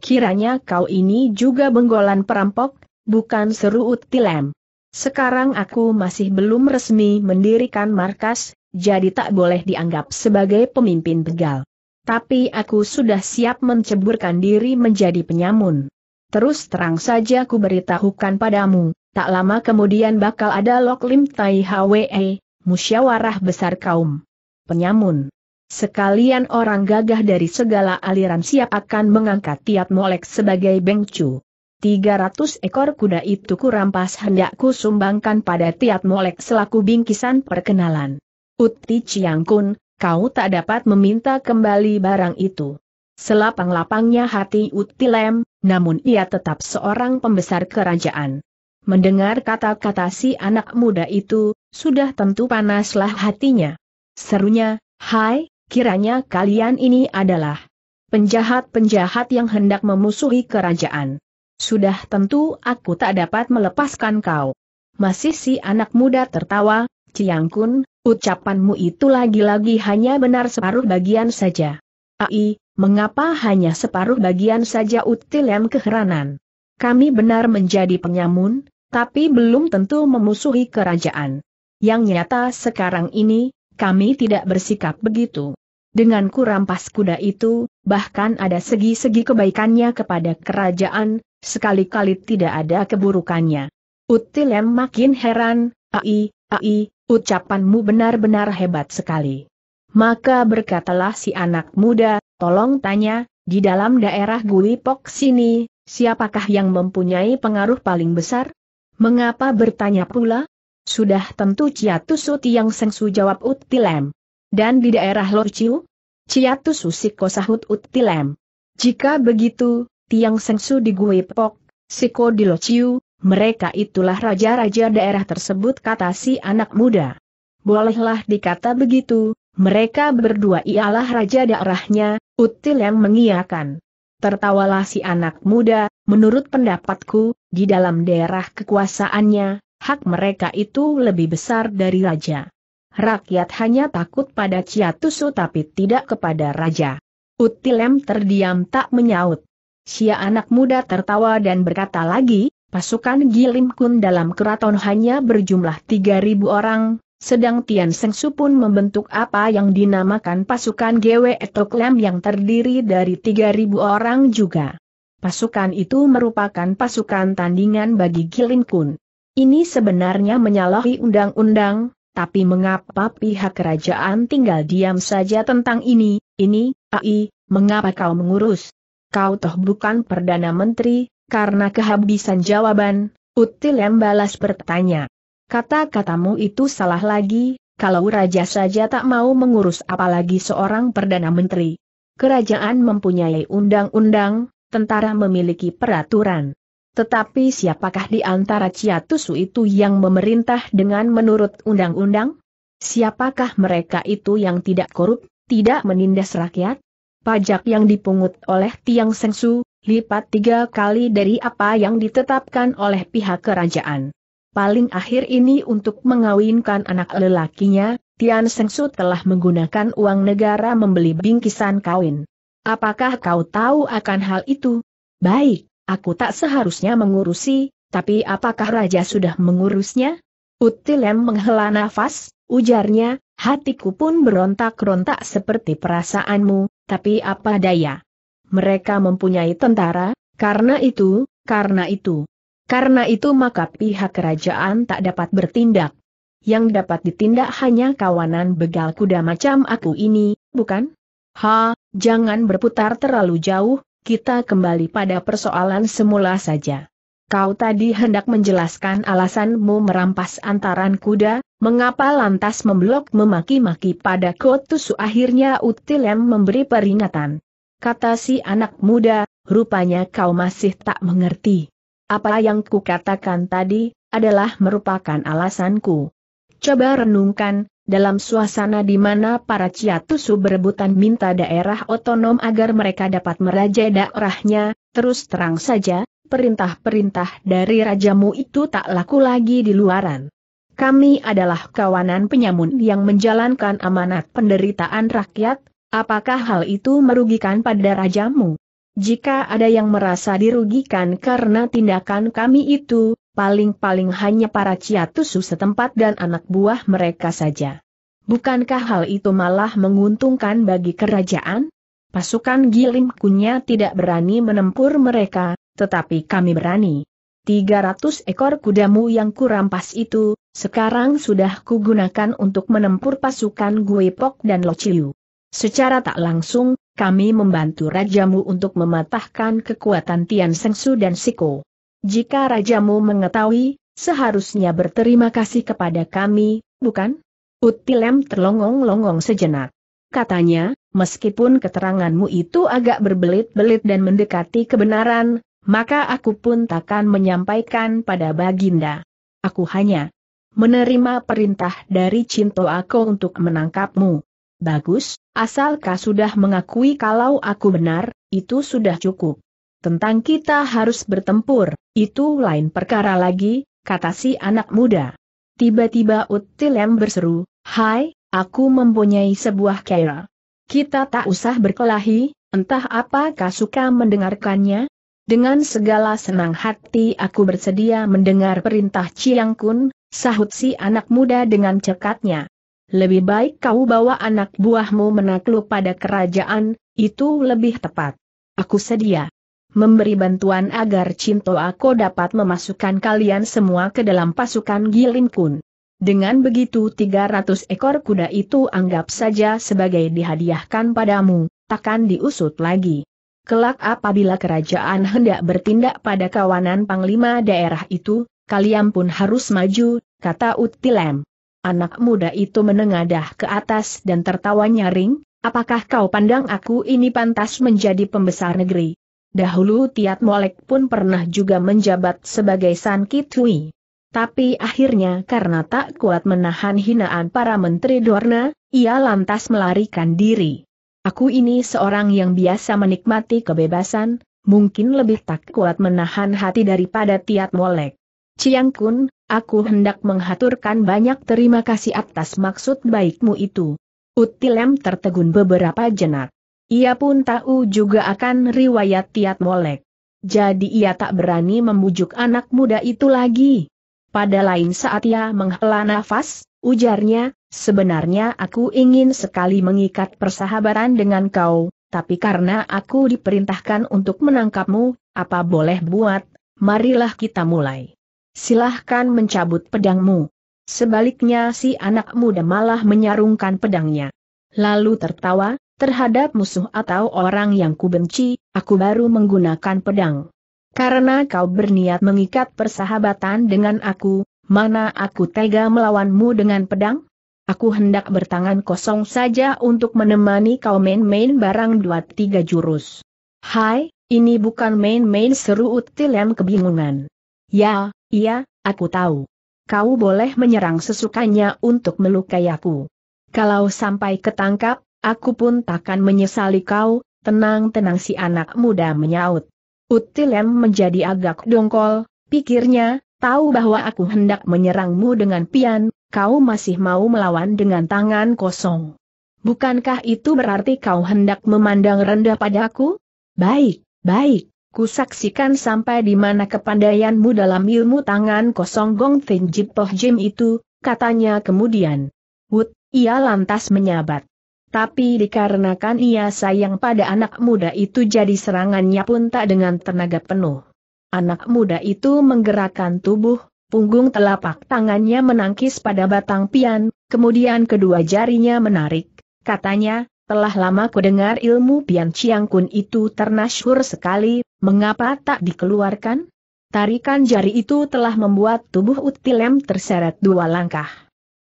Kiranya kau ini juga benggolan perampok, bukan seru utilem. Sekarang aku masih belum resmi mendirikan markas, jadi tak boleh dianggap sebagai pemimpin begal. Tapi aku sudah siap menceburkan diri menjadi penyamun. Terus terang saja ku beritahukan padamu, Tak lama kemudian bakal ada Lok Lim Tai Hwe, musyawarah besar kaum penyamun. Sekalian orang gagah dari segala aliran siap akan mengangkat Tiat Molek sebagai bengcu. 300 ekor kuda itu kurampas hendakku sumbangkan pada Tiat Molek selaku bingkisan perkenalan. Uti Ciangkun, kau tak dapat meminta kembali barang itu. Selapang-lapangnya hati Utilem, namun ia tetap seorang pembesar kerajaan. Mendengar kata-kata si anak muda itu, sudah tentu panaslah hatinya. Serunya, hai, kiranya kalian ini adalah penjahat-penjahat yang hendak memusuhi kerajaan. Sudah tentu aku tak dapat melepaskan kau. Masih si anak muda tertawa, Ciang Kun, ucapanmu itu lagi-lagi hanya benar separuh bagian saja. Ai, mengapa hanya separuh bagian saja Utilem keheranan? Kami benar menjadi penyamun, tapi belum tentu memusuhi kerajaan. Yang nyata sekarang ini, kami tidak bersikap begitu. Dengan kurampas kuda itu, bahkan ada segi-segi kebaikannya kepada kerajaan, sekali-kali tidak ada keburukannya. Utilem makin heran, ai, ai, ucapanmu benar-benar hebat sekali. Maka berkatalah si anak muda, tolong tanya, di dalam daerah gulipok sini, siapakah yang mempunyai pengaruh paling besar? Mengapa bertanya pula? Sudah tentu Ciatusu Tiang Sengsu jawab Utilem. Dan di daerah Lorciu? Ciatusu Siko sahut Utilem. Jika begitu, Tiang Sengsu di Gui Pok, Siko di Lorciu, mereka itulah raja-raja daerah tersebut kata si anak muda. Bolehlah dikata begitu, mereka berdua ialah raja daerahnya, utilem mengiakan. Tertawalah si anak muda, Menurut pendapatku, di dalam daerah kekuasaannya, hak mereka itu lebih besar dari raja. Rakyat hanya takut pada Ciatusu tapi tidak kepada raja. Utilem terdiam tak menyaut. Sia anak muda tertawa dan berkata lagi, pasukan Gilim Kun dalam keraton hanya berjumlah 3.000 orang, sedang Tian Seng pun membentuk apa yang dinamakan pasukan GW Etoklem yang terdiri dari 3.000 orang juga. Pasukan itu merupakan pasukan tandingan bagi Gilin Kun. Ini sebenarnya menyalahi undang-undang, tapi mengapa pihak kerajaan tinggal diam saja tentang ini, ini, ai, mengapa kau mengurus? Kau toh bukan Perdana Menteri, karena kehabisan jawaban, Util yang balas bertanya. Kata-katamu itu salah lagi, kalau raja saja tak mau mengurus apalagi seorang Perdana Menteri. Kerajaan mempunyai undang-undang, tentara memiliki peraturan. Tetapi siapakah di antara Ciatusu itu yang memerintah dengan menurut undang-undang? Siapakah mereka itu yang tidak korup, tidak menindas rakyat? Pajak yang dipungut oleh Tiang Sengsu, lipat tiga kali dari apa yang ditetapkan oleh pihak kerajaan. Paling akhir ini untuk mengawinkan anak lelakinya, Tian Sengsu telah menggunakan uang negara membeli bingkisan kawin. Apakah kau tahu akan hal itu? Baik, aku tak seharusnya mengurusi, tapi apakah raja sudah mengurusnya? Utilem menghela nafas, ujarnya, hatiku pun berontak-rontak seperti perasaanmu, tapi apa daya. Mereka mempunyai tentara, karena itu, karena itu. Karena itu maka pihak kerajaan tak dapat bertindak. Yang dapat ditindak hanya kawanan begal kuda macam aku ini, bukan? Ha, Jangan berputar terlalu jauh, kita kembali pada persoalan semula saja. Kau tadi hendak menjelaskan alasanmu merampas antaran kuda, mengapa lantas memblok memaki-maki pada Kotusu akhirnya Utilem memberi peringatan. Kata si anak muda, rupanya kau masih tak mengerti. Apa yang kukatakan tadi, adalah merupakan alasanku. Coba renungkan, dalam suasana di mana para ciatusu berebutan minta daerah otonom agar mereka dapat merajai daerahnya, terus terang saja, perintah-perintah dari rajamu itu tak laku lagi di luaran. Kami adalah kawanan penyamun yang menjalankan amanat penderitaan rakyat, apakah hal itu merugikan pada rajamu? Jika ada yang merasa dirugikan karena tindakan kami itu, paling-paling hanya para ciatusu setempat dan anak buah mereka saja. Bukankah hal itu malah menguntungkan bagi kerajaan? Pasukan Gilim Kunya tidak berani menempur mereka, tetapi kami berani. 300 ekor kudamu yang kurampas itu, sekarang sudah kugunakan untuk menempur pasukan Guipok dan Lociu. Secara tak langsung, kami membantu rajamu untuk mematahkan kekuatan Tian Sengsu dan Siko. Jika rajamu mengetahui, seharusnya berterima kasih kepada kami, bukan? Utilem terlongong-longong sejenak. Katanya, meskipun keteranganmu itu agak berbelit-belit dan mendekati kebenaran, maka aku pun takkan menyampaikan pada Baginda. Aku hanya menerima perintah dari Cinto aku untuk menangkapmu. Bagus, asalkah sudah mengakui kalau aku benar, itu sudah cukup. Tentang kita harus bertempur, itu lain perkara lagi, kata si anak muda. Tiba-tiba Utilem berseru, Hai, aku mempunyai sebuah kera. Kita tak usah berkelahi, entah apakah suka mendengarkannya? Dengan segala senang hati aku bersedia mendengar perintah Chiang Kun, sahut si anak muda dengan cekatnya. Lebih baik kau bawa anak buahmu menakluk pada kerajaan, itu lebih tepat. Aku sedia memberi bantuan agar Cinto Ako dapat memasukkan kalian semua ke dalam pasukan Gilin Kun. Dengan begitu 300 ekor kuda itu anggap saja sebagai dihadiahkan padamu, takkan diusut lagi. Kelak apabila kerajaan hendak bertindak pada kawanan panglima daerah itu, kalian pun harus maju, kata Utilem. Anak muda itu menengadah ke atas dan tertawa nyaring, apakah kau pandang aku ini pantas menjadi pembesar negeri? Dahulu Tiat Molek pun pernah juga menjabat sebagai San Kitui. Tapi akhirnya karena tak kuat menahan hinaan para menteri Dorna, ia lantas melarikan diri. Aku ini seorang yang biasa menikmati kebebasan, mungkin lebih tak kuat menahan hati daripada Tiat Molek. Ciang Kun, aku hendak menghaturkan banyak terima kasih atas maksud baikmu itu. Utilem tertegun beberapa jenak. Ia pun tahu juga akan riwayat Tiat Molek. Jadi ia tak berani membujuk anak muda itu lagi. Pada lain saat ia menghela nafas, ujarnya, sebenarnya aku ingin sekali mengikat persahabatan dengan kau, tapi karena aku diperintahkan untuk menangkapmu, apa boleh buat, marilah kita mulai. Silahkan mencabut pedangmu. Sebaliknya si anak muda malah menyarungkan pedangnya. Lalu tertawa, Terhadap musuh atau orang yang kubenci, aku baru menggunakan pedang. Karena kau berniat mengikat persahabatan dengan aku, mana aku tega melawanmu dengan pedang? Aku hendak bertangan kosong saja untuk menemani kau main-main barang dua tiga jurus. Hai, ini bukan main-main seru Utilem kebingungan. Ya, iya, aku tahu. Kau boleh menyerang sesukanya untuk melukai aku. Kalau sampai ketangkap, Aku pun takkan menyesali kau, tenang-tenang si anak muda menyaut. Utilem menjadi agak dongkol, pikirnya, tahu bahwa aku hendak menyerangmu dengan pian, kau masih mau melawan dengan tangan kosong. Bukankah itu berarti kau hendak memandang rendah padaku? Baik, baik, kusaksikan sampai di mana kepandaianmu dalam ilmu tangan kosong Gong Thing Jipoh Jim itu, katanya kemudian. Wut, ia lantas menyabat tapi dikarenakan ia sayang pada anak muda itu jadi serangannya pun tak dengan tenaga penuh. Anak muda itu menggerakkan tubuh, punggung telapak tangannya menangkis pada batang pian, kemudian kedua jarinya menarik. Katanya, telah lama ku dengar ilmu pian Chiang Kun itu ternasyur sekali, mengapa tak dikeluarkan? Tarikan jari itu telah membuat tubuh Utilem terseret dua langkah.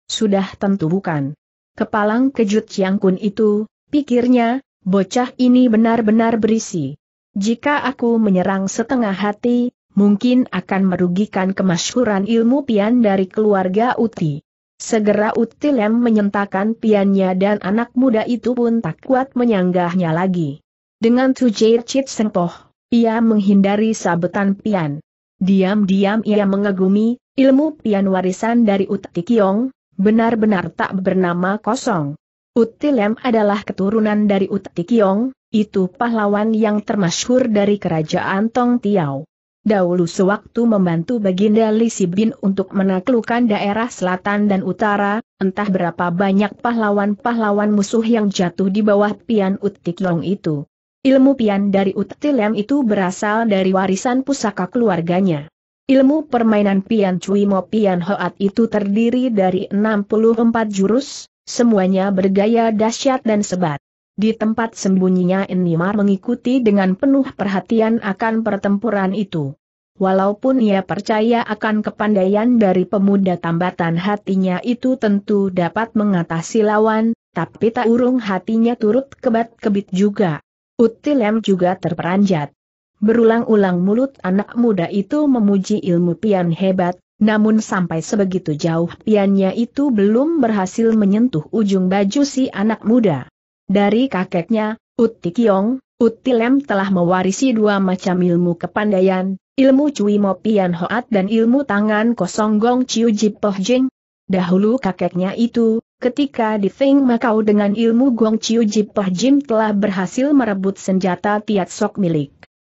Sudah tentu bukan. Kepalang kejut Chiang Kun itu, pikirnya, bocah ini benar-benar berisi. Jika aku menyerang setengah hati, mungkin akan merugikan kemasyhuran ilmu pian dari keluarga Uti. Segera Uti Lem menyentakan piannya dan anak muda itu pun tak kuat menyanggahnya lagi. Dengan tujir cit Sengpoh, ia menghindari sabetan pian. Diam-diam ia mengagumi, ilmu pian warisan dari Uti Kiong, benar-benar tak bernama kosong. Utilem adalah keturunan dari Utikiong, itu pahlawan yang termasyhur dari kerajaan Tong Tiao. Dahulu sewaktu membantu Baginda Li Sibin untuk menaklukkan daerah selatan dan utara, entah berapa banyak pahlawan-pahlawan musuh yang jatuh di bawah pian Utikiong itu. Ilmu pian dari Utilem itu berasal dari warisan pusaka keluarganya. Ilmu permainan Pian Cui Mo Pian Hoat itu terdiri dari 64 jurus, semuanya bergaya dahsyat dan sebat. Di tempat sembunyinya Enimar mengikuti dengan penuh perhatian akan pertempuran itu. Walaupun ia percaya akan kepandaian dari pemuda tambatan hatinya itu tentu dapat mengatasi lawan, tapi tak urung hatinya turut kebat-kebit juga. Utilem juga terperanjat. Berulang-ulang mulut anak muda itu memuji ilmu pian hebat, namun sampai sebegitu jauh piannya itu belum berhasil menyentuh ujung baju si anak muda. Dari kakeknya, Uti Kiong, Uti Lem telah mewarisi dua macam ilmu kepandaian, ilmu Cui Mo Pian Hoat dan ilmu tangan kosong Gong Chiu Jipoh Jing. Dahulu kakeknya itu, ketika di Feng Makau dengan ilmu Gong Chiu Jipoh Jing telah berhasil merebut senjata Tiat Sok milik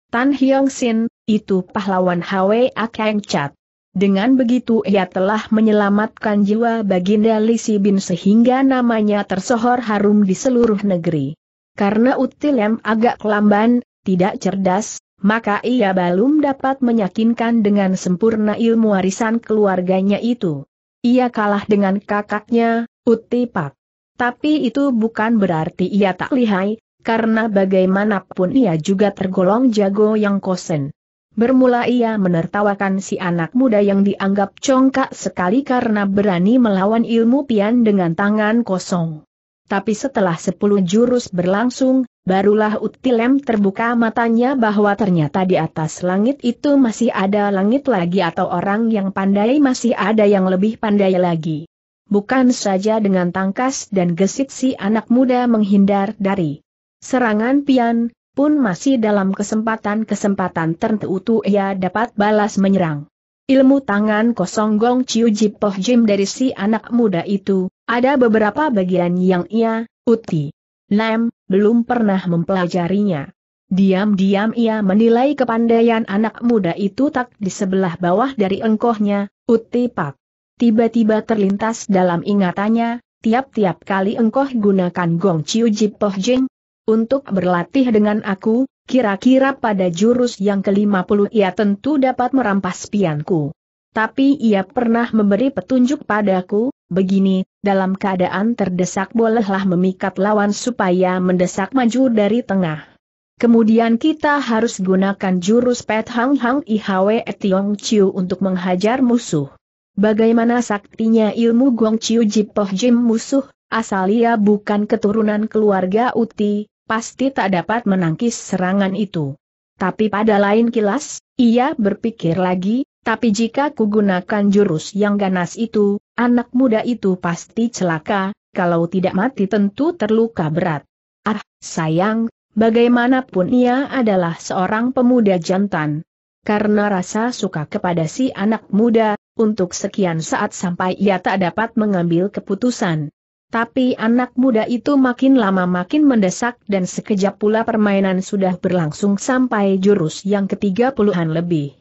Tan Hyong Sin, itu pahlawan Hwe Akeng Chat. Dengan begitu ia telah menyelamatkan jiwa Baginda Lisi Bin sehingga namanya tersohor harum di seluruh negeri. Karena Utilem agak lamban, tidak cerdas, maka ia belum dapat meyakinkan dengan sempurna ilmu warisan keluarganya itu. Ia kalah dengan kakaknya, Pak. Tapi itu bukan berarti ia tak lihai, karena bagaimanapun ia juga tergolong jago yang kosen. Bermula ia menertawakan si anak muda yang dianggap congkak sekali karena berani melawan ilmu pian dengan tangan kosong. Tapi setelah sepuluh jurus berlangsung, barulah Utilem terbuka matanya bahwa ternyata di atas langit itu masih ada langit lagi atau orang yang pandai masih ada yang lebih pandai lagi. Bukan saja dengan tangkas dan gesit si anak muda menghindar dari Serangan Pian pun masih dalam kesempatan-kesempatan tertentu ia dapat balas menyerang. Ilmu tangan kosong Gong Chiu Jipoh Jim dari si anak muda itu, ada beberapa bagian yang ia, Uti, Lem, belum pernah mempelajarinya. Diam-diam ia menilai kepandaian anak muda itu tak di sebelah bawah dari engkohnya, Uti Pak. Tiba-tiba terlintas dalam ingatannya, tiap-tiap kali engkoh gunakan Gong Chiu Jipoh Jim, untuk berlatih dengan aku, kira-kira pada jurus yang ke-50 ia tentu dapat merampas pianku. Tapi ia pernah memberi petunjuk padaku, begini, dalam keadaan terdesak bolehlah memikat lawan supaya mendesak maju dari tengah. Kemudian kita harus gunakan jurus Pet Hang Hang Ihwe Tiong Chiu untuk menghajar musuh. Bagaimana saktinya ilmu Gong Chiu Jipoh Jim musuh, asal ia bukan keturunan keluarga Uti, pasti tak dapat menangkis serangan itu. Tapi pada lain kilas, ia berpikir lagi, tapi jika kugunakan jurus yang ganas itu, anak muda itu pasti celaka, kalau tidak mati tentu terluka berat. Ah, sayang, bagaimanapun ia adalah seorang pemuda jantan. Karena rasa suka kepada si anak muda, untuk sekian saat sampai ia tak dapat mengambil keputusan. Tapi anak muda itu makin lama makin mendesak dan sekejap pula permainan sudah berlangsung sampai jurus yang ketiga puluhan lebih.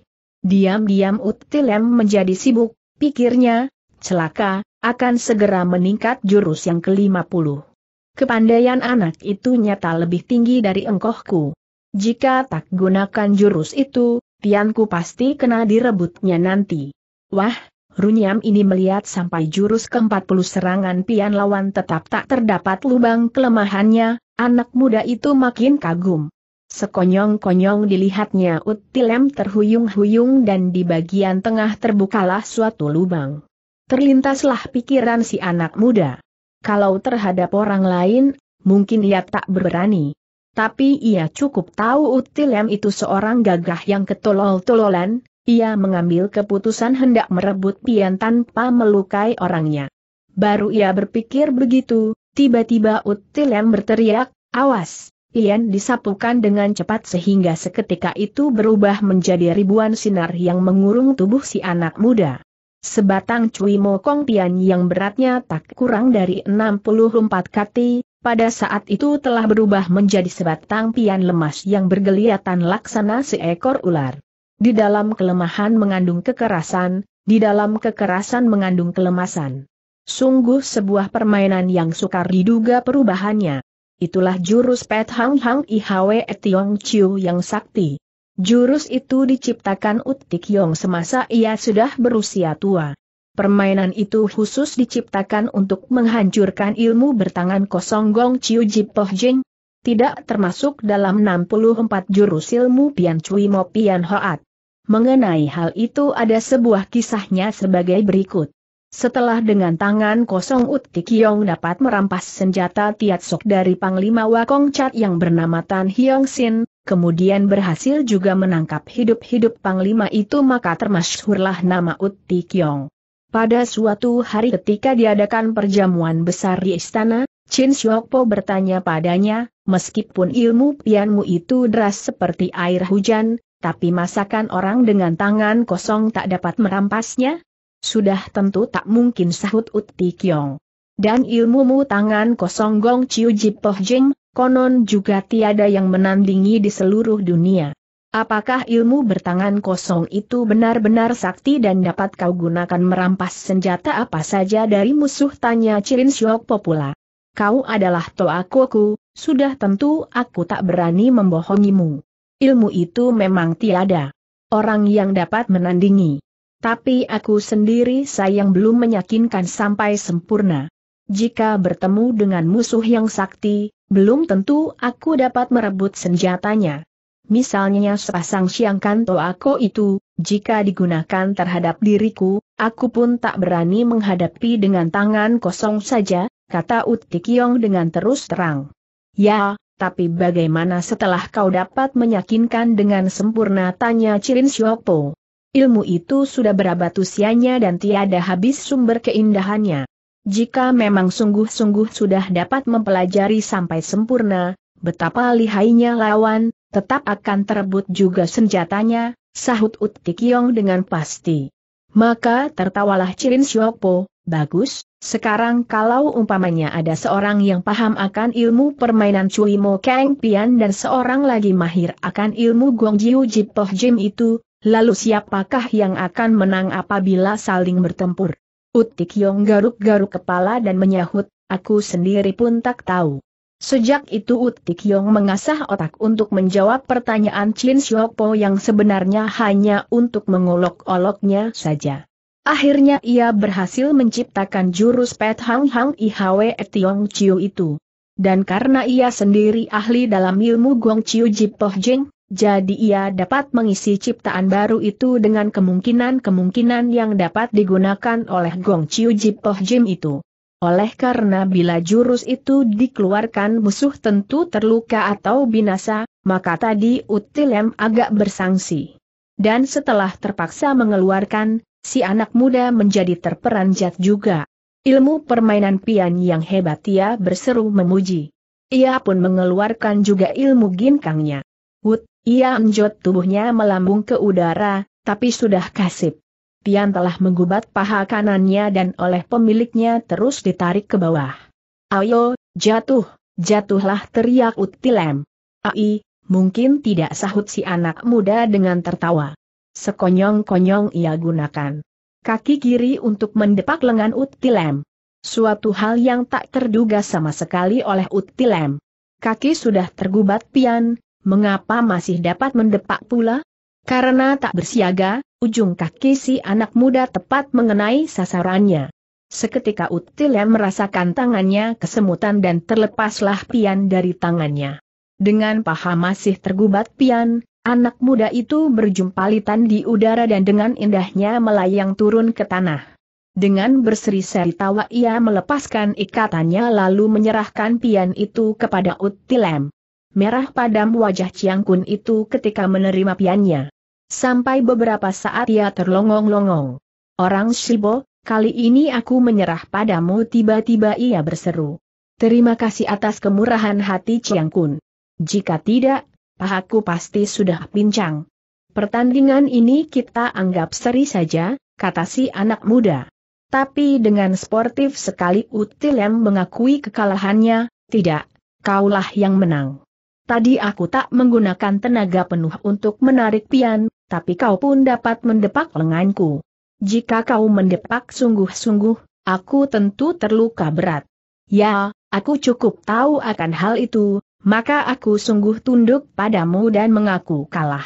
Diam-diam Utilem menjadi sibuk, pikirnya, celaka, akan segera meningkat jurus yang kelima puluh. Kepandaian anak itu nyata lebih tinggi dari engkohku. Jika tak gunakan jurus itu, tianku pasti kena direbutnya nanti. Wah, Runyam ini melihat sampai jurus ke-40 serangan pian lawan tetap tak terdapat lubang kelemahannya, anak muda itu makin kagum. Sekonyong-konyong dilihatnya Utilem terhuyung-huyung dan di bagian tengah terbukalah suatu lubang. Terlintaslah pikiran si anak muda. Kalau terhadap orang lain, mungkin ia tak berani. Tapi ia cukup tahu Utilem itu seorang gagah yang ketolol-tololan, ia mengambil keputusan hendak merebut Pian tanpa melukai orangnya. Baru ia berpikir begitu, tiba-tiba Utilem berteriak, awas! Pian disapukan dengan cepat sehingga seketika itu berubah menjadi ribuan sinar yang mengurung tubuh si anak muda. Sebatang cuy mokong pian yang beratnya tak kurang dari 64 kati, pada saat itu telah berubah menjadi sebatang pian lemas yang bergeliatan laksana seekor ular. Di dalam kelemahan mengandung kekerasan, di dalam kekerasan mengandung kelemasan. Sungguh sebuah permainan yang sukar diduga perubahannya. Itulah jurus Pet Hang Hang Ihwe Tiong Chiu yang sakti. Jurus itu diciptakan Utik Yong semasa ia sudah berusia tua. Permainan itu khusus diciptakan untuk menghancurkan ilmu bertangan kosong Gong Chiu Jipoh Jing, tidak termasuk dalam 64 jurus ilmu Pian Cui Mo Pian Hoat. Mengenai hal itu ada sebuah kisahnya sebagai berikut. Setelah dengan tangan kosong Ut dapat merampas senjata Tiat Sok dari Panglima Wakong Cat yang bernama Tan Hyong Sin, kemudian berhasil juga menangkap hidup-hidup Panglima itu maka termasyhurlah nama Ut Pada suatu hari ketika diadakan perjamuan besar di istana, Chin Shok Po bertanya padanya, meskipun ilmu pianmu itu deras seperti air hujan, tapi masakan orang dengan tangan kosong tak dapat merampasnya? Sudah tentu tak mungkin sahut Uti Kiong. Dan ilmumu tangan kosong Gong Chiu Jipoh Jing, konon juga tiada yang menandingi di seluruh dunia. Apakah ilmu bertangan kosong itu benar-benar sakti dan dapat kau gunakan merampas senjata apa saja dari musuh? Tanya Cirin Syok Popula. Kau adalah Toakoku, sudah tentu aku tak berani membohongimu. Ilmu itu memang tiada. Orang yang dapat menandingi. Tapi aku sendiri sayang belum meyakinkan sampai sempurna. Jika bertemu dengan musuh yang sakti, belum tentu aku dapat merebut senjatanya. Misalnya sepasang siang kanto aku itu, jika digunakan terhadap diriku, aku pun tak berani menghadapi dengan tangan kosong saja, kata Utikyong dengan terus terang. Ya, tapi bagaimana setelah kau dapat meyakinkan dengan sempurna tanya Cirin Xiaopo. Ilmu itu sudah berabat usianya dan tiada habis sumber keindahannya. Jika memang sungguh-sungguh sudah dapat mempelajari sampai sempurna, betapa lihainya lawan, tetap akan terebut juga senjatanya, sahut Ut dengan pasti. Maka tertawalah Cirin Xiaopo, bagus, sekarang kalau umpamanya ada seorang yang paham akan ilmu permainan Cui Mo Kang Pian dan seorang lagi mahir akan ilmu Gong Jiu Jipoh Jim itu, lalu siapakah yang akan menang apabila saling bertempur? Utik Yong garuk-garuk kepala dan menyahut, aku sendiri pun tak tahu. Sejak itu Utik Yong mengasah otak untuk menjawab pertanyaan Chin Siok Po yang sebenarnya hanya untuk mengolok-oloknya saja. Akhirnya ia berhasil menciptakan jurus Pet Hang Hang Ihwe Tiong Chiu itu. Dan karena ia sendiri ahli dalam ilmu Gong Chiu Jipoh Jing, jadi ia dapat mengisi ciptaan baru itu dengan kemungkinan-kemungkinan yang dapat digunakan oleh Gong Chiu Jipoh jing itu. Oleh karena bila jurus itu dikeluarkan musuh tentu terluka atau binasa, maka tadi Utilem agak bersangsi. Dan setelah terpaksa mengeluarkan, si anak muda menjadi terperanjat juga. Ilmu permainan pian yang hebat ia berseru memuji. Ia pun mengeluarkan juga ilmu ginkangnya. Wut, ia enjot tubuhnya melambung ke udara, tapi sudah kasip. Pian telah menggubat paha kanannya dan oleh pemiliknya terus ditarik ke bawah. Ayo, jatuh, jatuhlah teriak Utilem. Ai, mungkin tidak sahut si anak muda dengan tertawa. Sekonyong-konyong ia gunakan kaki kiri untuk mendepak lengan Utilem. Suatu hal yang tak terduga sama sekali oleh Utilem. Kaki sudah tergubat pian, mengapa masih dapat mendepak pula? Karena tak bersiaga, ujung kaki si anak muda tepat mengenai sasarannya. Seketika Utilem merasakan tangannya kesemutan dan terlepaslah pian dari tangannya. Dengan paha masih tergubat pian, Anak muda itu berjumpalitan di udara dan dengan indahnya melayang turun ke tanah. Dengan berseri-seri tawa ia melepaskan ikatannya lalu menyerahkan pian itu kepada Utilem. Merah padam wajah Ciang Kun itu ketika menerima piannya. Sampai beberapa saat ia terlongong-longong. Orang Shibo, kali ini aku menyerah padamu tiba-tiba ia berseru. Terima kasih atas kemurahan hati Ciang Kun. Jika tidak, pahaku pasti sudah pincang. Pertandingan ini kita anggap seri saja, kata si anak muda. Tapi dengan sportif sekali yang mengakui kekalahannya, tidak, kaulah yang menang. Tadi aku tak menggunakan tenaga penuh untuk menarik pian, tapi kau pun dapat mendepak lenganku. Jika kau mendepak sungguh-sungguh, aku tentu terluka berat. Ya, aku cukup tahu akan hal itu, maka aku sungguh tunduk padamu dan mengaku kalah.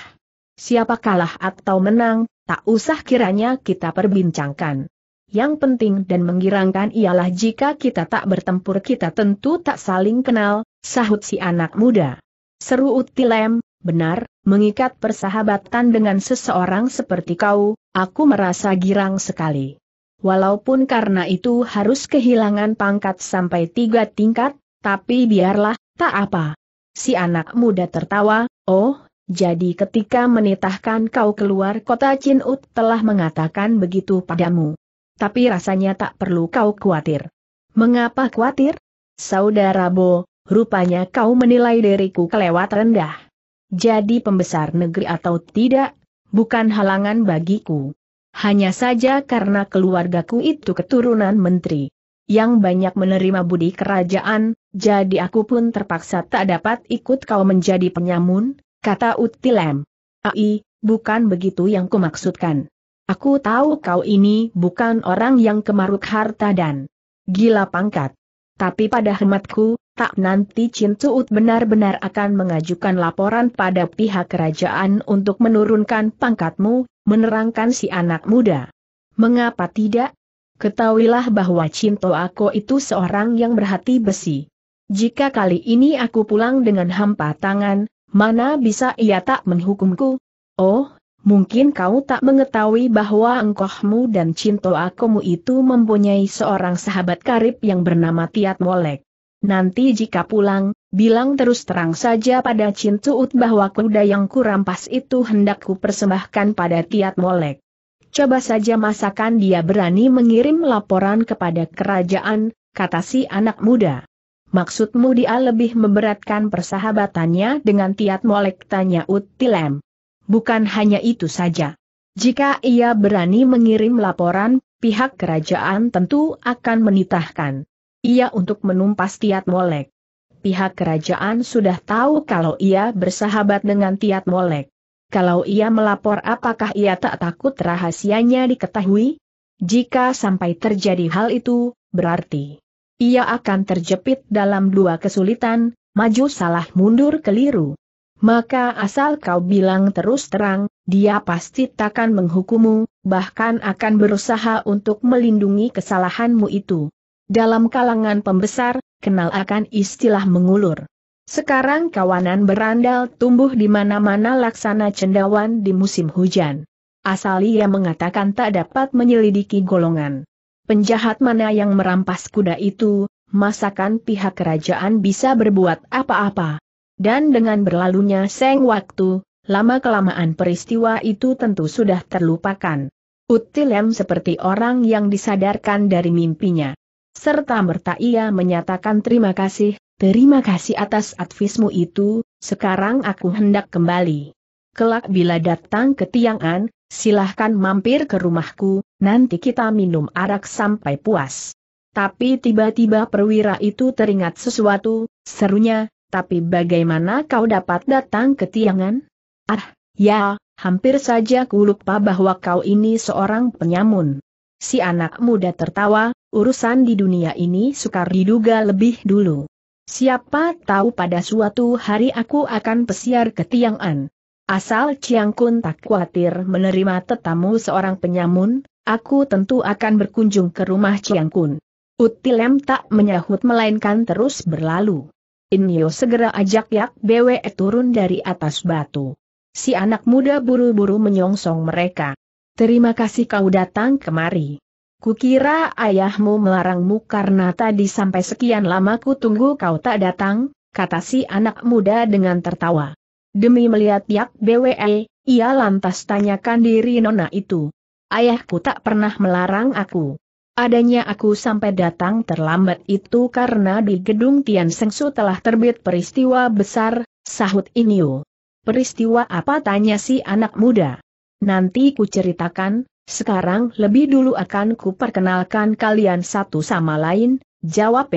Siapa kalah atau menang, tak usah kiranya kita perbincangkan. Yang penting dan menggirangkan ialah jika kita tak bertempur kita tentu tak saling kenal, sahut si anak muda. Seru Utilem, benar, mengikat persahabatan dengan seseorang seperti kau, aku merasa girang sekali. Walaupun karena itu harus kehilangan pangkat sampai tiga tingkat, tapi biarlah, Tak apa. Si anak muda tertawa, oh, jadi ketika menitahkan kau keluar kota Chin Ut telah mengatakan begitu padamu. Tapi rasanya tak perlu kau khawatir. Mengapa khawatir? Saudara Bo, rupanya kau menilai diriku kelewat rendah. Jadi pembesar negeri atau tidak, bukan halangan bagiku. Hanya saja karena keluargaku itu keturunan menteri. Yang banyak menerima budi kerajaan, jadi aku pun terpaksa tak dapat ikut kau menjadi penyamun, kata Utilem. Ai, bukan begitu yang kumaksudkan. Aku tahu kau ini bukan orang yang kemaruk harta dan gila pangkat. Tapi pada hematku, tak nanti Chin benar-benar akan mengajukan laporan pada pihak kerajaan untuk menurunkan pangkatmu, menerangkan si anak muda. Mengapa tidak? Ketahuilah bahwa Cinto Ako itu seorang yang berhati besi. Jika kali ini aku pulang dengan hampa tangan, mana bisa ia tak menghukumku? Oh, mungkin kau tak mengetahui bahwa engkohmu dan cinto akumu itu mempunyai seorang sahabat karib yang bernama Tiat Molek. Nanti jika pulang, bilang terus terang saja pada ut bahwa kuda yang kurampas itu hendak persembahkan pada Tiat Molek. Coba saja masakan dia berani mengirim laporan kepada kerajaan, kata si anak muda. Maksudmu dia lebih memberatkan persahabatannya dengan Tiat Molek tanya Utilem. Bukan hanya itu saja. Jika ia berani mengirim laporan, pihak kerajaan tentu akan menitahkan. Ia untuk menumpas Tiat Molek. Pihak kerajaan sudah tahu kalau ia bersahabat dengan Tiat Molek. Kalau ia melapor apakah ia tak takut rahasianya diketahui? Jika sampai terjadi hal itu, berarti ia akan terjepit dalam dua kesulitan, maju salah mundur keliru. Maka asal kau bilang terus terang, dia pasti takkan menghukummu, bahkan akan berusaha untuk melindungi kesalahanmu itu. Dalam kalangan pembesar, kenal akan istilah mengulur. Sekarang kawanan berandal tumbuh di mana-mana laksana cendawan di musim hujan. Asal ia mengatakan tak dapat menyelidiki golongan. Penjahat mana yang merampas kuda itu, masakan pihak kerajaan bisa berbuat apa-apa. Dan dengan berlalunya seng waktu, lama-kelamaan peristiwa itu tentu sudah terlupakan. Utilem seperti orang yang disadarkan dari mimpinya. Serta merta ia menyatakan terima kasih, terima kasih atas advismu itu, sekarang aku hendak kembali. Kelak bila datang ke Tiang'an, silahkan mampir ke rumahku, nanti kita minum arak sampai puas. Tapi tiba-tiba perwira itu teringat sesuatu, serunya, tapi bagaimana kau dapat datang ke tiangan? Ah, ya, hampir saja ku lupa bahwa kau ini seorang penyamun. Si anak muda tertawa, urusan di dunia ini sukar diduga lebih dulu. Siapa tahu pada suatu hari aku akan pesiar ke Tiang'an. Asal Chiang Kun tak khawatir menerima tetamu seorang penyamun, aku tentu akan berkunjung ke rumah Chiang Kun. Utilem tak menyahut melainkan terus berlalu. Inyo segera ajak Yak Bwe turun dari atas batu. Si anak muda buru-buru menyongsong mereka. Terima kasih kau datang kemari. Kukira ayahmu melarangmu karena tadi sampai sekian lama ku tunggu kau tak datang, kata si anak muda dengan tertawa. Demi melihat Yak BWE, ia lantas tanyakan diri nona itu. Ayahku tak pernah melarang aku. Adanya aku sampai datang terlambat itu karena di gedung Tian Sengsu telah terbit peristiwa besar, sahut Inyo. Peristiwa apa tanya si anak muda? Nanti ku ceritakan, sekarang lebih dulu akan ku perkenalkan kalian satu sama lain, jawab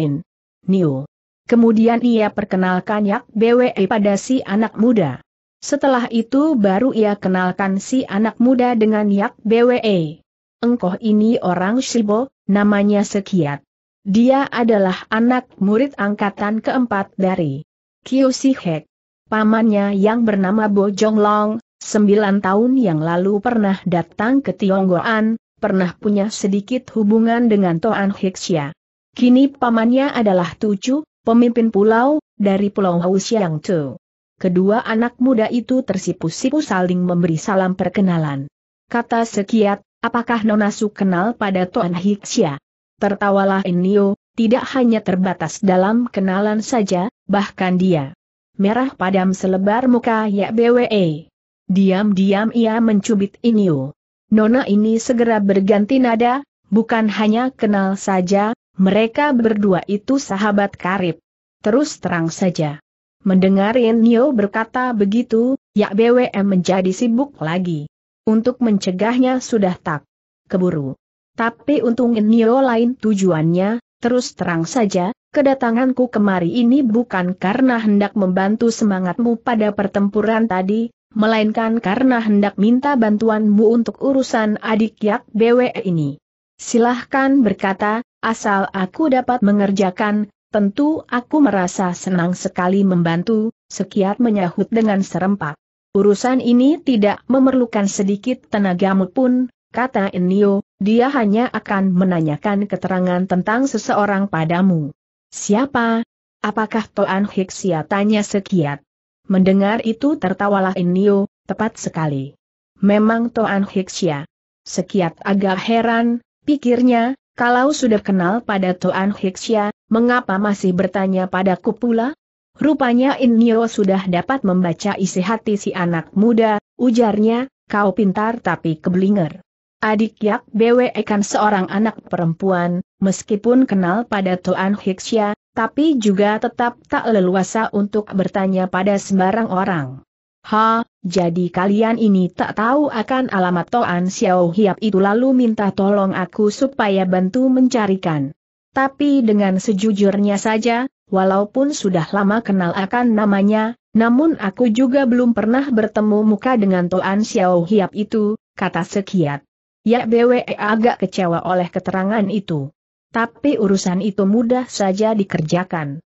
Nio. Kemudian ia perkenalkan Yak BWE pada si anak muda. Setelah itu baru ia kenalkan si anak muda dengan Yak BWE. Engkoh ini orang Shibo, namanya Sekiat. Dia adalah anak murid angkatan keempat dari Kyoshihek. Pamannya yang bernama Bo Long, sembilan tahun yang lalu pernah datang ke Tionggoan, pernah punya sedikit hubungan dengan Toan Hiksya. Kini pamannya adalah tujuh pemimpin pulau, dari pulau Hausiang Tu. Kedua anak muda itu tersipu-sipu saling memberi salam perkenalan. Kata Sekiat, apakah Nona Su kenal pada Tuan Hixia? Tertawalah Enio, tidak hanya terbatas dalam kenalan saja, bahkan dia. Merah padam selebar muka ya BWE. Diam-diam ia mencubit Inio. Nona ini segera berganti nada, bukan hanya kenal saja, mereka berdua itu sahabat karib. Terus terang saja. Mendengarin Nio berkata begitu, Yak BWM menjadi sibuk lagi. Untuk mencegahnya sudah tak keburu. Tapi untung Nio lain tujuannya, terus terang saja, kedatanganku kemari ini bukan karena hendak membantu semangatmu pada pertempuran tadi, melainkan karena hendak minta bantuanmu untuk urusan adik Yak BWM ini. Silahkan berkata, Asal aku dapat mengerjakan, tentu aku merasa senang sekali membantu, sekiat menyahut dengan serempak. Urusan ini tidak memerlukan sedikit tenagamu pun, kata Enio, dia hanya akan menanyakan keterangan tentang seseorang padamu. Siapa? Apakah Toan Hiksia tanya sekiat? Mendengar itu tertawalah Enio, tepat sekali. Memang Toan Hiksia. Sekiat agak heran, pikirnya, kalau sudah kenal pada Tuan Hiksya, mengapa masih bertanya padaku pula? Rupanya Nyo sudah dapat membaca isi hati si anak muda, ujarnya, kau pintar tapi keblinger. Adik Yak Bwe kan seorang anak perempuan, meskipun kenal pada Tuan Hiksya, tapi juga tetap tak leluasa untuk bertanya pada sembarang orang. Ha, jadi kalian ini tak tahu akan alamat Toan Xiao Hiap itu lalu minta tolong aku supaya bantu mencarikan. Tapi dengan sejujurnya saja, walaupun sudah lama kenal akan namanya, namun aku juga belum pernah bertemu muka dengan Toan Xiao Hiap itu, kata Sekiat. Ya BWE agak kecewa oleh keterangan itu. Tapi urusan itu mudah saja dikerjakan.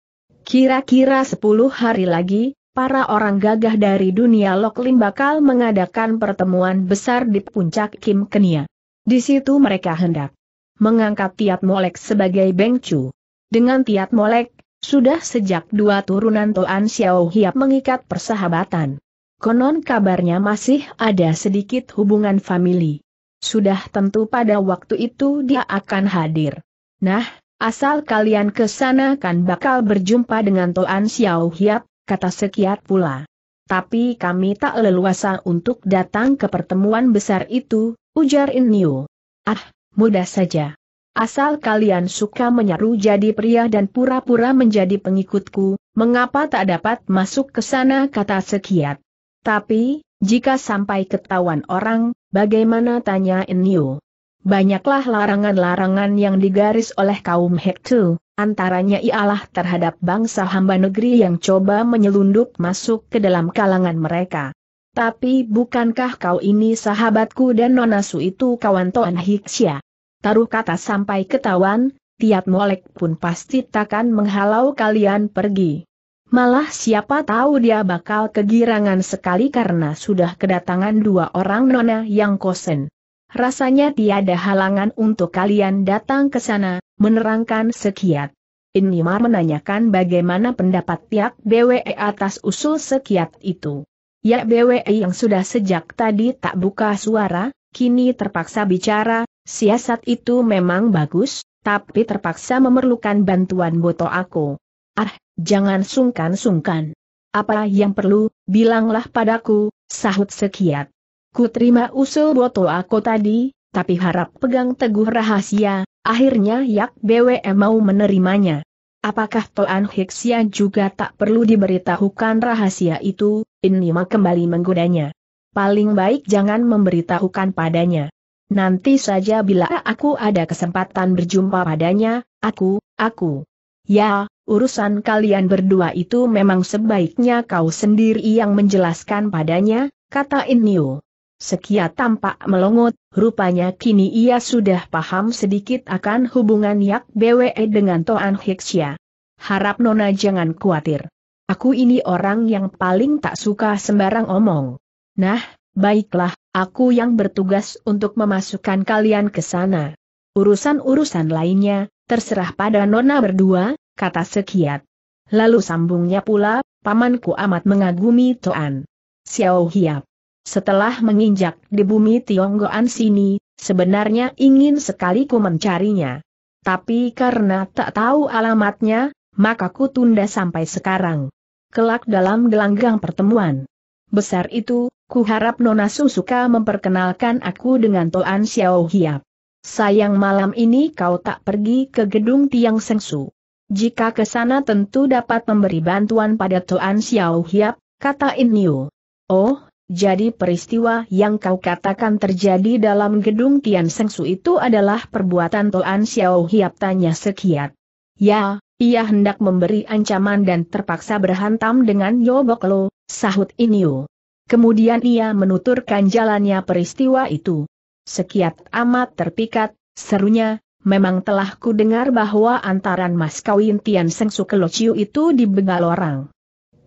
Kira-kira 10 hari lagi, para orang gagah dari dunia Loklim bakal mengadakan pertemuan besar di puncak Kim Kenia. Di situ mereka hendak mengangkat Tiat Molek sebagai Bengcu. Dengan Tiat Molek, sudah sejak dua turunan Toan Xiao Hiap mengikat persahabatan. Konon kabarnya masih ada sedikit hubungan famili. Sudah tentu pada waktu itu dia akan hadir. Nah, asal kalian ke sana kan bakal berjumpa dengan Toan Xiao Hiap, kata Sekiat pula. Tapi kami tak leluasa untuk datang ke pertemuan besar itu, ujar Inyo. Ah, mudah saja. Asal kalian suka menyaru jadi pria dan pura-pura menjadi pengikutku, mengapa tak dapat masuk ke sana kata Sekiat. Tapi, jika sampai ketahuan orang, bagaimana tanya Inyo? Banyaklah larangan-larangan yang digaris oleh kaum Hektu, antaranya ialah terhadap bangsa hamba negeri yang coba menyelundup masuk ke dalam kalangan mereka. Tapi bukankah kau ini sahabatku dan nonasu itu kawan Toan Hiksya? Taruh kata sampai ketahuan, Tiat Molek pun pasti takkan menghalau kalian pergi. Malah siapa tahu dia bakal kegirangan sekali karena sudah kedatangan dua orang nona yang kosen. Rasanya tiada halangan untuk kalian datang ke sana, menerangkan sekiat. Inimar menanyakan bagaimana pendapat pihak BWE atas usul sekiat itu. Ya BWE yang sudah sejak tadi tak buka suara, kini terpaksa bicara, siasat itu memang bagus, tapi terpaksa memerlukan bantuan boto aku. Ah, jangan sungkan-sungkan. Apa yang perlu, bilanglah padaku, sahut sekiat. Ku terima usul boto aku tadi, tapi harap pegang teguh rahasia, akhirnya Yak BWM mau menerimanya. Apakah Toan Hiksia juga tak perlu diberitahukan rahasia itu, Inima kembali menggodanya. Paling baik jangan memberitahukan padanya. Nanti saja bila aku ada kesempatan berjumpa padanya, aku, aku. Ya, urusan kalian berdua itu memang sebaiknya kau sendiri yang menjelaskan padanya, kata Inio. Sekia tampak melongot, rupanya kini ia sudah paham sedikit akan hubungan Yak BWE dengan Toan Hiksya. Harap Nona jangan khawatir. Aku ini orang yang paling tak suka sembarang omong. Nah, baiklah, aku yang bertugas untuk memasukkan kalian ke sana. Urusan-urusan lainnya, terserah pada Nona berdua, kata Sekiat. Lalu sambungnya pula, pamanku amat mengagumi Toan. Xiao Hiap. Setelah menginjak di bumi Tionggoan sini, sebenarnya ingin sekali ku mencarinya. Tapi karena tak tahu alamatnya, maka ku tunda sampai sekarang. Kelak dalam gelanggang pertemuan besar itu, ku harap Nona Susuka memperkenalkan aku dengan Toan Xiao Hiap. Sayang malam ini kau tak pergi ke gedung Tiang Seng Su. Jika ke sana tentu dapat memberi bantuan pada Toan Xiao Hiap, kata Inio. Oh, jadi peristiwa yang kau katakan terjadi dalam gedung Tian Sengsu itu adalah perbuatan Toan Xiao Hiap tanya sekiat. Ya, ia hendak memberi ancaman dan terpaksa berhantam dengan Yobok Lo, sahut Inio. Kemudian ia menuturkan jalannya peristiwa itu. Sekiat amat terpikat, serunya, memang telah ku dengar bahwa antaran Mas Kawin Tian Sengsu Chiu itu dibegal orang.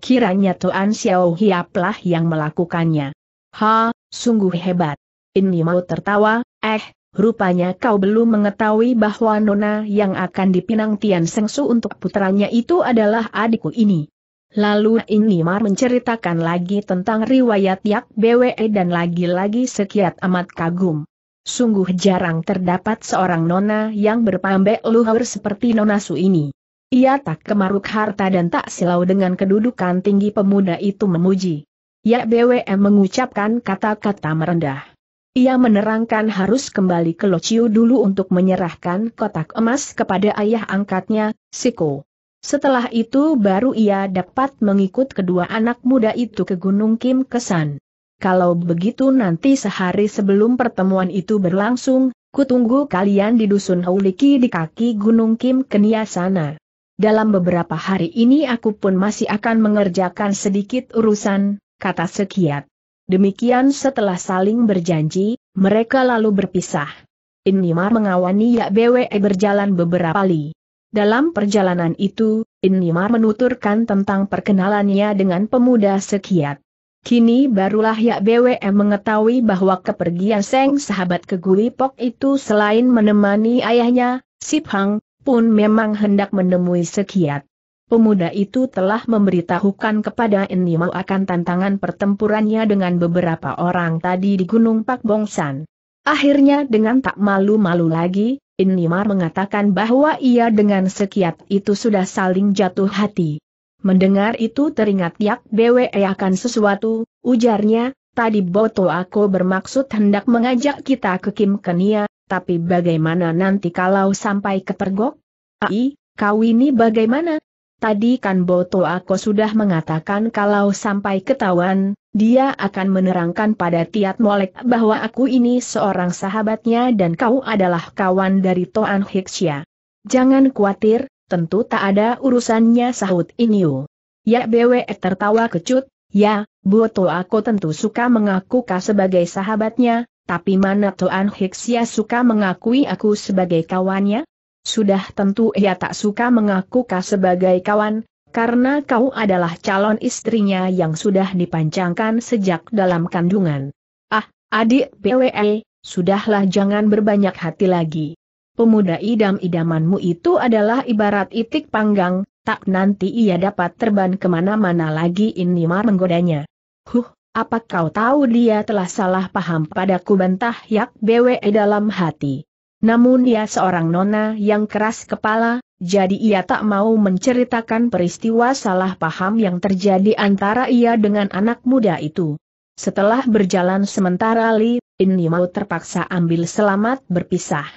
Kiranya Tuan Xiao Hiaplah yang melakukannya. Ha, sungguh hebat. Ini mau tertawa, eh, rupanya kau belum mengetahui bahwa Nona yang akan dipinang Tian Sengsu untuk putranya itu adalah adikku ini. Lalu Inimar menceritakan lagi tentang riwayat Yak BWE dan lagi-lagi sekiat amat kagum. Sungguh jarang terdapat seorang nona yang berpambek luhur seperti nona Su ini. Ia tak kemaruk harta dan tak silau dengan kedudukan tinggi pemuda itu memuji. Ya BWM mengucapkan kata-kata merendah. Ia menerangkan harus kembali ke Lociu dulu untuk menyerahkan kotak emas kepada ayah angkatnya, Siko. Setelah itu baru ia dapat mengikut kedua anak muda itu ke Gunung Kim Kesan. Kalau begitu nanti sehari sebelum pertemuan itu berlangsung, kutunggu kalian di Dusun Hauliki di kaki Gunung Kim Kenia sana. Dalam beberapa hari ini aku pun masih akan mengerjakan sedikit urusan, kata Sekiat. Demikian setelah saling berjanji, mereka lalu berpisah. Inimar mengawani Yak Bwe berjalan beberapa kali. Dalam perjalanan itu, Inimar menuturkan tentang perkenalannya dengan pemuda Sekiat. Kini barulah Yak Bwe mengetahui bahwa kepergian Seng sahabat ke Pok itu selain menemani ayahnya, Sip Hang, pun memang hendak menemui Sekiat. Pemuda itu telah memberitahukan kepada Enimau akan tantangan pertempurannya dengan beberapa orang tadi di Gunung Pak Bongsan. Akhirnya dengan tak malu-malu lagi, Inimar mengatakan bahwa ia dengan sekiat itu sudah saling jatuh hati. Mendengar itu teringat Yak Bwe akan sesuatu, ujarnya, tadi Boto aku bermaksud hendak mengajak kita ke Kim Kenia, tapi bagaimana nanti kalau sampai kepergok? Ai, kau ini bagaimana? Tadi kan Boto aku sudah mengatakan kalau sampai ketahuan, dia akan menerangkan pada Tiat Molek bahwa aku ini seorang sahabatnya dan kau adalah kawan dari Toan Hiksya. Jangan khawatir, tentu tak ada urusannya sahut Inyu. Ya BWE tertawa kecut, ya, Boto aku tentu suka mengaku kau sebagai sahabatnya, tapi mana Tuan Hiksia suka mengakui aku sebagai kawannya? Sudah tentu ia tak suka mengaku kau sebagai kawan, karena kau adalah calon istrinya yang sudah dipancangkan sejak dalam kandungan. Ah, adik PWE, sudahlah jangan berbanyak hati lagi. Pemuda idam-idamanmu itu adalah ibarat itik panggang, tak nanti ia dapat terbang kemana-mana lagi ini mar menggodanya. Huh, apa kau tahu dia telah salah paham padaku bantah Yak BWE dalam hati. Namun dia seorang nona yang keras kepala, jadi ia tak mau menceritakan peristiwa salah paham yang terjadi antara ia dengan anak muda itu. Setelah berjalan sementara Li, ini mau terpaksa ambil selamat berpisah.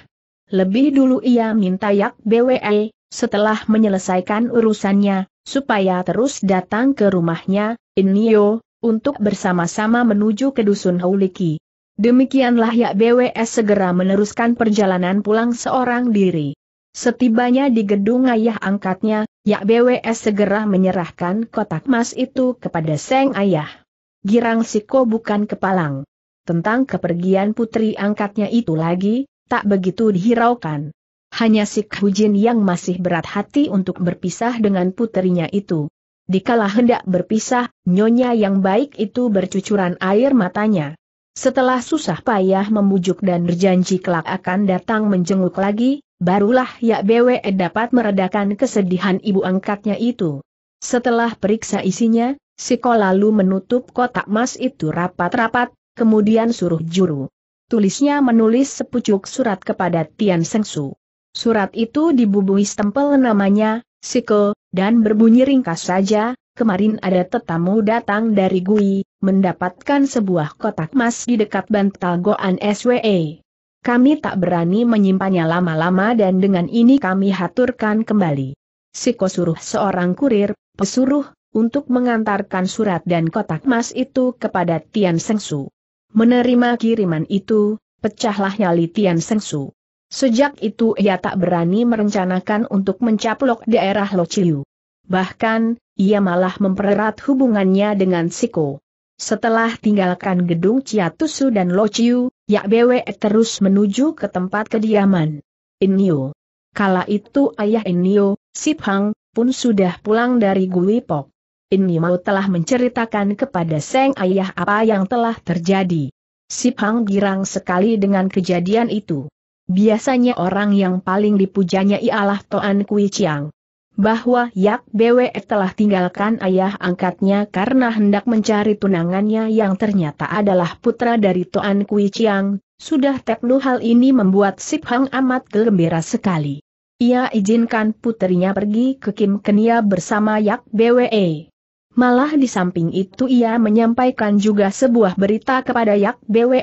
Lebih dulu ia minta Yak BWE, setelah menyelesaikan urusannya, supaya terus datang ke rumahnya, Inyo, untuk bersama-sama menuju ke Dusun Hauliki. Demikianlah Yak BWS segera meneruskan perjalanan pulang seorang diri. Setibanya di gedung ayah angkatnya, Yak BWS segera menyerahkan kotak emas itu kepada Seng Ayah. Girang Siko bukan kepalang. Tentang kepergian putri angkatnya itu lagi, tak begitu dihiraukan. Hanya Sik Hujin yang masih berat hati untuk berpisah dengan putrinya itu. Dikala hendak berpisah, nyonya yang baik itu bercucuran air matanya. Setelah susah payah membujuk dan berjanji kelak akan datang menjenguk lagi, barulah Yak Bwe dapat meredakan kesedihan ibu angkatnya itu. Setelah periksa isinya, Siko lalu menutup kotak emas itu rapat-rapat, kemudian suruh juru. Tulisnya menulis sepucuk surat kepada Tian Sengsu. Surat itu dibubuhi stempel namanya, Siko, dan berbunyi ringkas saja, kemarin ada tetamu datang dari Gui, mendapatkan sebuah kotak emas di dekat bantal Goan SWE. Kami tak berani menyimpannya lama-lama dan dengan ini kami haturkan kembali. Siko suruh seorang kurir, pesuruh, untuk mengantarkan surat dan kotak emas itu kepada Tian Sengsu. Menerima kiriman itu, pecahlah nyali Tian Sengsu. Sejak itu ia tak berani merencanakan untuk mencaplok daerah Lociu. Bahkan, ia malah mempererat hubungannya dengan Siko. Setelah tinggalkan gedung Ciatusu dan Lociu, Yak Bwe terus menuju ke tempat kediaman. Inyo. Kala itu ayah Inyo, Siphang, pun sudah pulang dari Guipok. Inyo mau telah menceritakan kepada Seng ayah apa yang telah terjadi. Siphang girang sekali dengan kejadian itu. Biasanya orang yang paling dipujanya ialah Toan Kui Chiang. Bahwa Yak Bwe telah tinggalkan ayah angkatnya karena hendak mencari tunangannya yang ternyata adalah putra dari Toan Kui Chiang, sudah teknu hal ini membuat Sip Hang amat gembira sekali. Ia izinkan putrinya pergi ke Kim Kenia bersama Yak Bwe. Malah di samping itu ia menyampaikan juga sebuah berita kepada Yak Bwe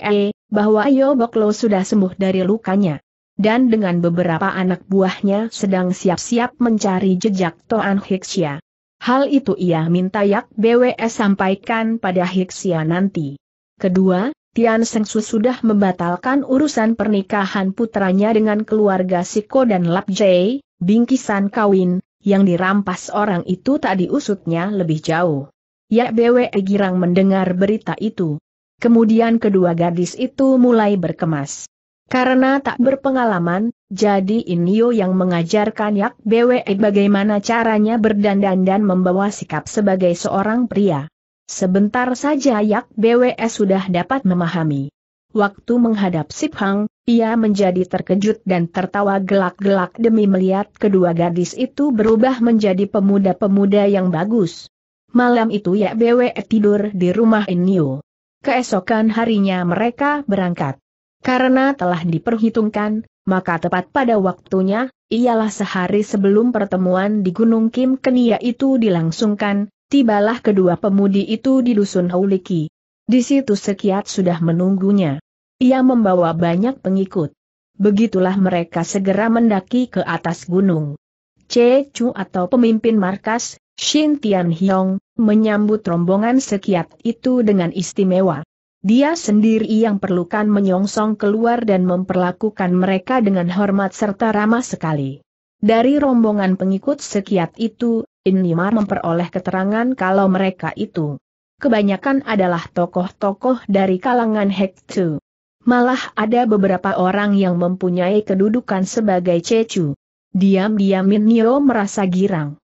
bahwa Yoboklo sudah sembuh dari lukanya. Dan dengan beberapa anak buahnya sedang siap-siap mencari jejak Toan Hiksia. Hal itu ia minta Yak BWS sampaikan pada Hiksia nanti. Kedua, Tian Su sudah membatalkan urusan pernikahan putranya dengan keluarga Siko dan Lap Jay, bingkisan kawin, yang dirampas orang itu tak diusutnya lebih jauh. Yak Bwe Girang mendengar berita itu, Kemudian kedua gadis itu mulai berkemas. Karena tak berpengalaman, jadi Inyo yang mengajarkan Yak Bwe bagaimana caranya berdandan dan membawa sikap sebagai seorang pria. Sebentar saja Yak Bwe sudah dapat memahami. Waktu menghadap Sip Hang, ia menjadi terkejut dan tertawa gelak-gelak demi melihat kedua gadis itu berubah menjadi pemuda-pemuda yang bagus. Malam itu Yak Bwe tidur di rumah Inyo keesokan harinya mereka berangkat. Karena telah diperhitungkan, maka tepat pada waktunya, ialah sehari sebelum pertemuan di Gunung Kim Kenia itu dilangsungkan, tibalah kedua pemudi itu di Dusun Hauliki. Di situ Sekiat sudah menunggunya. Ia membawa banyak pengikut. Begitulah mereka segera mendaki ke atas gunung. C. Chu atau pemimpin markas, Shin Tian Hiong, menyambut rombongan sekiat itu dengan istimewa. Dia sendiri yang perlukan menyongsong keluar dan memperlakukan mereka dengan hormat serta ramah sekali. Dari rombongan pengikut sekiat itu, Inimar memperoleh keterangan kalau mereka itu kebanyakan adalah tokoh-tokoh dari kalangan Hektu. Malah ada beberapa orang yang mempunyai kedudukan sebagai Cecu. Diam-diam Nio merasa girang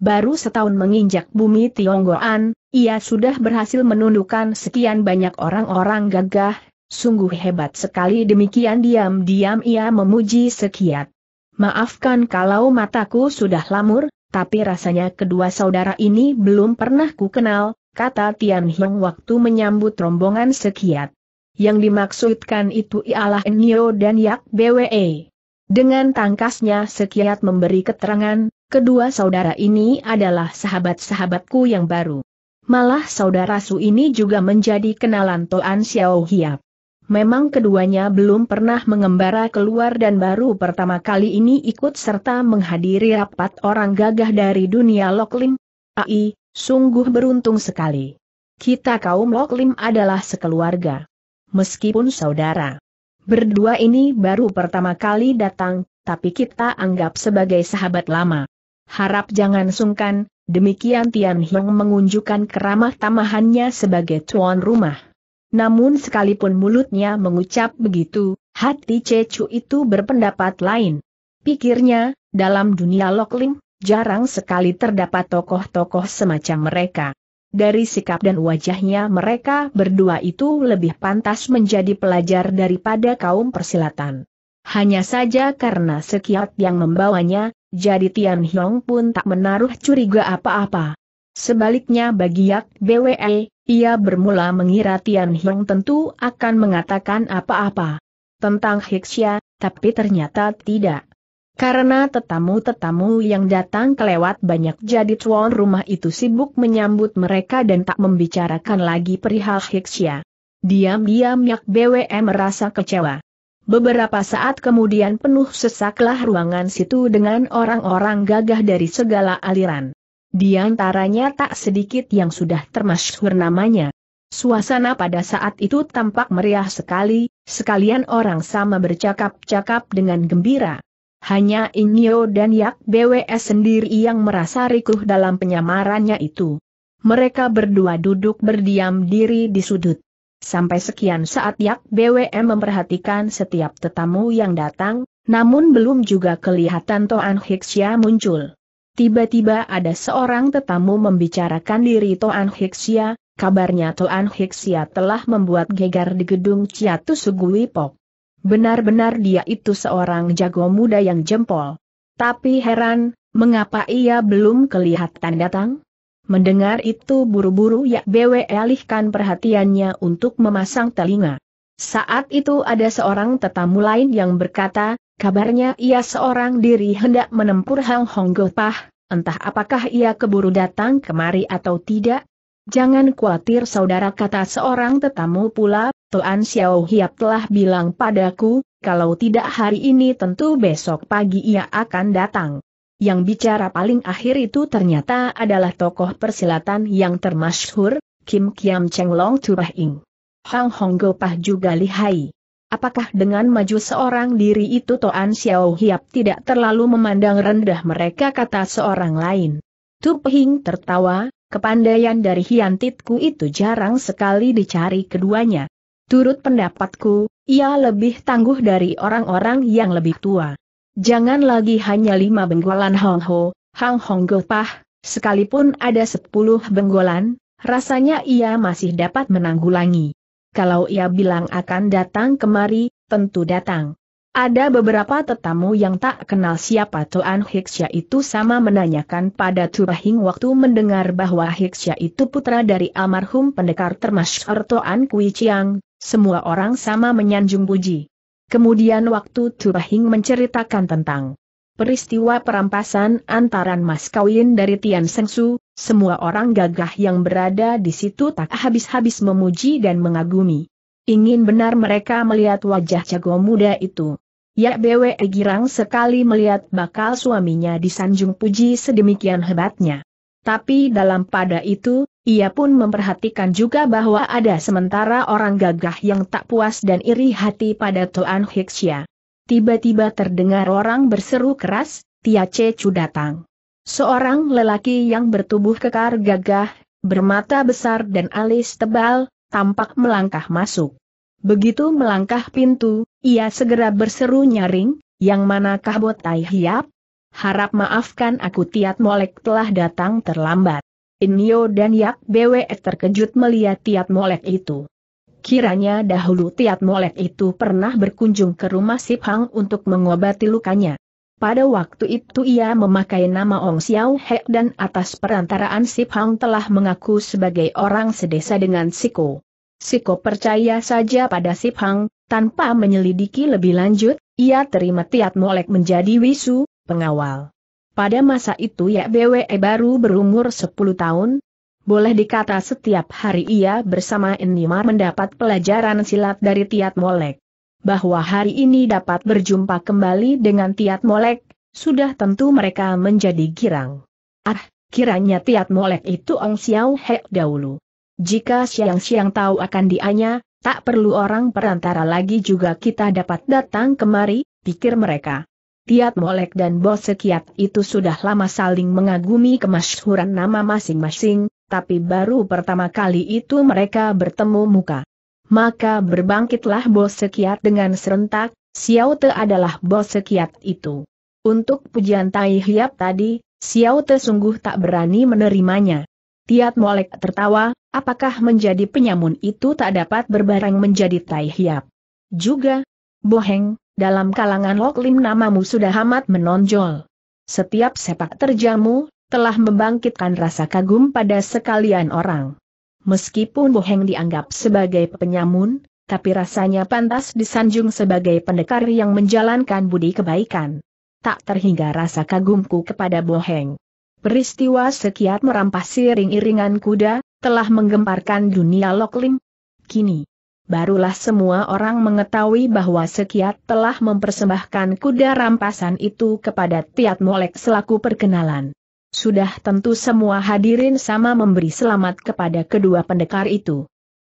baru setahun menginjak bumi Tionggoan, ia sudah berhasil menundukkan sekian banyak orang-orang gagah, sungguh hebat sekali demikian diam-diam ia memuji sekiat. Maafkan kalau mataku sudah lamur, tapi rasanya kedua saudara ini belum pernah ku kenal, kata Tian Hiong waktu menyambut rombongan sekiat. Yang dimaksudkan itu ialah Enyo dan Yak BWE. Dengan tangkasnya Sekiat memberi keterangan, kedua saudara ini adalah sahabat-sahabatku yang baru. Malah saudara Su ini juga menjadi kenalan Toan Xiao Hiap. Memang keduanya belum pernah mengembara keluar dan baru pertama kali ini ikut serta menghadiri rapat orang gagah dari dunia Loklim. Ai, sungguh beruntung sekali. Kita kaum Loklim adalah sekeluarga. Meskipun saudara. Berdua ini baru pertama kali datang, tapi kita anggap sebagai sahabat lama. Harap jangan sungkan, demikian Tian Hiong mengunjukkan keramah tamahannya sebagai tuan rumah. Namun sekalipun mulutnya mengucap begitu, hati Cecu itu berpendapat lain. Pikirnya, dalam dunia Lim, jarang sekali terdapat tokoh-tokoh semacam mereka. Dari sikap dan wajahnya mereka berdua itu lebih pantas menjadi pelajar daripada kaum persilatan. Hanya saja karena sekiat yang membawanya, jadi Tian Hiong pun tak menaruh curiga apa-apa. Sebaliknya bagi Yak BWE, ia bermula mengira Tian Hiong tentu akan mengatakan apa-apa tentang Hixia, tapi ternyata tidak. Karena tetamu-tetamu yang datang kelewat banyak jadi tuan rumah itu sibuk menyambut mereka dan tak membicarakan lagi perihal Hiksya. Diam-diam Yak BWM merasa kecewa. Beberapa saat kemudian penuh sesaklah ruangan situ dengan orang-orang gagah dari segala aliran. Di antaranya tak sedikit yang sudah termasyhur namanya. Suasana pada saat itu tampak meriah sekali, sekalian orang sama bercakap-cakap dengan gembira. Hanya Inyo dan Yak BWS sendiri yang merasa rikuh dalam penyamarannya itu. Mereka berdua duduk berdiam diri di sudut. Sampai sekian saat Yak BWM memperhatikan setiap tetamu yang datang, namun belum juga kelihatan Toan Hiksia muncul. Tiba-tiba ada seorang tetamu membicarakan diri Toan Hiksia, kabarnya Toan Hiksia telah membuat gegar di gedung Ciatu Pop. Benar-benar dia itu seorang jago muda yang jempol. Tapi heran, mengapa ia belum kelihatan datang? Mendengar itu buru-buru ya BW alihkan perhatiannya untuk memasang telinga. Saat itu ada seorang tetamu lain yang berkata, kabarnya ia seorang diri hendak menempur Hang Hong Gopah, entah apakah ia keburu datang kemari atau tidak. Jangan khawatir saudara kata seorang tetamu pula, Tuan Xiao Hiap telah bilang padaku, kalau tidak hari ini tentu besok pagi ia akan datang. Yang bicara paling akhir itu ternyata adalah tokoh persilatan yang termasyhur, Kim Kiam Cheng Long Turah Ing. Hang Hong Gopah juga lihai. Apakah dengan maju seorang diri itu Toan Xiao Hiap tidak terlalu memandang rendah mereka kata seorang lain? Tu Pehing tertawa, kepandaian dari hiantitku itu jarang sekali dicari keduanya. Turut pendapatku, ia lebih tangguh dari orang-orang yang lebih tua. Jangan lagi hanya lima benggolan Hong Ho, Hang Hong Gopah, sekalipun ada sepuluh benggolan, rasanya ia masih dapat menanggulangi. Kalau ia bilang akan datang kemari, tentu datang. Ada beberapa tetamu yang tak kenal siapa tuan Hiksya itu sama menanyakan pada Turahing waktu mendengar bahwa Hiksya itu putra dari almarhum pendekar termasyur tuan Kui Chiang, semua orang sama menyanjung puji. Kemudian waktu Turahing menceritakan tentang peristiwa perampasan antaran mas kawin dari Tian Sengsu, semua orang gagah yang berada di situ tak habis-habis memuji dan mengagumi. Ingin benar mereka melihat wajah jago muda itu. Ya BWE girang sekali melihat bakal suaminya disanjung puji sedemikian hebatnya. Tapi dalam pada itu, ia pun memperhatikan juga bahwa ada sementara orang gagah yang tak puas dan iri hati pada Tuan Hiksya. Tiba-tiba terdengar orang berseru keras, Tia Cecu datang. Seorang lelaki yang bertubuh kekar gagah, bermata besar dan alis tebal, tampak melangkah masuk. Begitu melangkah pintu, ia segera berseru nyaring, yang manakah botai hiap? Harap maafkan aku tiat molek telah datang terlambat. Inyo dan Yak BW terkejut melihat tiat molek itu. Kiranya dahulu tiat molek itu pernah berkunjung ke rumah Sip untuk mengobati lukanya. Pada waktu itu ia memakai nama Ong Xiao He dan atas perantaraan Sip telah mengaku sebagai orang sedesa dengan Siko. Siko percaya saja pada Sip Hang, tanpa menyelidiki lebih lanjut, ia terima Tiat Molek menjadi wisu, pengawal. Pada masa itu Yak BWE baru berumur 10 tahun. Boleh dikata setiap hari ia bersama Enimar mendapat pelajaran silat dari Tiat Molek. Bahwa hari ini dapat berjumpa kembali dengan Tiat Molek, sudah tentu mereka menjadi girang. Ah, kiranya Tiat Molek itu Ong Xiao Hek dahulu. Jika siang-siang tahu akan dianya, tak perlu orang perantara lagi juga kita dapat datang kemari, pikir mereka. Tiat Molek dan Bos Sekiat itu sudah lama saling mengagumi kemasyhuran nama masing-masing, tapi baru pertama kali itu mereka bertemu muka. Maka berbangkitlah Bos Sekiat dengan serentak, Xiao Te adalah Bos Sekiat itu. Untuk pujian Tai Hiap tadi, Xiao Te sungguh tak berani menerimanya. Tiat Molek tertawa, Apakah menjadi penyamun itu tak dapat berbarang menjadi tai hiap? Juga, boheng, dalam kalangan Loklim namamu sudah amat menonjol. Setiap sepak terjamu, telah membangkitkan rasa kagum pada sekalian orang. Meskipun Boheng dianggap sebagai penyamun, tapi rasanya pantas disanjung sebagai pendekar yang menjalankan budi kebaikan. Tak terhingga rasa kagumku kepada Boheng. Peristiwa sekiat merampas siring iringan kuda, telah menggemparkan dunia Lokling. Kini, barulah semua orang mengetahui bahwa sekiat telah mempersembahkan kuda rampasan itu kepada Tiat Molek selaku perkenalan. Sudah tentu semua hadirin sama memberi selamat kepada kedua pendekar itu.